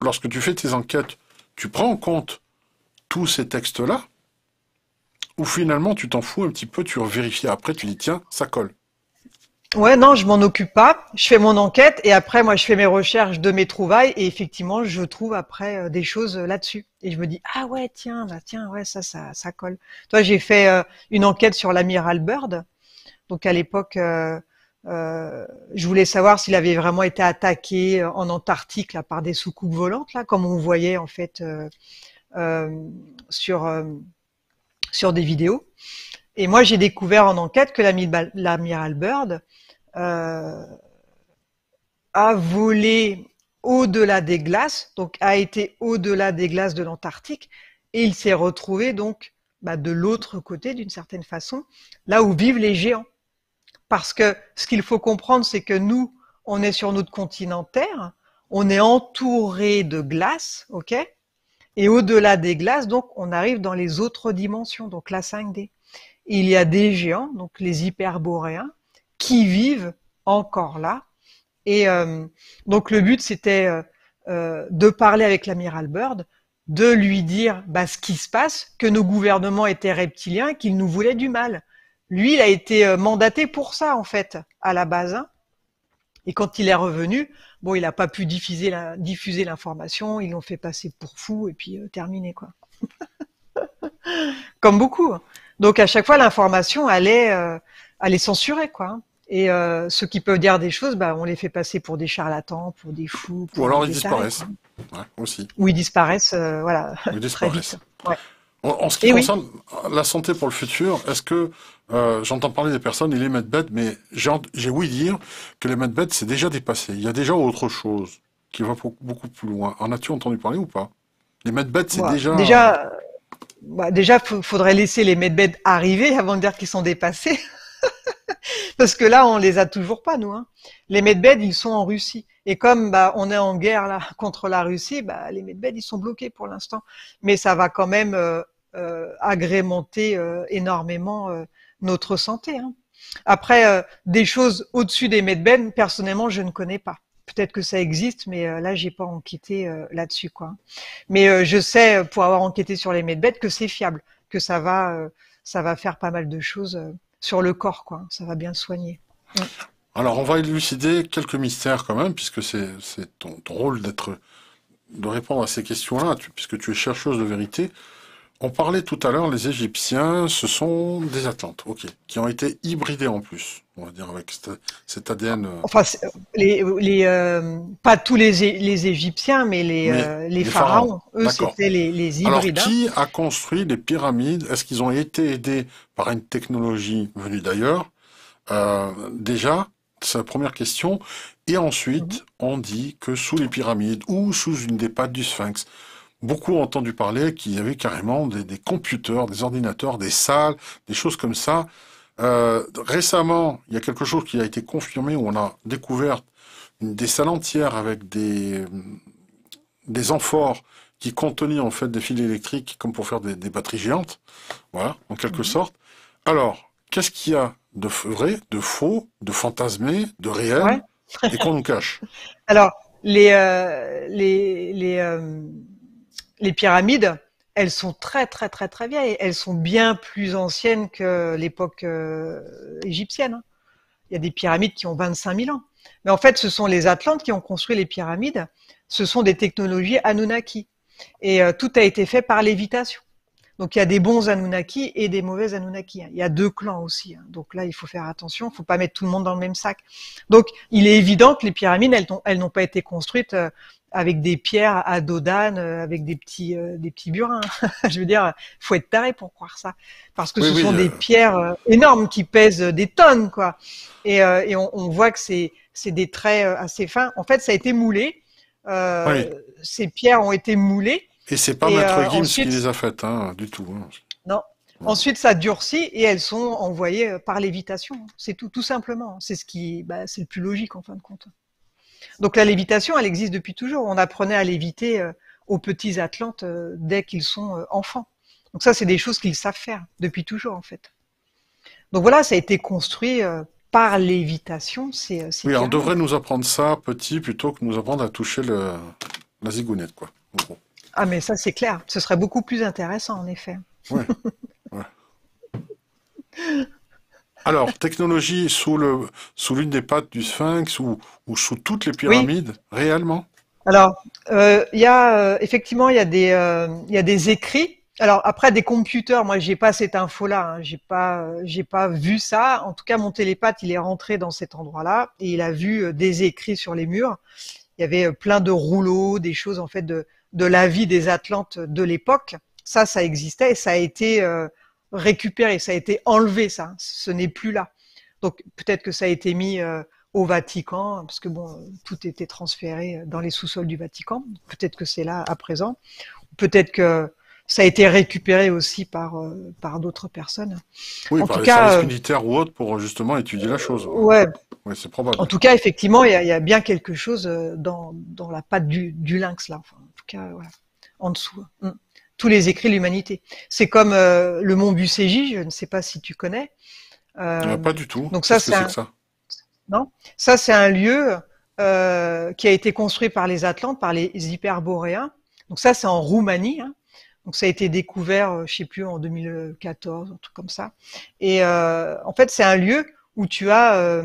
mm-hmm. lorsque tu fais tes enquêtes, tu prends en compte tous ces textes-là ou finalement, tu t'en fous un petit peu, tu vérifies après, tu dis tiens, ça colle. Ouais, non, je m'en occupe pas. Je fais mon enquête et après, moi, je fais mes recherches de mes trouvailles et effectivement, je trouve après euh, des choses euh, là-dessus. Et je me dis, ah ouais, tiens, bah, tiens, ouais, ça, ça, ça colle. Toi, j'ai fait euh, une enquête sur l'amiral Bird. Donc, à l'époque, je voulais savoir s'il avait vraiment été attaqué en Antarctique là, par des soucoupes volantes, là, comme on voyait, en fait, euh, sur sur des vidéos. Et moi, j'ai découvert en enquête que l'amiral Bird euh, a volé au-delà des glaces, donc a été au-delà des glaces de l'Antarctique, et il s'est retrouvé donc bah, de l'autre côté, d'une certaine façon, là où vivent les géants. Parce que ce qu'il faut comprendre, c'est que nous, on est sur notre continent Terre, on est entouré de glace, ok et au-delà des glaces, donc, on arrive dans les autres dimensions, donc la 5D. il y a des géants, donc les hyperboréens, qui vivent encore là. Et euh, donc le but, c'était euh, euh, de parler avec l'amiral Bird, de lui dire bah, ce qui se passe, que nos gouvernements étaient reptiliens, qu'ils nous voulaient du mal. Lui, il a été mandaté pour ça, en fait, à la base. Hein. Et quand il est revenu, bon, il n'a pas pu diffuser diffuser l'information, ils l'ont fait passer pour fou et puis euh, terminé quoi. Comme beaucoup. Hein. Donc à chaque fois, l'information allait, euh, allait censurée quoi. Hein. Et euh, ceux qui peuvent dire des choses, bah, on les fait passer pour des charlatans, pour des fous. Pour Ou alors ils disparaissent. Ouais, aussi. Ou ils disparaissent, euh, voilà. Ils disparaissent. Ouais. En, ce qui eh concerne la santé pour le futur, est-ce que euh, j'entends parler des personnes, les est medbed, mais j'ai oui dire que les medbed, c'est déjà dépassé. Il y a déjà autre chose qui va beaucoup plus loin. En as-tu entendu parler ou pas Les medbed, c'est bah, déjà... Déjà, bah, déjà, faudrait laisser les medbed arriver avant de dire qu'ils sont dépassés. Parce que là, on les a toujours pas, nous. Hein. Les medbeds, ils sont en Russie. Et comme bah, on est en guerre là contre la Russie, bah, les medbeds, ils sont bloqués pour l'instant. Mais ça va quand même euh, euh, agrémenter euh, énormément euh, notre santé. Hein. Après, des choses au-dessus des medben, personnellement, je ne connais pas peut-être que ça existe, mais là, j'ai pas enquêté là-dessus, quoi. Mais je sais, pour avoir enquêté sur les medbeds, que c'est fiable, que ça va, ça va faire pas mal de choses sur le corps, quoi. Ça va bien soigner. Mm. Alors, on va élucider quelques mystères quand même, puisque c'est ton, ton, rôle d'être, de répondre à ces questions-là, puisque tu es chercheuse de vérité. On parlait tout à l'heure, les Égyptiens, ce sont des attentes, ok, qui ont été hybridés en plus, on va dire, avec cet ADN. Euh. Enfin, euh, pas tous les, Égyptiens, mais les, euh, pharaons, eux, c'était les, hybrides. Alors, hein. qui a construit les pyramides Est-ce qu'ils ont été aidés par une technologie venue d'ailleurs Déjà, c'est la première question. Et ensuite, mhm. on dit que sous les pyramides ou sous une des pattes du sphinx, beaucoup ont entendu parler qu'il y avait carrément des, des, computers, des ordinateurs, des salles, des choses comme ça. Euh, récemment, il y a quelque chose qui a été confirmé où on a découvert des salles entières avec des, des amphores qui contenaient en fait des fils électriques comme pour faire des, batteries géantes, voilà, en quelque mhm. sorte. Alors, qu'est-ce qu'il y a de vrai, de faux, de fantasmé, de réel et qu'on nous cache Alors, les, euh, les, euh, les pyramides, elles sont très très très très vieilles. Elles sont bien plus anciennes que l'époque euh, égyptienne. Hein. Il y a des pyramides qui ont 25 000 ans. Mais en fait, ce sont les Atlantes qui ont construit les pyramides. Ce sont des technologies Anunnaki. Et euh, tout a été fait par lévitation. Donc il y a des bons Anunnaki et des mauvais Anunnaki. Hein. Il y a deux clans aussi. Hein. Donc là, il faut faire attention. Il ne faut pas mettre tout le monde dans le même sac. Donc il est évident que les pyramides, elles n'ont pas été construites euh, avec des pierres à dos d'âne, euh, avec des petits euh, des petits burins. je veux dire, faut être taré pour croire ça, parce que ce sont des pierres euh, énormes qui pèsent des tonnes, quoi. Et, et on, voit que c'est c'est des traits assez fins. En fait, ça a été moulé. Ces pierres ont été moulées. Et c'est pas votre Maître qui les a faites, hein, du tout. Hein. Non. Ensuite, ça durcit et elles sont envoyées par lévitation. C'est tout, tout simplement. C'est ce qui, bah, c'est le plus logique en fin de compte. Donc la lévitation, elle existe depuis toujours. On apprenait à léviter euh, aux petits Atlantes euh, dès qu'ils sont euh, enfants. Donc ça, c'est des choses qu'ils savent faire depuis toujours, en fait. Donc voilà, ça a été construit par lévitation. C'est, oui, on devrait nous apprendre ça petit plutôt que nous apprendre à toucher la zigounette, quoi. Ah, mais ça, c'est clair. Ce serait beaucoup plus intéressant, en effet. Ouais. ouais. Alors, technologie sous le sous l'une des pattes du sphinx ou, sous toutes les pyramides, réellement Alors, euh, il euh, effectivement il y a des euh, y a des écrits. Alors après des computers, moi j'ai pas cette info là, hein. j'ai pas euh, j'ai pas vu ça. En tout cas, mon télépathe il est rentré dans cet endroit là et il a vu des écrits sur les murs. Il y avait plein de rouleaux, des choses en fait de de la vie des Atlantes de l'époque. Ça, ça existait et ça a été récupéré, ça a été enlevé, ça. Ce n'est plus là. Donc peut-être que ça a été mis euh, au Vatican, parce que bon, tout était transféré euh, dans les sous-sols du Vatican. Peut-être que c'est là à présent. Peut-être que ça a été récupéré aussi par euh, par d'autres personnes. Oui, en par tout cas, services militaires ou autres pour justement étudier la chose. Ouais. c'est probable. En tout cas, effectivement, il y a, bien quelque chose dans, la patte du, lynx là. en tout cas, en dessous. Mm tous les écrits de l'humanité. C'est comme euh, le mont Bucéji, je ne sais pas si tu connais. Euh, ah, pas du tout. Donc ça, c'est ça non ça c'est un lieu euh, qui a été construit par les Atlantes, par les hyperboréens. Donc ça c'est en Roumanie. Hein. Donc ça a été découvert, je sais plus, en 2014, un truc comme ça. Et en fait c'est un lieu où tu as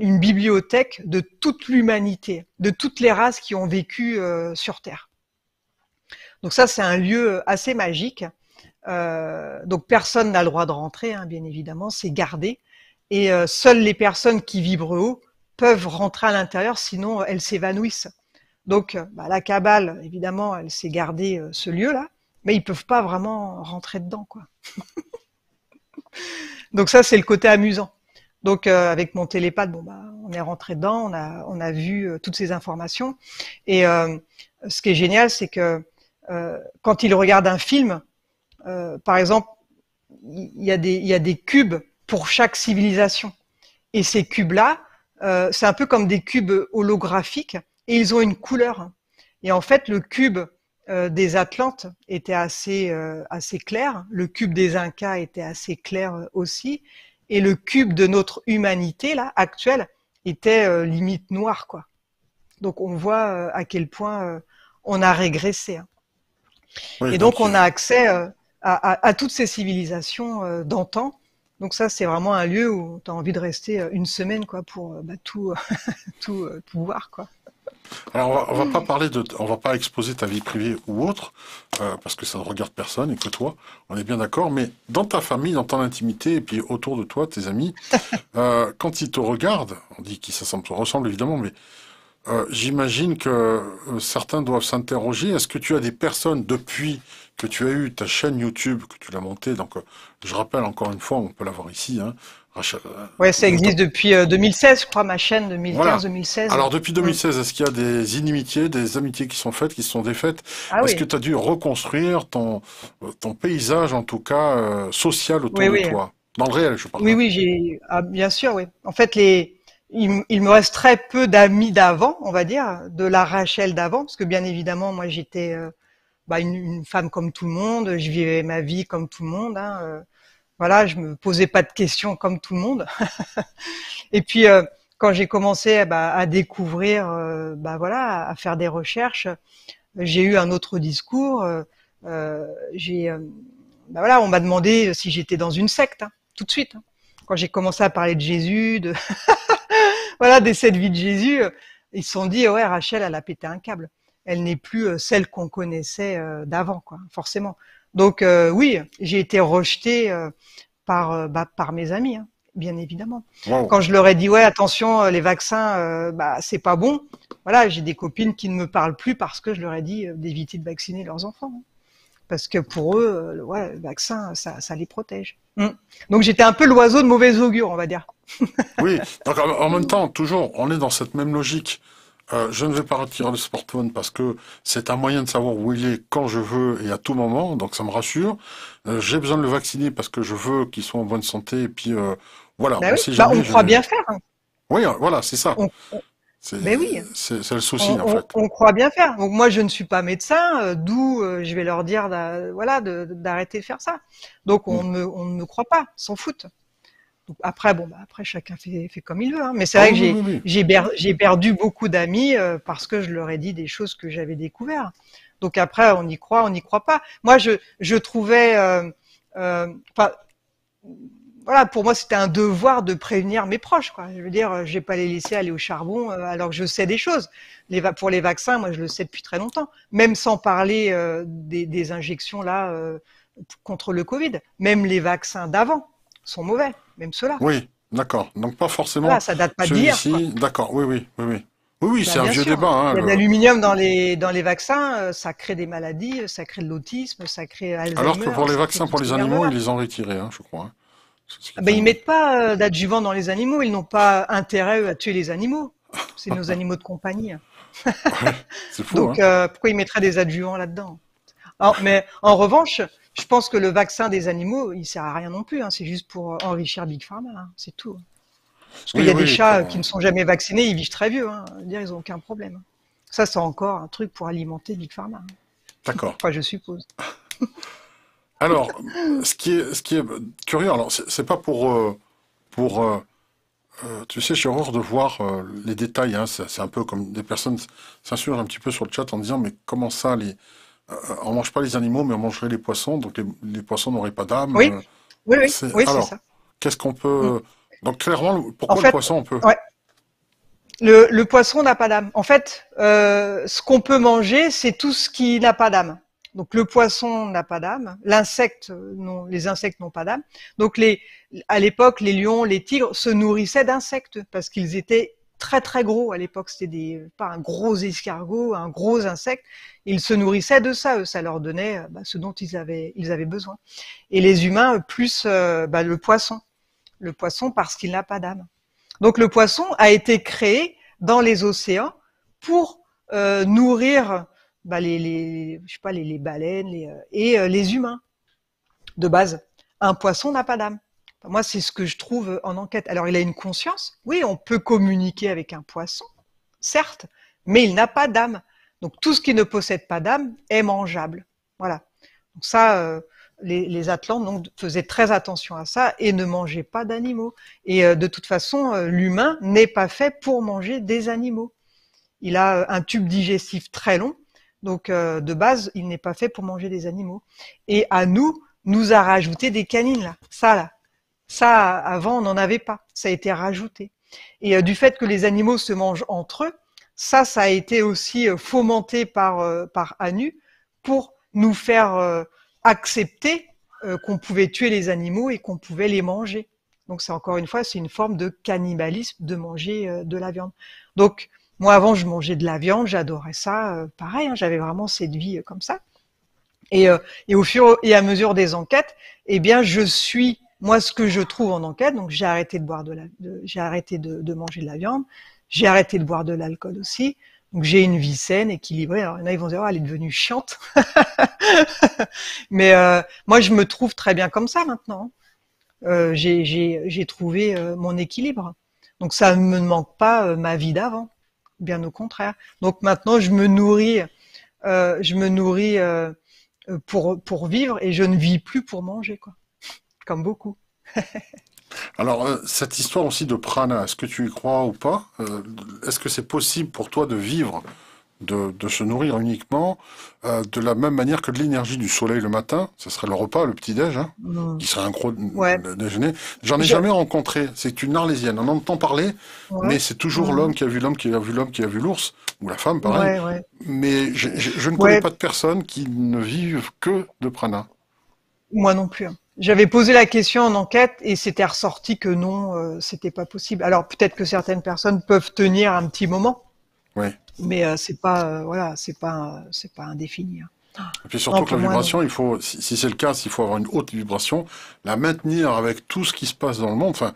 une bibliothèque de toute l'humanité, de toutes les races qui ont vécu sur Terre. Donc ça, c'est un lieu assez magique. Euh, donc personne n'a le droit de rentrer, hein, bien évidemment, c'est gardé. Et euh, seules les personnes qui vibrent haut peuvent rentrer à l'intérieur, sinon euh, elles s'évanouissent. Donc bah, la cabale, évidemment, elle s'est gardée ce lieu-là, mais ils peuvent pas vraiment rentrer dedans, quoi. donc ça, c'est le côté amusant. Donc avec mon télépath, bon bah on est rentré dedans, on a on a vu toutes ces informations. Et ce qui est génial, c'est que euh, quand il regarde un film, euh, par exemple, il y, a des, il y des cubes pour chaque civilisation. Et ces cubes-là, euh, c'est un peu comme des cubes holographiques et ils ont une couleur. Et en fait, le cube des Atlantes était assez, assez clair, le cube des Incas était assez clair aussi, et le cube de notre humanité là actuelle était limite noir quoi. Donc on voit à quel point on a régressé. Hein et donc, on euh, a accès euh, à, toutes ces civilisations euh, d'antan. Donc ça, c'est vraiment un lieu où tu as envie de rester une semaine quoi, pour bah, tout, tout, voir. Quoi. Alors, on va, va mm. pas parler de, on va pas exposer ta vie privée ou autre, parce que ça ne regarde personne et que toi, on est bien d'accord. Mais dans ta famille, dans ton intimité, et puis autour de toi, tes amis, quand ils te regardent, on dit qu'ils se ressemblent évidemment, mais euh, j'imagine que euh, certains doivent s'interroger. Est-ce que tu as des personnes depuis que tu as eu ta chaîne YouTube, que tu l'as montée Donc, euh, je rappelle encore une fois, on peut l'avoir voir ici. Hein, euh, oui, ça existe depuis 2016, je crois, ma chaîne, 2015-2016. Alors, depuis 2016, est-ce qu'il y a des inimitiés, des amitiés qui sont faites, qui se sont défaites ah Est-ce que tu as dû reconstruire ton, ton paysage, en tout cas, social autour de toi Dans le réel, je parle. Oui, oui, j'ai... Ah, bien sûr, oui. En fait, les il, me reste très peu d'amis d'avant, on va dire, de la Rachel d'avant, parce que bien évidemment, moi, j'étais euh, bah, une, femme comme tout le monde, je vivais ma vie comme tout le monde. Hein, euh, voilà, je me posais pas de questions comme tout le monde. Et puis, euh, quand j'ai commencé eh ben, à découvrir, euh, bah, voilà, à faire des recherches, j'ai eu un autre discours. j'ai, bah, voilà, on m'a demandé si j'étais dans une secte, hein, tout de suite. Hein quand j'ai commencé à parler de Jésus, de voilà, des sept vies de Jésus, euh, ils se sont dit oh ouais, Rachel, elle a pété un câble. Elle n'est plus euh, celle qu'on connaissait euh, d'avant, quoi, forcément. Donc oui, j'ai été rejetée par bah, par mes amis, hein, bien évidemment. Quand je leur ai dit ouais, attention, les vaccins, bah c'est pas bon. Voilà, j'ai des copines qui ne me parlent plus parce que je leur ai dit d'éviter de vacciner leurs enfants. Hein parce que pour eux, euh, le vaccin, ça, les protège. Mm. Donc j'étais un peu l'oiseau de mauvaise augure, on va dire. oui, donc en même temps, toujours, on est dans cette même logique. Euh, je ne vais pas retirer le smartphone parce que c'est un moyen de savoir où il est quand je veux et à tout moment, donc ça me rassure. Euh, j'ai besoin de le vacciner parce que je veux qu'il soit en bonne santé et puis voilà. Bah on, bah, bien faire. Hein. Oui, voilà, c'est ça. Mais ben oui. C'est le souci, on, en fait. On, croit bien faire. Donc, moi, je ne suis pas médecin, euh, d'où euh, je vais leur dire voilà, d'arrêter de, faire ça. Donc, on, mm. ne, me croit pas, s'en foutent. Donc, après, bon, bah, après, chacun fait, comme il veut. Hein. Mais c'est vrai ah que j'ai perdu beaucoup d'amis euh, parce que je leur ai dit des choses que j'avais découvertes. Donc, après, on y croit, on n'y croit pas. Moi, je, trouvais voilà, pour moi, c'était un devoir de prévenir mes proches. Quoi. Je veux dire, euh, je vais pas les laisser aller au charbon euh, alors que je sais des choses. Les pour les vaccins, moi, je le sais depuis très longtemps. Même sans parler euh, des, injections là contre le Covid. Même les vaccins d'avant sont mauvais, même ceux-là. Oui, d'accord. Donc pas forcément. ça date pas d'hier. D'accord. Oui, oui, oui, oui. Oui, oui, bah, c'est un vieux débat. Hein, l'aluminium dans les, dans les vaccins, ça crée des maladies, ça crée de l'autisme, ça crée Alzheimer. Alors que pour les vaccins pour les animaux, ils les ont retirés, hein, je crois. Hein. Ils ah ne ben, ils mettent pas euh, d'adjuvants dans les animaux, ils n'ont pas intérêt à tuer les animaux. C'est nos animaux de compagnie. Donc hein. euh, pourquoi ils mettraient des adjuvants là-dedans ah, Mais en revanche, je pense que le vaccin des animaux, il sert à rien non plus. Hein. c'est juste pour enrichir Big Pharma, hein. c'est tout. Il y a des chats qui ne sont jamais vaccinés, ils vivent très vieux. Dire, ils n'ont aucun problème. Ça, c'est encore un truc pour alimenter Big Pharma. D'accord. je suppose. Alors, ce qui est, ce qui est curieux, alors c'est pas pour euh, pour euh, euh, tu sais, j'ai horreur de voir les détails. Hein. c'est un peu comme des personnes s'insurgent un petit peu sur le chat en disant mais comment ça les on mange pas les animaux mais on mangerait les poissons donc les, poissons n'auraient pas d'âme. Oui, oui, oui. ça. Qu'est-ce qu'on peut mm. donc clairement pourquoi le poisson on peut le, poisson n'a pas d'âme. En fait, ce qu'on peut manger, c'est tout ce qui n'a pas d'âme. Donc le poisson n'a pas d'âme, l'insecte euh, non, les insectes n'ont pas d'âme. Donc à l'époque, les lions, les tigres se nourrissaient d'insectes parce qu'ils étaient très très gros à l'époque. C'était des pas un gros escargot, un gros insecte. Ils se nourrissaient de ça. Ça leur donnait euh, bah, ce dont ils avaient ils avaient besoin. Et les humains plus euh, bah, le poisson, le poisson parce qu'il n'a pas d'âme. Donc le poisson a été créé dans les océans pour nourrir bah, les, je sais pas, les, baleines euh, et euh, les humains de base. Un poisson n'a pas d'âme. moi, c'est ce que je trouve euh, en enquête. Alors, il a une conscience. Oui, on peut communiquer avec un poisson, certes, mais il n'a pas d'âme. Donc, tout ce qui ne possède pas d'âme est mangeable. Voilà. Donc ça, les, Atlantes donc, faisaient très attention à ça et ne mangeaient pas d'animaux. Et de toute façon, l'humain n'est pas fait pour manger des animaux. Il a un tube digestif très long donc euh, de base, il n'est pas fait pour manger des animaux. Et à nous, nous a rajouté des canines là. Ça là, ça avant on n'en avait pas. Ça a été rajouté. Et euh, du fait que les animaux se mangent entre eux, ça, ça a été aussi euh, fomenté par par Anu pour nous faire accepter qu'on pouvait tuer les animaux et qu'on pouvait les manger. Donc c'est encore une fois, c'est une forme de cannibalisme de manger de la viande. Donc moi, avant, je mangeais de la viande, j'adorais ça. Euh, pareil, hein, j'avais vraiment cette vie euh, comme ça. Euh, et, au fur et à mesure des enquêtes, eh bien, je suis moi ce que je trouve en enquête. Donc, j'ai arrêté de boire de la, j'ai arrêté de, de, manger de la viande, j'ai arrêté de boire de l'alcool aussi. Donc, j'ai une vie saine, équilibrée. Alors, il ils vont dire, oh, elle est devenue chiante. Mais moi, je me trouve très bien comme ça maintenant. Hein. j'ai trouvé mon équilibre. Donc, ça ne me manque pas ma vie d'avant bien au contraire. Donc maintenant, je me nourris, euh, je me nourris euh, pour pour vivre et je ne vis plus pour manger, quoi. Comme beaucoup. Alors euh, cette histoire aussi de prana, est-ce que tu y crois ou pas Est-ce que c'est possible pour toi de vivre de, se nourrir uniquement euh, de la même manière que de l'énergie du soleil le matin. Ce serait le repas, le petit-déj, hein, mm. qui serait un gros déjeuner. J'en ai jamais rencontré. C'est une arlésienne. On entend parler, mais c'est toujours mm. l'homme qui a vu l'homme, qui a vu l'homme, qui a vu l'ours, ou la femme, pareil. mais je, ne connais pas de personne qui ne vivent que de prana. Moi non plus. Hein. J'avais posé la question en enquête et c'était ressorti que non, ce euh, c'était pas possible. Alors peut-être que certaines personnes peuvent tenir un petit moment, mais ce euh, c'est pas euh, voilà, c'est pas euh, c'est pas indéfini. Hein. Et puis surtout que la vibration, il faut, si, c'est le cas, s'il faut avoir une haute vibration, la maintenir avec tout ce qui se passe dans le monde. Enfin,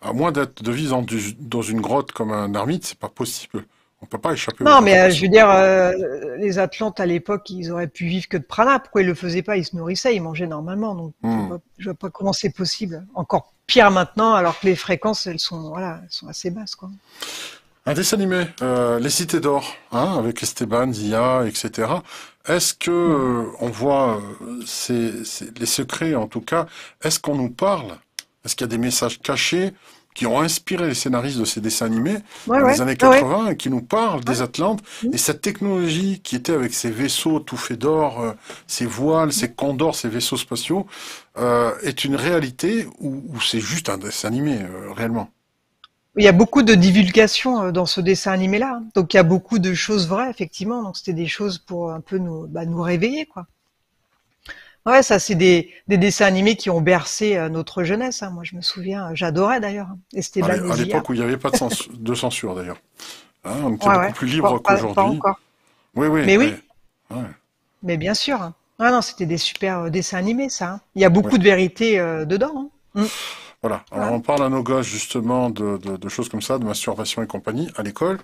à moins d'être de vivre dans, une grotte comme un ermite, c'est pas possible. On peut pas échapper. Non, mais je veux dire, les Atlantes à l'époque, ils auraient pu vivre que de prana. Pourquoi ils le faisaient pas Ils se nourrissaient, ils mangeaient normalement. Donc, je, hmm. vois, vois pas comment c'est possible. Encore pire maintenant, alors que les fréquences, elles sont, voilà, sont assez basses, quoi. Un dessin animé, euh, Les Cités d'Or, hein, avec Esteban, Zia, etc. Est-ce que euh, on voit euh, les secrets, en tout cas Est-ce qu'on nous parle Est-ce qu'il y a des messages cachés qui ont inspiré les scénaristes de ces dessins animés dans les années 80 et qui nous parlent des Atlantes mmh. et cette technologie qui était avec ces vaisseaux tout faits d'or, ces voiles, ces condors, ces vaisseaux spatiaux, est une réalité ou, c'est juste un dessin animé réellement il y a beaucoup de divulgation euh, dans ce dessin animé-là. Hein. Donc il y a beaucoup de choses vraies, effectivement. Donc c'était des choses pour euh, un peu bah, nous, réveiller, quoi. Ouais, ça, c'est des, dessins animés qui ont bercé euh, notre jeunesse. Hein. Moi, je me souviens, j'adorais d'ailleurs. Hein. À l'époque où il n'y avait pas de, censure, d'ailleurs. Hein, on était beaucoup plus libre qu'aujourd'hui. Oui, oui. Mais oui. Mais bien sûr. Ah non, c'était des super dessins animés, ça. Il y a beaucoup de vérité dedans. Mm. Voilà. Alors on parle à nos gosses justement de, choses comme ça, de masturbation et compagnie à l'école,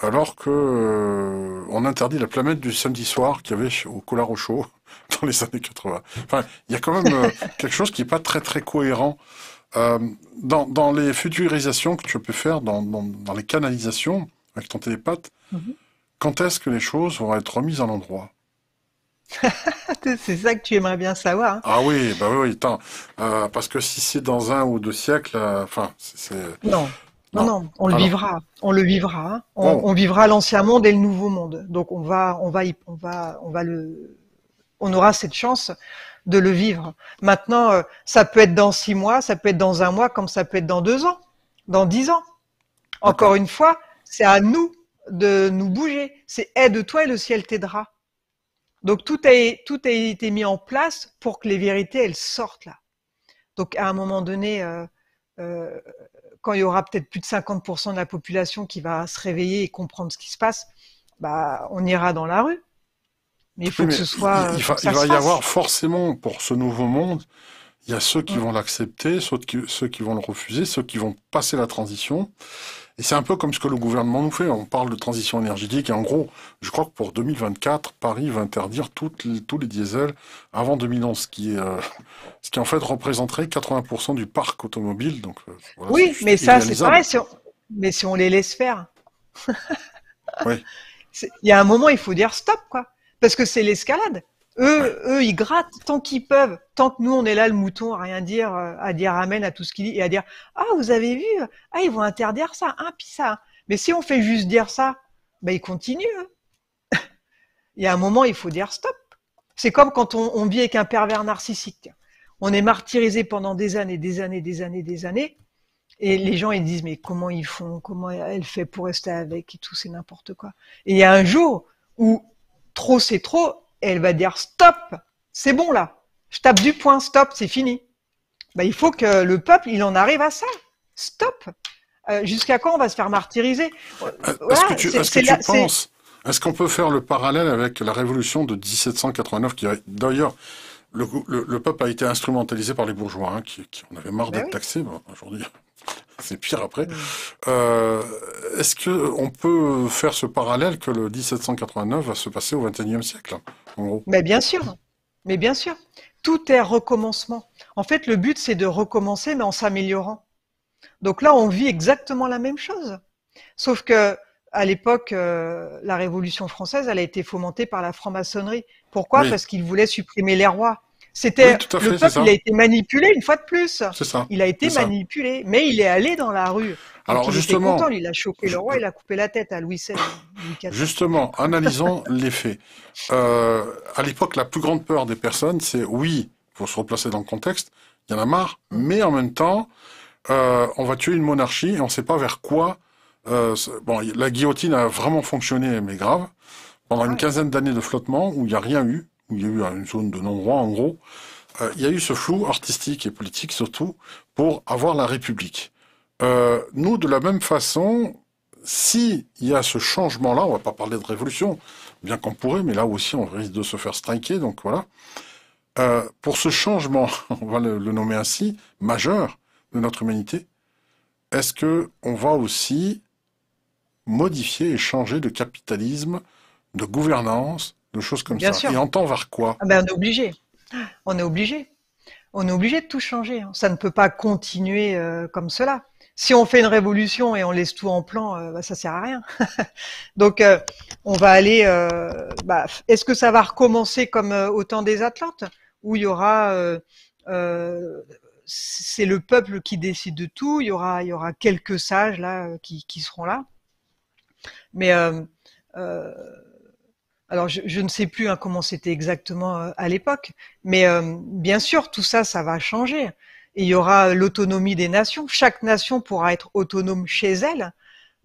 alors que euh, on interdit la planète du samedi soir qu'il y avait au Collard au chaud dans les années 80. Enfin, il y a quand même euh, quelque chose qui est pas très très cohérent. Euh, dans, les futurisations que tu peux faire, dans, les canalisations avec ton télépathe, mhm. quand est-ce que les choses vont être remises en l'endroit c'est ça que tu aimerais bien savoir. Hein. Ah oui, bah oui, tant. Euh, parce que si c'est dans un ou deux siècles, euh, enfin, c'est. Non. non. Non, on le vivra, on le vivra, oh. on, vivra l'ancien monde et le nouveau monde. Donc on va, on va, on va, on va le, on aura cette chance de le vivre. Maintenant, euh, ça peut être dans six mois, ça peut être dans un mois, comme ça peut être dans deux ans, dans dix ans. Encore une fois, c'est à nous de nous bouger. C'est aide-toi et le ciel t'aidera. Donc tout a, tout a été mis en place pour que les vérités, elles sortent là. Donc à un moment donné, euh, euh, quand il y aura peut-être plus de 50% de la population qui va se réveiller et comprendre ce qui se passe, bah, on ira dans la rue. Mais il faut que ce soit. Il, euh, va, y avoir forcément pour ce nouveau monde, il y a ceux qui vont l'accepter, ceux qui vont le refuser, ceux qui vont passer la transition. Et c'est un peu comme ce que le gouvernement nous fait. On parle de transition énergétique et en gros, je crois que pour 2024, Paris va interdire tous les diesels avant 2011, ce qui, euh, ce qui en fait représenterait 80% du parc automobile. Donc, euh, oui, mais ça, c'est pareil. mais si on les laisse faire. Il y a un moment, il faut dire stop, quoi. Parce que c'est l'escalade. Eux, eux, ils grattent tant qu'ils peuvent, tant que nous, on est là, le mouton, à rien dire, euh, à dire amen à tout ce qu'il dit et à dire ah, vous avez vu, ah, ils vont interdire ça, hein, puis ça. Mais si on fait juste dire ça, ben ils continuent. Hein. il y a un moment, il faut dire stop. C'est comme quand on, on, vit avec un pervers narcissique. On est martyrisé pendant des années, des années, des années, des années. Et les gens, ils disent, mais comment ils font Comment elle fait pour rester avec Et tout, c'est n'importe quoi. Et il y a un jour où trop, c'est trop, elle va dire stop, c'est bon là, je tape du point stop, c'est fini. Ben, il faut que le peuple, il en arrive à ça. Stop. Euh, jusqu'à quand on va se faire martyriser Est-ce que la, penses Est-ce qu'on peut faire le parallèle avec la révolution de 1789 qui d'ailleurs le, peuple a été instrumentalisé par les bourgeois, hein, qui, en on avait marre bah d'être taxé taxés aujourd'hui. C'est pire après. Mmh. Euh, est-ce qu'on peut faire ce parallèle que le 1789 va se passer au XXIe siècle mais bien sûr, mais bien sûr. Tout est recommencement. En fait, le but, c'est de recommencer, mais en s'améliorant. Donc là, on vit exactement la même chose. Sauf que, à l'époque, euh, la Révolution française, elle a été fomentée par la franc-maçonnerie. Pourquoi Parce qu'ils voulaient supprimer les rois. C'était le peuple, il a été manipulé une fois de plus. C'est ça. Il a été manipulé, mais il est allé dans la rue. Alors justement, il a choqué le roi, il a coupé la tête à Louis XVI. justement, analysons les faits. Euh, à l'époque, la plus grande peur des personnes, c'est oui, pour se replacer dans le contexte, il y en a marre, mais en même temps, euh, on va tuer une monarchie et on ne sait pas vers quoi. Euh, bon, la guillotine a vraiment fonctionné, mais grave pendant ah une quinzaine d'années de flottement où il n'y a rien eu il y a eu une zone de non-droit, en gros, euh, il y a eu ce flou artistique et politique surtout pour avoir la République. Euh, nous, de la même façon, si y a ce changement-là, on va pas parler de révolution, bien qu'on pourrait, mais là aussi on risque de se faire striker, donc voilà. Euh, pour ce changement, on va le, le, nommer ainsi, majeur de notre humanité, est-ce que on va aussi modifier et changer de capitalisme, de gouvernance, de choses comme ça. Et on temps, vers quoi ah ben, On est obligé. On est obligé. On est obligé de tout changer. Ça ne peut pas continuer euh, comme cela. Si on fait une révolution et on laisse tout en plan, euh, bah, ça sert à rien. Donc, euh, on va aller. Bah, Est-ce que ça va recommencer comme au temps des Atlantes, où il y aura c'est le peuple qui décide de tout. Il y aura, il y aura quelques sages là qui, seront là, mais alors je, ne sais plus hein, comment c'était exactement euh, à l'époque, mais euh, bien sûr, tout ça, ça va changer. il y aura l'autonomie des nations. Chaque nation pourra être autonome chez elle,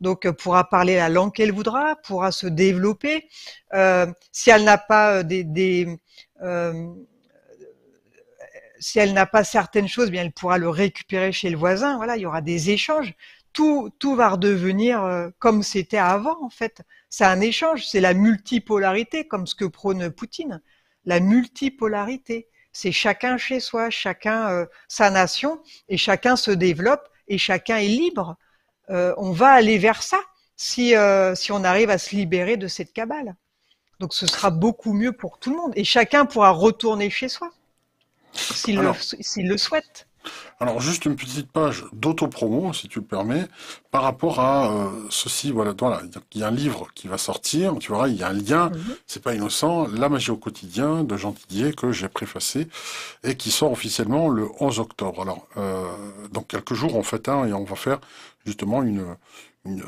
donc euh, pourra parler la langue qu'elle voudra, pourra se développer. si elle n'a pas des, si elle n'a pas certaines choses, bien elle pourra le récupérer chez le voisin. Voilà, il y aura des échanges. Tout, tout va redevenir comme c'était avant en fait. C'est un échange, c'est la multipolarité, comme ce que prône Poutine. La multipolarité, c'est chacun chez soi, chacun euh, sa nation, et chacun se développe, et chacun est libre. Euh, on va aller vers ça si, euh, si on arrive à se libérer de cette cabale. Donc ce sera beaucoup mieux pour tout le monde, et chacun pourra retourner chez soi s'il le souhaite. Alors juste une petite page d'autopromo, si tu le permets, par rapport à euh, ceci. Voilà, voilà, il y a un livre qui va sortir, tu verras, il y a un lien, mhm. c'est pas innocent, La magie au quotidien de Jean que j'ai préfacé et qui sort officiellement le 11 octobre. Alors, euh, dans quelques jours en fait, hein, et on va faire justement une, une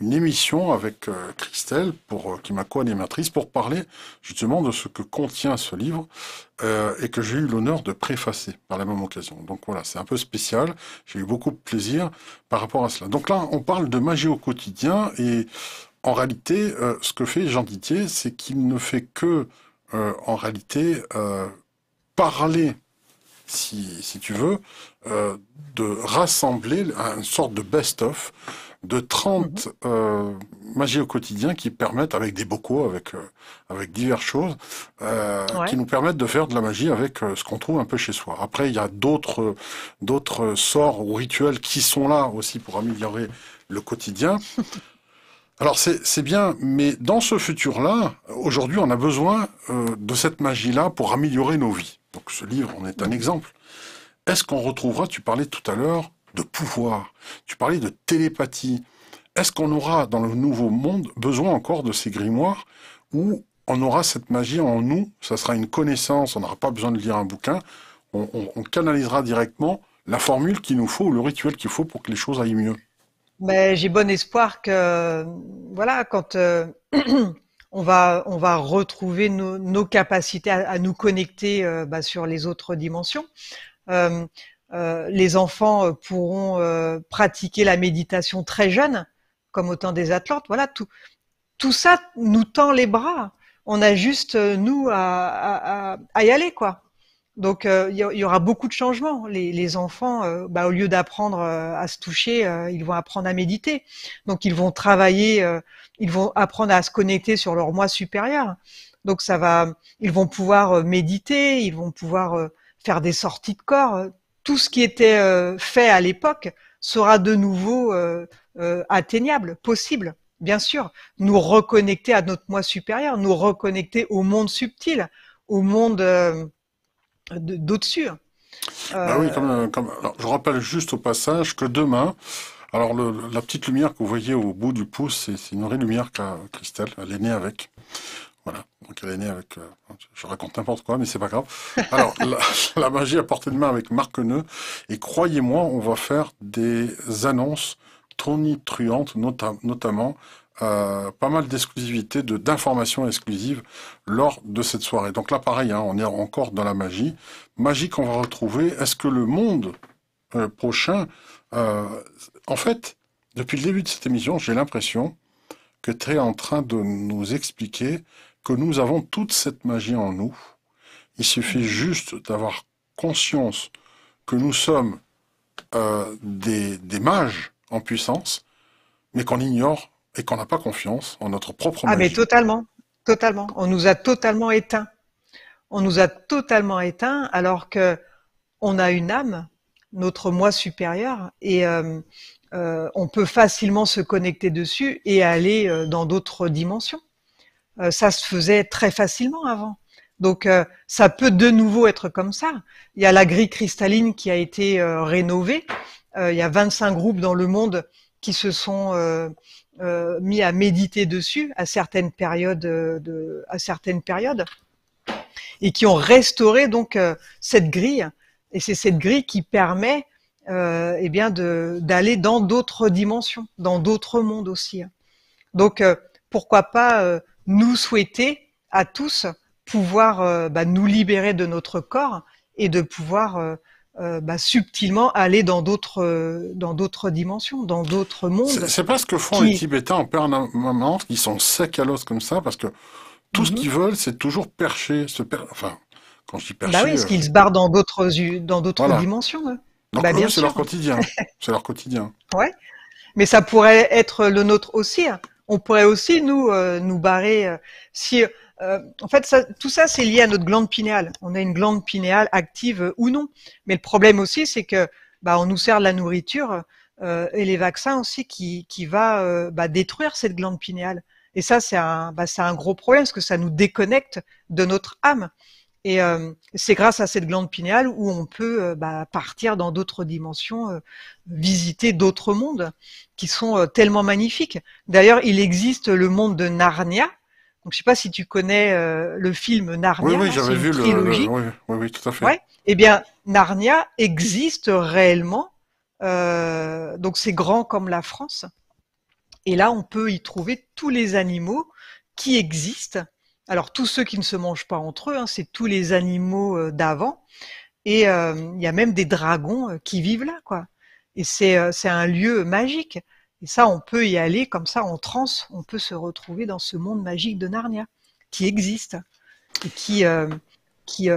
une émission avec euh, Christelle, pour, euh, qui m'a co-animatrice, pour parler justement de ce que contient ce livre euh, et que j'ai eu l'honneur de préfacer par la même occasion. Donc voilà, c'est un peu spécial. J'ai eu beaucoup de plaisir par rapport à cela. Donc là, on parle de magie au quotidien et en réalité, ce que fait Jean Didier, c'est qu'il ne fait que, en réalité, parler si, tu veux, de rassembler une sorte de best-of de 30 euh, magies au quotidien qui permettent, avec des bocaux, avec, euh, avec diverses choses, euh, qui nous permettent de faire de la magie avec euh, ce qu'on trouve un peu chez soi. Après, il y a d'autres d'autres sorts ou rituels qui sont là aussi pour améliorer le quotidien. Alors c'est bien, mais dans ce futur-là, aujourd'hui, on a besoin de cette magie-là pour améliorer nos vies. Donc ce livre en est un exemple. Est-ce qu'on retrouvera, tu parlais tout à l'heure, de pouvoir. Tu parlais de télépathie. Est-ce qu'on aura dans le nouveau monde besoin encore de ces grimoires où on aura cette magie en nous Ça sera une connaissance, on n'aura pas besoin de lire un bouquin. On, canalisera directement la formule qu'il nous faut ou le rituel qu'il faut pour que les choses aillent mieux. Mais ben, j'ai bon espoir que, voilà, quand euh, on, va, on va retrouver nos, capacités à, nous connecter euh, ben, sur les autres dimensions. Euh, euh, les enfants euh, pourront euh, pratiquer la méditation très jeune, comme autant des Atlantes. Voilà, tout, tout ça nous tend les bras. On a juste, nous, à, à, y aller, quoi. Donc il y, aura beaucoup de changements. Les, enfants, bah, au lieu d'apprendre à se toucher, ils vont apprendre à méditer. Donc ils vont travailler, ils vont apprendre à se connecter sur leur moi supérieur. Donc ça va, ils vont pouvoir méditer, ils vont pouvoir faire des sorties de corps tout ce qui était euh, fait à l'époque sera de nouveau euh, euh, atteignable, possible, bien sûr. Nous reconnecter à notre moi supérieur, nous reconnecter au monde subtil, au monde d'au-dessus. Bah je rappelle juste au passage que demain, alors la petite lumière que vous voyez au bout du pouce, c'est une vraie lumière qu'a Christelle, elle est née avec. Voilà. Donc elle est née avec. Euh, je raconte n'importe quoi, mais c'est pas grave. Alors, la, magie à portée de main avec Marc Neu. Et croyez-moi, on va faire des annonces tronitruantes, notamment euh, pas mal d'exclusivités, de d'informations exclusives lors de cette soirée. Donc là, pareil, hein, on est encore dans la magie. Magie qu'on va retrouver. Est-ce que le monde euh, prochain, en fait, depuis le début de cette émission, j'ai l'impression que tu es en train de nous expliquer nous avons toute cette magie en nous. Il suffit juste d'avoir conscience que nous sommes euh, des, mages en puissance, mais qu'on ignore et qu'on n'a pas confiance en notre propre magie. Ah mais totalement, totalement. On nous a totalement éteint On nous a totalement éteint alors que on a une âme, notre moi supérieur, et euh, euh, on peut facilement se connecter dessus et aller dans d'autres dimensions. Euh, ça se faisait très facilement avant. Donc euh, ça peut de nouveau être comme ça. Il y a la grille cristalline qui a été euh, rénovée. il y a 25 groupes dans le monde qui se sont mis à méditer dessus à certaines périodes, de, et qui ont restauré donc cette grille. Et c'est cette grille qui permet eh bien d'aller dans d'autres dimensions, dans d'autres mondes aussi. Donc pourquoi pas nous souhaiter à tous pouvoir euh, bah, nous libérer de notre corps et de pouvoir euh, euh, bah, subtilement aller dans d'autres dans d'autres dimensions, dans d'autres mondes. C'est pas ce que font les Tibétains en permanence, qui sont secs à l'os comme ça, parce que tout ce mhm. qu'ils veulent, c'est toujours percher, se enfin quand je dis percher. Bah oui, parce qu'ils se barrent dans d'autres dans d'autres dimensions. Donc bah, c'est leur quotidien, c'est leur quotidien. Ouais, mais ça pourrait être le nôtre aussi. Hein. On pourrait aussi nous euh, nous barrer euh, si euh, en fait, tout ça, c'est lié à notre glande pinéale. On a une glande pinéale active ou non. Mais le problème aussi, c'est que bah, on nous sert la nourriture et les vaccins aussi qui, qui va bah, détruire cette glande pinéale. Et ça, c'est un, bah, un gros problème parce que ça nous déconnecte de notre âme. Et euh, c'est grâce à cette glande pinéale où on peut euh, bah, partir dans d'autres dimensions, euh, visiter d'autres mondes qui sont tellement magnifiques. D'ailleurs, il existe le monde de Narnia. Donc, je sais pas si tu connais le film Narnia. Oui, oui, j'avais vu le, film. oui, oui, tout à fait. Ouais. Eh bien, Narnia existe réellement. donc, c'est grand comme la France. Et là, on peut y trouver tous les animaux qui existent alors tous ceux qui ne se mangent pas entre eux, hein, c'est tous les animaux euh, d'avant. Et euh, il y a même des dragons euh, qui vivent là, quoi. Et c'est un lieu magique. Et ça, on peut y aller comme ça en transe. On peut se retrouver dans ce monde magique de Narnia qui existe et qui qui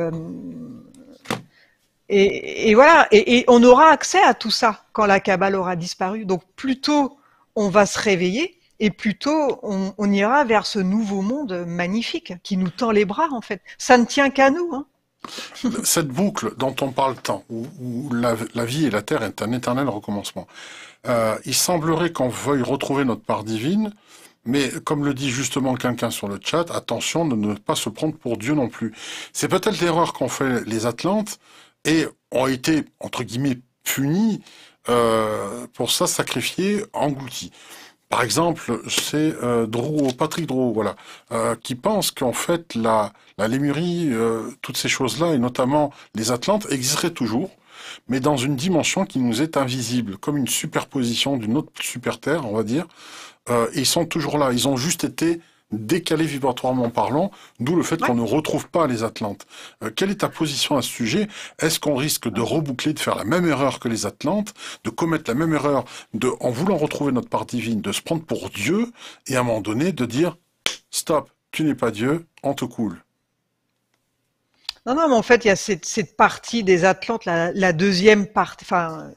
et, voilà. Et, on aura accès à tout ça quand la cabale aura disparu. Donc plutôt on va se réveiller et plutôt on, ira vers ce nouveau monde magnifique qui nous tend les bras en fait. Ça ne tient qu'à nous. Hein. Cette boucle dont on parle tant, où, la, vie et la terre est un éternel recommencement, euh, il semblerait qu'on veuille retrouver notre part divine, mais comme le dit justement quelqu'un sur le chat, attention de ne pas se prendre pour Dieu non plus. C'est peut-être l'erreur qu'ont fait les Atlantes et ont été, entre guillemets, punis euh, pour ça, sacrifiés, engloutis. Par exemple, c'est euh, Patrick Drouot, voilà, euh, qui pense qu'en fait la, lémurie, euh, toutes ces choses-là, et notamment les Atlantes, existeraient toujours, mais dans une dimension qui nous est invisible, comme une superposition d'une autre super-terre, on va dire. Euh, ils sont toujours là, ils ont juste été décalé vibratoirement parlant, d'où le fait qu'on ne retrouve pas les Atlantes. Euh, quelle est ta position à ce sujet Est-ce qu'on risque de reboucler, de faire la même erreur que les Atlantes, de commettre la même erreur, de, en voulant retrouver notre part divine, de se prendre pour Dieu et à un moment donné de dire stop, tu n'es pas Dieu, on te coule non, non, mais en fait, il y a cette, partie des Atlantes, la, deuxième partie. Enfin,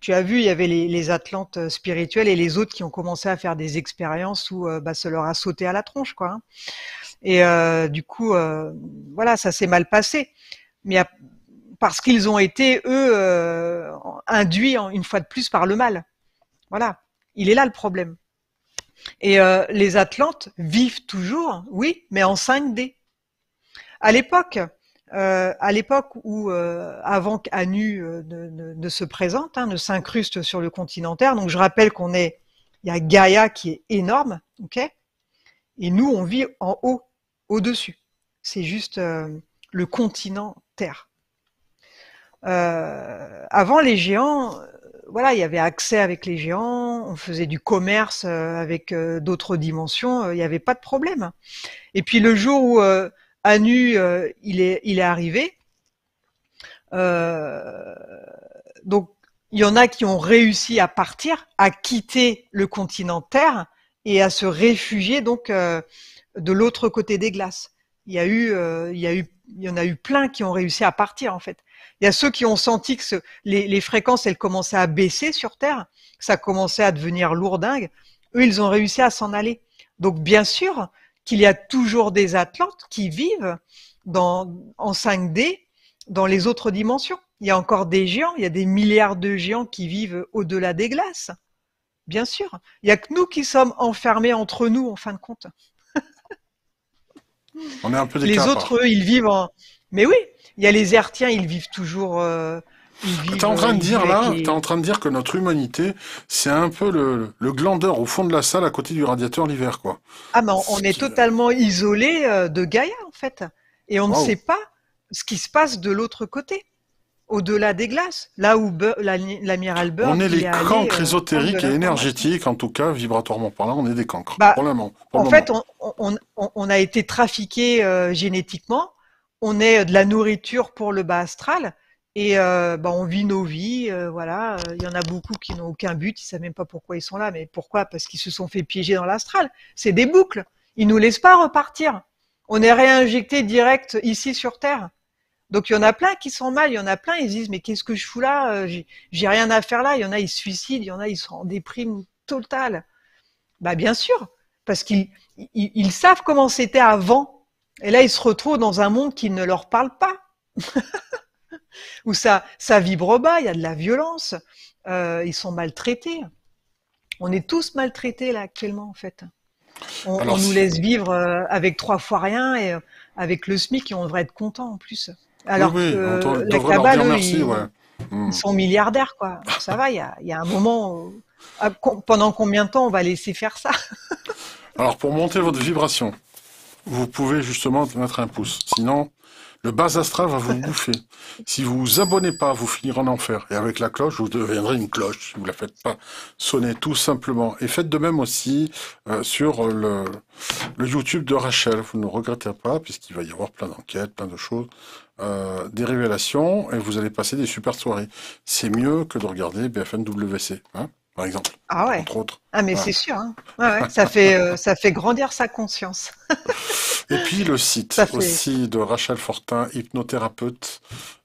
tu as vu, il y avait les, Atlantes euh, spirituelles et les autres qui ont commencé à faire des expériences où euh, bah, ça leur a sauté à la tronche, quoi. Hein. Et euh, du coup, voilà, ça s'est mal passé. Mais parce qu'ils ont été, eux, induits une fois de plus par le mal. Voilà, il est là le problème. Et les Atlantes vivent toujours, oui, mais en 5D. À l'époque, euh, à l'époque où, euh, avant qu'ANU euh, ne, se présente, hein, ne s'incruste sur le continent Terre, donc je rappelle qu'on est, il y a Gaïa qui est énorme, ok Et nous, on vit en haut, au-dessus. C'est juste le continent Terre. avant les géants, voilà, il y avait accès avec les géants, on faisait du commerce avec d'autres dimensions, il n'y avait pas de problème. Et puis le jour où à euh, il est, arrivé. Euh, donc, il y en a qui ont réussi à partir, à quitter le continent Terre et à se réfugier donc euh, de l'autre côté des glaces. Il y il y en a eu plein qui ont réussi à partir en fait. Il y a ceux qui ont senti que les, les, fréquences elles commençaient à baisser sur Terre, que ça commençait à devenir lourdingue. Eux, ils ont réussi à s'en aller. Donc bien sûr, qu'il y a toujours des Atlantes qui vivent en 5D dans les autres dimensions. Il y a encore des géants, il y a des milliards de géants qui vivent au-delà des glaces. Bien sûr. Il n'y a que nous qui sommes enfermés entre nous, en fin de compte. On est un peu Les hein. autres, eux, ils vivent en. Mais oui, il y a les Ertiens, ils vivent toujours euh, tu en train de dire là, t'es en train de dire que notre humanité, c'est un peu le, glandeur au fond de la salle à côté du radiateur l'hiver, quoi. Ah, on est, totalement isolé euh, de Gaïa en fait, et on ne sait pas ce qui se passe de l'autre côté, au-delà des glaces, là où l'amiral Burke. On est les cancres euh, ésotériques et énergétiques, en tout cas vibratoirement parlant, on est des cancres. Bah, en fait, On, a été trafiqué euh, génétiquement, on est de la nourriture pour le bas astral et euh, bah, on vit nos vies, euh, voilà. Il y en a beaucoup qui n'ont aucun but, ils savent même pas pourquoi ils sont là, mais pourquoi Parce qu'ils se sont fait piéger dans l'astral. C'est des boucles. Ils nous laissent pas repartir. On est réinjecté direct ici sur Terre. Donc il y en a plein qui sont mal, il y en a plein ils se disent mais qu'est-ce que je fous là euh, J'ai rien à faire là. Il y en a ils se suicident, il y en a ils sont en déprime totale. Bah bien sûr, parce qu'ils ils savent comment c'était avant. Et là ils se retrouvent dans un monde qui ne leur parle pas. où ça, ça vibre bas, il y a de la violence, euh, ils sont maltraités. On est tous maltraités là actuellement en fait. On, nous laisse vivre euh, avec trois fois rien et euh, avec le SMIC et on devrait être content en plus. Alors que la ils, hmm. sont milliardaires quoi. ça va, il y a, un moment. Ah, pendant combien de temps on va laisser faire ça Alors pour monter votre vibration, vous pouvez justement mettre un pouce. Sinon, le bas astral va vous bouffer. Si vous vous abonnez pas, vous finirez en enfer. Et avec la cloche, vous deviendrez une cloche si vous la faites pas sonner tout simplement. Et faites de même aussi euh, sur le, le, YouTube de Rachel. Vous ne regrettez pas puisqu'il va y avoir plein d'enquêtes, plein de choses, euh, des révélations et vous allez passer des super soirées. C'est mieux que de regarder BFNWC par exemple. Ah Entre autres. Ah mais c'est sûr. Hein. ça fait euh, ça fait grandir sa conscience. Et puis le site aussi de Rachel Fortin, hypnothérapeute.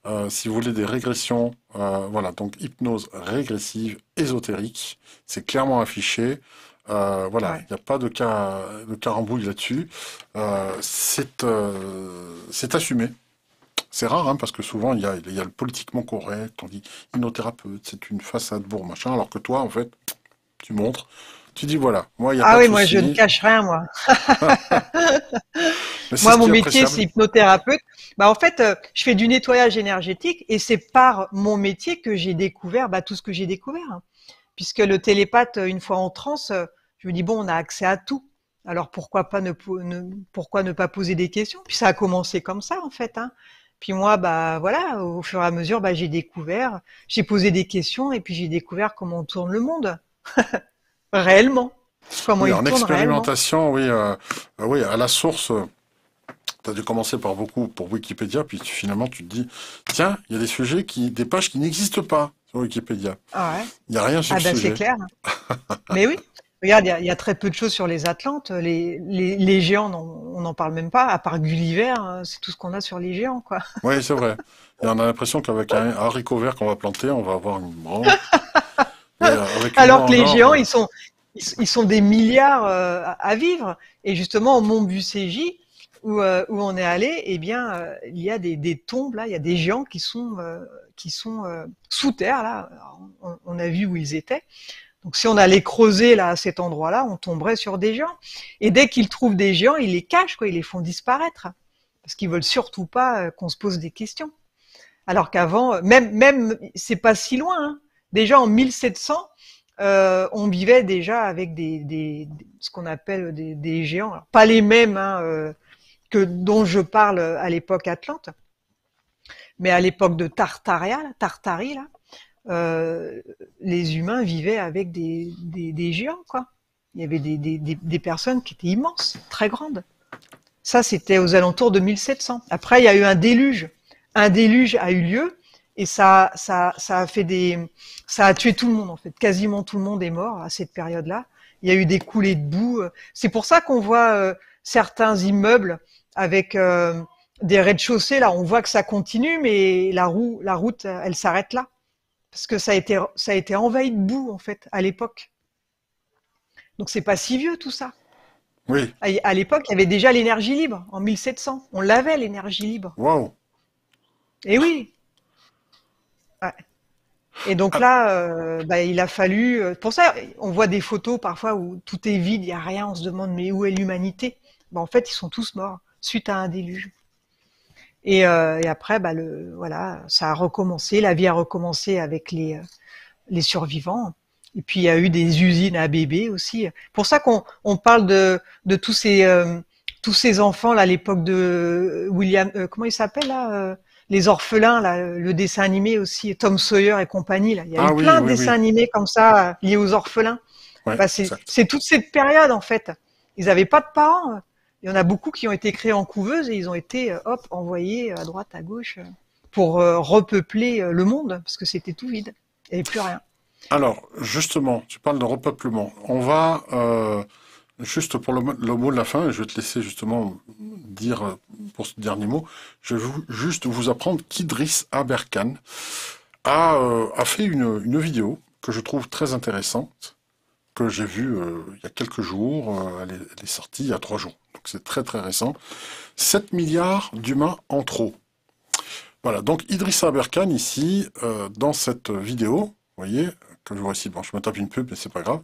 Euh, si vous voulez des régressions, euh, voilà donc hypnose régressive ésotérique, c'est clairement affiché. voilà, il n'y a pas de cas de carambouille là-dessus. c'est assumé. C'est rare, hein, parce que souvent, il y, a, il y le politiquement correct, on dit hypnothérapeute, c'est une façade, pour machin, alors que toi, en fait, tu montres, tu dis, voilà, moi, il y a Ah oui, moi, je ne cache rien, moi. moi, mon métier, c'est hypnothérapeute. Bah, en fait, euh, je fais du nettoyage énergétique et c'est par mon métier que j'ai découvert bah, tout ce que j'ai découvert. Hein. Puisque le télépathe, euh, une fois en transe, euh, je me dis, bon, on a accès à tout. Alors pourquoi pas ne, pourquoi ne pas poser des questions Puis ça a commencé comme ça en fait. Hein. Puis moi, bah voilà, au fur et à mesure, bah, j'ai découvert, j'ai posé des questions et puis j'ai découvert comment on tourne le monde réellement. Comment en expérimentation, oui, euh, euh, oui, à la source. Euh, tu as dû commencer par beaucoup pour Wikipédia, puis finalement tu te dis, tiens, il y a des sujets qui, des pages qui n'existent pas sur Wikipédia. Ah ouais. Il n'y a rien sur ah bah, c'est clair. Mais oui. Regarde, il y, y, a très peu de choses sur les Atlantes. Les, les, les géants, on n'en parle même pas, à part Gulliver, hein, c'est tout ce qu'on a sur les géants, quoi. Oui, c'est vrai. on a l'impression qu'avec un haricot vert qu'on va planter, on va avoir une branche. Euh, Alors que les géants, ils sont, ils, sont des milliards euh, à vivre. Et justement, au Mont Bucéji, où, euh, où on est allé, eh bien, il y a des, des, tombes là, il y a des géants qui sont qui sont sous terre là. On, on, a vu où ils étaient. Donc si on allait creuser là à cet endroit-là, on tomberait sur des géants. Et dès qu'ils trouvent des géants, ils les cachent, quoi, ils les font disparaître, parce qu'ils veulent surtout pas euh, qu'on se pose des questions. Alors qu'avant, même même c'est pas si loin. Hein. Déjà en 1700, euh, on vivait déjà avec des, ce qu'on appelle des, géants, pas les mêmes hein, euh, que dont je parle à l'époque atlante, mais à l'époque de Tartaria, Tartarie là, euh, les humains vivaient avec des, des, géants, quoi. Il y avait des, des, personnes qui étaient immenses, très grandes. Ça, c'était aux alentours de 1700. Après, il y a eu un déluge. Un déluge a eu lieu et ça, ça, ça a fait des, ça a tué tout le monde en fait. Quasiment tout le monde est mort à cette période-là. Il y a eu des coulées de boue. C'est pour ça qu'on voit euh, certains immeubles avec euh, des rez-de-chaussée. Là, on voit que ça continue, mais la roue, la route, elle s'arrête là parce que ça a été, ça a été envahi de boue en fait à l'époque. Donc c'est pas si vieux tout ça. Oui. À, l'époque, il y avait déjà l'énergie libre en 1700. On l'avait l'énergie libre. Waouh. Et oui. Et donc ah. là, euh, bah, il a fallu. Euh, pour ça, on voit des photos parfois où tout est vide, il n'y a rien. On se demande mais où est l'humanité bah, En fait, ils sont tous morts suite à un déluge. Et, euh, et après, bah, le, voilà, ça a recommencé, la vie a recommencé avec les, euh, les survivants. Et puis il y a eu des usines à bébés aussi. Pour ça qu'on on parle de, de tous ces euh, tous ces enfants là à l'époque de William comment il s'appelle là les orphelins là le dessin animé aussi Tom Sawyer et compagnie là. Il y a ah eu plein de dessins animés comme ça liés aux orphelins. c'est toute cette période en fait. Ils n'avaient pas de parents il y en a beaucoup qui ont été créés en couveuse et ils ont été euh, hop envoyés à droite, à gauche euh, pour euh, repeupler le monde parce que c'était tout vide, et plus rien. Alors justement, tu parles de repeuplement. On va juste pour le, mot de la fin, je vais te laisser justement dire pour ce dernier mot. Je vais juste vous apprendre qu'Idris Aberkan a, fait une, vidéo que je trouve très intéressante que j'ai vue il y a quelques jours. elle est sortie il y a trois jours donc c'est très très récent, 7 milliards d'humains en trop. Voilà, donc Idrissa Berkane ici, euh, dans cette vidéo, vous voyez, que je vois ici, bon je me tape une pub mais c'est pas grave,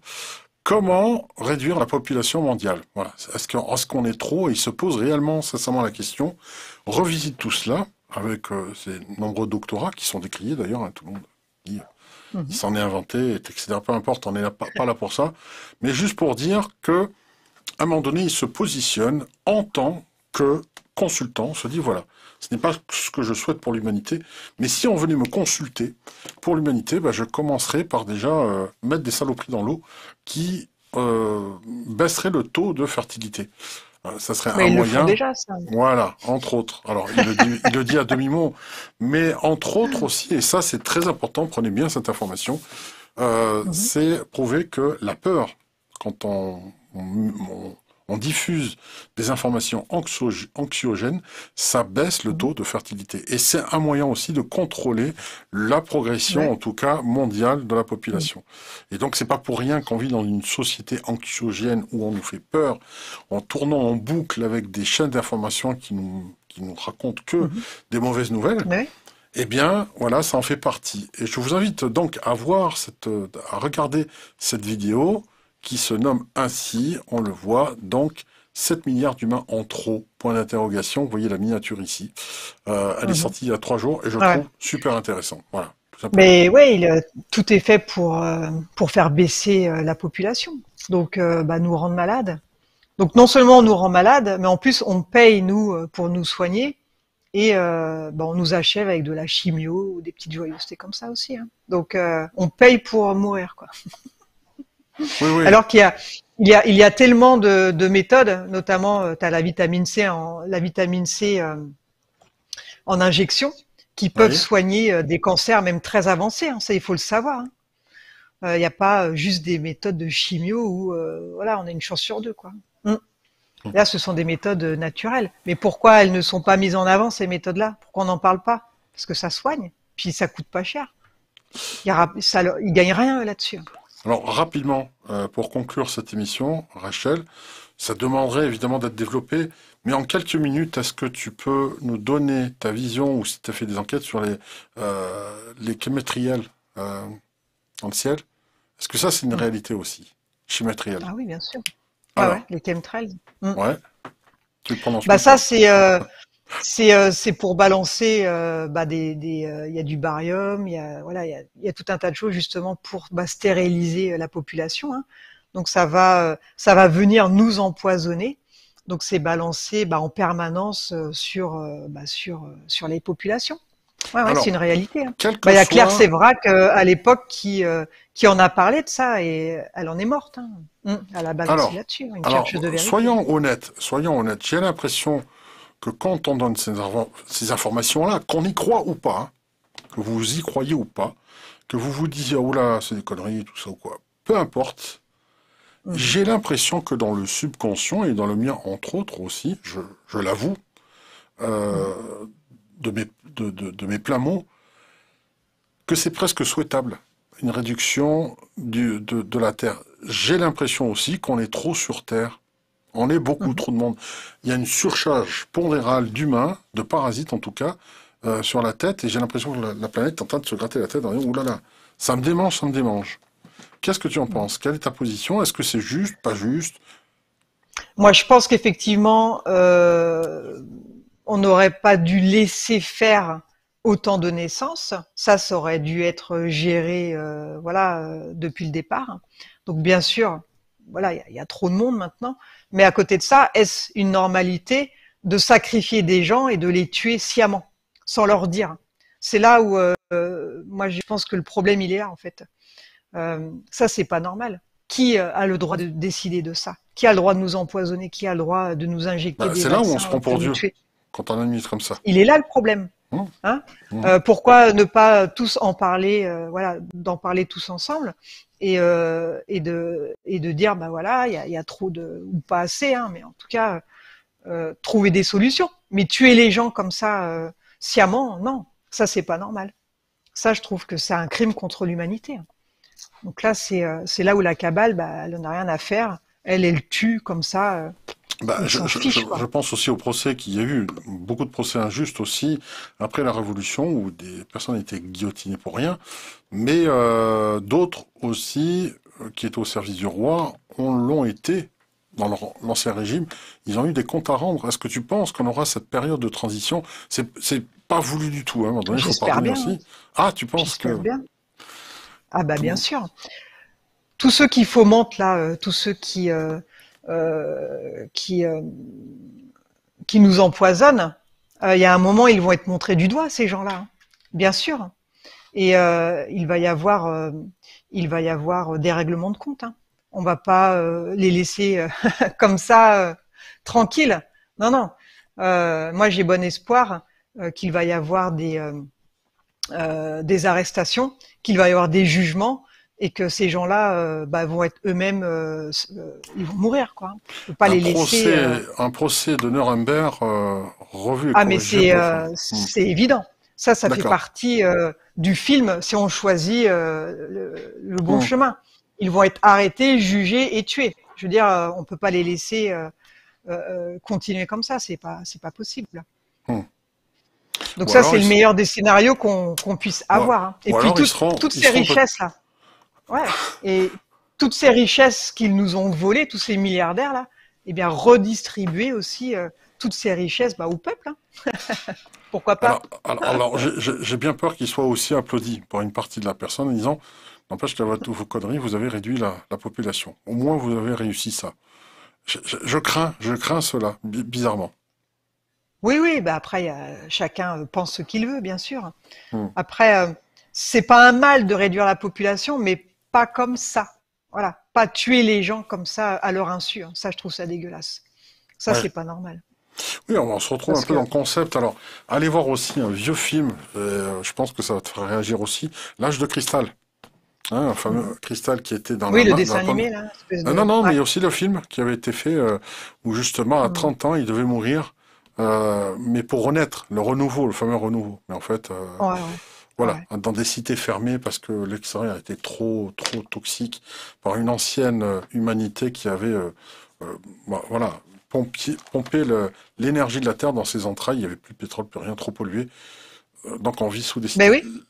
comment réduire la population mondiale Voilà, est-ce qu'on est, est trop il se pose réellement sincèrement la question, revisite tout cela, avec euh, ces nombreux doctorats qui sont décriés d'ailleurs, à hein, tout le monde dit euh, mmh. il s'en est inventé, etc. Peu importe, on n'est pas, là pour ça. Mais juste pour dire que à un moment donné, il se positionne en tant que consultant, se dit voilà, ce n'est pas ce que je souhaite pour l'humanité, mais si on venait me consulter pour l'humanité, bah, je commencerais par déjà euh, mettre des saloperies dans l'eau qui euh, baisseraient le taux de fertilité. Euh, ça serait un moyen. Le déjà, ça. Voilà, entre autres. Alors, il le dit, à demi-mot, mais entre autres aussi, et ça c'est très important, prenez bien cette information, euh, mhm. c'est prouver que la peur, quand on on, diffuse des informations anxiogènes, ça baisse le taux de fertilité. Et c'est un moyen aussi de contrôler la progression, en tout cas mondiale, de la population. Et donc, ce n'est pas pour rien qu'on vit dans une société anxiogène où on nous fait peur, en tournant en boucle avec des chaînes d'informations qui nous, nous racontent que mhm. des mauvaises nouvelles. Eh bien, voilà, ça en fait partie. Et je vous invite donc à à regarder cette vidéo qui se nomme ainsi, on le voit, donc 7 milliards d'humains en trop, point d'interrogation, vous voyez la miniature ici. Euh, elle est mhm. sortie il y a trois jours et je le trouve super intéressant. Mais oui, euh, tout est fait pour, euh, pour faire baisser la population, donc bah, nous rendre malades. Donc non seulement on nous rend malades, mais en plus on paye nous pour nous soigner et bah, on nous achève avec de la chimio ou des petites joyeusetés comme ça aussi. Hein. Donc on paye pour mourir quoi. Alors qu'il y a, il y a, tellement de, méthodes, notamment euh, tu la vitamine C, en, la vitamine C euh, en injection, qui peuvent soigner euh, des cancers même très avancés. Hein. ça, il faut le savoir. Hein. Il n'y a pas juste des méthodes de chimio où voilà, on a une chance sur deux. Quoi. Mmh. Là, ce sont des méthodes naturelles. Mais pourquoi elles ne sont pas mises en avant, ces méthodes-là Pourquoi on n'en parle pas Parce que ça soigne, puis ça coûte pas cher. Il ne gagne rien là-dessus. Hein. Alors rapidement, euh, pour conclure cette émission, Rachel, ça demanderait évidemment d'être développé, mais en quelques minutes, est-ce que tu peux nous donner ta vision ou si tu as fait des enquêtes sur les, euh, les euh, dans le ciel Est-ce que ça, c'est une mm. réalité aussi chimétriels Ah oui, bien sûr. Ah ouais, les chemtrails. Mm. Ouais. Tu le prononces bah, ça, c'est euh, euh, c'est pour balancer euh, bah, des euh, il y a du barium, il y a voilà, il y a, y a, tout un tas de choses justement pour bah, stériliser la population. Hein. Donc ça va ça va venir nous empoisonner. Donc c'est balancé bah, en permanence sur bah, sur sur les populations. Ouais, ouais c'est une réalité. Hein. Bah, il bah, y a Claire Sévrac à l'époque qui qui en a parlé de ça et elle en est morte. Hein. Mm, elle a balancé là-dessus. Hein, soyons honnêtes, soyons honnêtes. J'ai l'impression que quand on donne ces, informations-là, qu'on y croit ou pas, hein, que vous y croyez ou pas, que vous vous disiez, oh là, c'est des conneries, tout ça ou quoi, peu importe, j'ai l'impression que dans le subconscient, et dans le mien entre autres aussi, je, l'avoue, euh, de, mes, de, pleins mots, que c'est presque souhaitable, une réduction de la Terre. J'ai l'impression aussi qu'on est trop sur Terre. On est beaucoup mhm. trop de monde. Il y a une surcharge pondérale d'humains, de parasites en tout cas, euh, sur la tête. Et j'ai l'impression que la, planète est en train de se gratter la tête en disant, oulala, ça me démange, ça me démange. Qu'est-ce que tu en penses Quelle est ta position Est-ce que c'est juste, pas juste Moi, je pense qu'effectivement, euh, on n'aurait pas dû laisser faire autant de naissances. Ça, ça aurait dû être géré, euh, voilà, depuis le départ. Donc, bien sûr, voilà, il y, a trop de monde maintenant. Mais à côté de ça, est-ce une normalité de sacrifier des gens et de les tuer sciemment, sans leur dire C'est là où euh, moi je pense que le problème il est là en fait. Euh, ça c'est pas normal. Qui euh, a le droit de décider de ça Qui a le droit de nous empoisonner Qui a le droit de nous injecter bah, des C'est là où on se prend pour Dieu quand on administre comme ça. Il est là le problème. Hein hein hein euh, pourquoi ne pas tous en parler, euh, voilà, d'en parler tous ensemble et, euh, et, de, et de dire, bah voilà, il y a, trop de, ou pas assez, hein, mais en tout cas, trouver des solutions. Mais tuer les gens comme ça, sciemment, non, ça c'est pas normal. Ça, je trouve que c'est un crime contre l'humanité. Donc là, c'est là où la cabale, bah, elle n'a rien à faire. Elle, elle tue comme ça, bah, je, pense aussi au procès qu'il y a eu, beaucoup de procès injustes aussi, après la Révolution, où des personnes étaient guillotinées pour rien, mais euh, d'autres aussi, euh, qui étaient au service du roi, on l'ont été dans l'ancien régime, ils ont eu des comptes à rendre. Est-ce que tu penses qu'on aura cette période de transition c'est, pas voulu du tout, hein. donné, Ah, tu penses que... Ah bah bien sûr. Tous ceux qui fomentent là, euh, tous ceux qui... Euh, qui, euh, qui nous empoisonnent, euh, il y a un moment, ils vont être montrés du doigt, ces gens-là, hein, bien sûr. Et il va y avoir, il va y avoir des règlements de compte. On hein. On va pas les laisser comme ça tranquilles. Non, non. moi, j'ai bon espoir qu'il va y avoir des, des arrestations, qu'il va y avoir des jugements, et que ces gens-là euh, bah, vont être eux-mêmes, euh, euh, ils vont mourir, quoi. On pas un les laisser. Procès, Un procès de Nuremberg revu. Ah, mais c'est hmm. c'est évident. Ça, ça fait partie du film. Si on choisit le, bon hmm. chemin, ils vont être arrêtés, jugés et tués. Je veux dire, on peut pas les laisser continuer comme ça. C'est pas c'est pas possible. Hmm. Donc ça, c'est le meilleur des scénarios qu'on puisse avoir. Hein. Et puis toutes ces richesses là. Ouais. Et toutes ces richesses qu'ils nous ont volées, tous ces milliardaires là, eh bien redistribuer aussi euh, toutes ces richesses bah, au peuple. Hein. Pourquoi pas Alors, alors, j'ai bien peur qu'ils soient aussi applaudis par une partie de la personne en disant n'empêche que vos conneries, vous avez réduit la, population. Au moins, vous avez réussi ça. Je, crains, je crains cela, bizarrement. Oui, oui. Bah après, euh, chacun euh, pense ce qu'il veut, bien sûr. Hmm. Après, c'est pas un mal de réduire la population, mais pas comme ça. Voilà, pas tuer les gens comme ça à leur insu. Hein. Ça, je trouve ça dégueulasse. Ça, c'est pas normal. Oui, on, se retrouve un peu dans le concept. Alors, allez voir aussi un vieux film, euh, je pense que ça va te faire réagir aussi, L'âge de cristal. Hein, un fameux mm. cristal qui était dans le dessin animé, euh, Non, non, mais aussi le film qui avait été fait euh, où justement à 30 mm. ans, il devait mourir, euh, mais pour renaître, le renouveau, le fameux renouveau. Mais en fait, ouais, ouais. Voilà, dans des cités fermées parce que l'extérieur était trop trop toxique par une ancienne euh, humanité qui avait euh, euh, bah, voilà pompé, l'énergie de la terre dans ses entrailles. Il n'y avait plus de pétrole, plus rien, trop pollué. donc on vit sous des cités.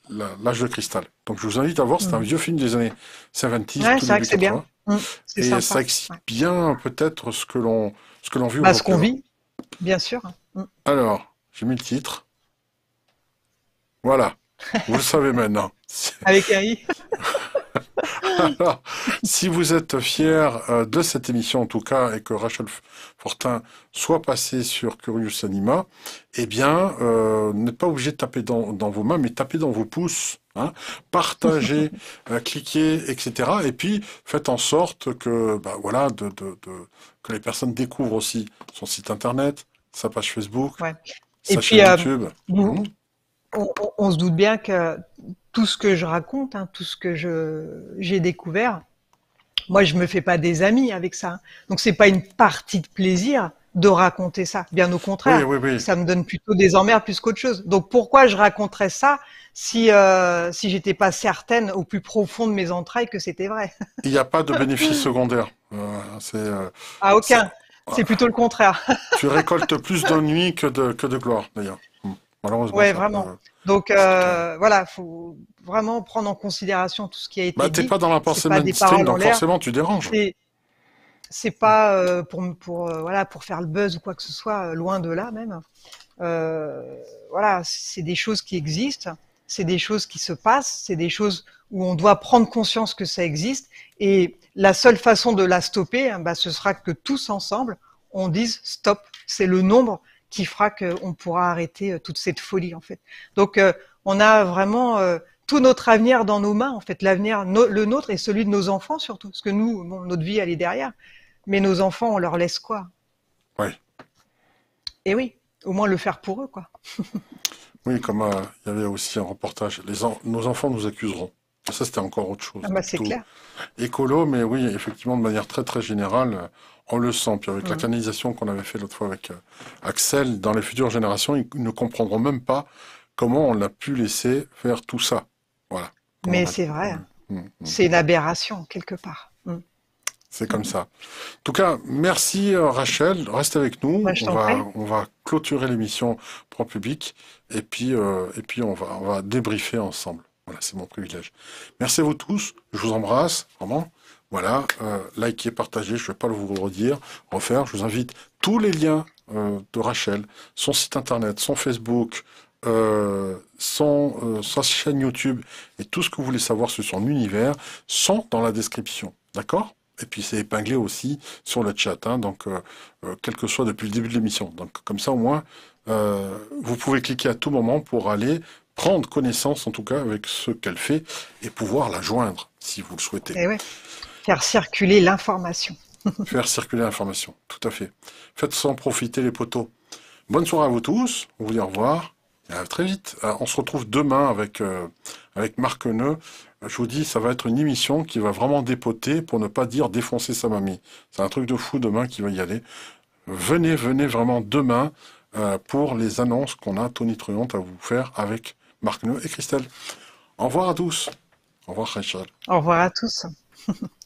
Ben l'âge de cristal. Donc je vous invite à voir, c'est un mm. vieux film des années 70. Ouais, c'est vrai que c'est bien. Mm, Et ça excite bien peut-être ce que l'on ce que l'on vit. Bah, ce qu'on vit, bien sûr. Mm. Alors j'ai mis le titre. Voilà. Vous le savez maintenant. Avec un Alors, si vous êtes fier euh, de cette émission en tout cas et que Rachel Fortin soit passée sur Curious Anima, eh bien, euh, n'êtes pas obligé de taper dans, dans, vos mains, mais tapez dans vos pouces, hein. partagez, euh, cliquez, etc. Et puis, faites en sorte que, bah, voilà, de, de, que les personnes découvrent aussi son site internet, sa page Facebook, sa et chaîne puis, YouTube on, se doute bien que tout ce que je raconte, hein, tout ce que je j'ai découvert, moi je me fais pas des amis avec ça. Donc c'est pas une partie de plaisir de raconter ça. Bien au contraire, ça me donne plutôt des emmerdes plus qu'autre chose. Donc pourquoi je raconterais ça si euh, si j'étais pas certaine au plus profond de mes entrailles que c'était vrai Il n'y a pas de bénéfice secondaire. Euh, c'est euh, aucun. Ah, c'est plutôt le contraire. tu récoltes plus d'ennuis que de que de gloire d'ailleurs. Hmm. Malheureusement. Ouais, vraiment. Euh, donc euh, voilà, faut vraiment prendre en considération tout ce qui a été bah, T'es pas dans la pensée mainstream, donc forcément tu déranges. C'est pas euh, pour pour euh, voilà pour faire le buzz ou quoi que ce soit, loin de là même. voilà, c'est des choses qui existent, c'est des choses qui se passent, c'est des choses où on doit prendre conscience que ça existe. Et la seule façon de la stopper, hein, bah, ce sera que tous ensemble on dise stop. C'est le nombre qui fera qu'on pourra arrêter euh, toute cette folie en fait. Donc euh, on a vraiment euh, tout notre avenir dans nos mains en fait, l'avenir le nôtre et celui de nos enfants surtout, parce que nous, notre vie elle est derrière, mais nos enfants on leur laisse quoi Oui. Et oui, au moins le faire pour eux quoi. oui, comme il y avait aussi un reportage, les nos enfants nous accuseront. Ça, c'était encore autre chose. Ah bah, c'est clair. Écolo, mais oui, effectivement, de manière très très générale, on le sent. Puis avec la mmh. canalisation qu'on avait fait l'autre fois avec euh, Axel, dans les futures générations, ils ne comprendront même pas comment on l'a pu laisser faire tout ça. Voilà. mais c'est vrai. Mmh, mmh, c'est une aberration, quelque part. C'est comme ça. En tout cas, merci euh, Rachel. Reste avec nous. Bah, on, va, clôturer l'émission pour public et puis, euh, et puis on, va, on va débriefer ensemble. Voilà, c'est mon privilège. Merci à vous tous. Je vous embrasse, vraiment. Voilà, euh, likez, partagez, je ne vais pas vous le redire, refaire. Je vous invite tous les liens euh, de Rachel, son site internet, son Facebook, euh, son, euh, sa chaîne YouTube et tout ce que vous voulez savoir sur son univers sont dans la description. D'accord et puis c'est épinglé aussi sur le chat, hein. donc quel que soit depuis le début de l'émission. Donc comme ça au moins, vous pouvez cliquer à tout moment pour aller prendre connaissance en tout cas avec ce qu'elle fait et pouvoir la joindre si vous le souhaitez. Eh faire circuler l'information. Faire circuler l'information, tout à fait. Faites en profiter les poteaux. Bonne soirée à vous tous, on vous dit au revoir à très vite. Ah, on se retrouve demain avec, euh, avec Marc Neu. Je vous dis, ça va être une émission qui va vraiment dépoter pour ne pas dire défoncer sa mamie. C'est un truc de fou demain qui va y aller. Venez, venez vraiment demain euh, pour les annonces qu'on a Tony Truante à vous faire avec Marc Neu et Christelle. Au revoir à tous. Au revoir Rachel. Au revoir à tous.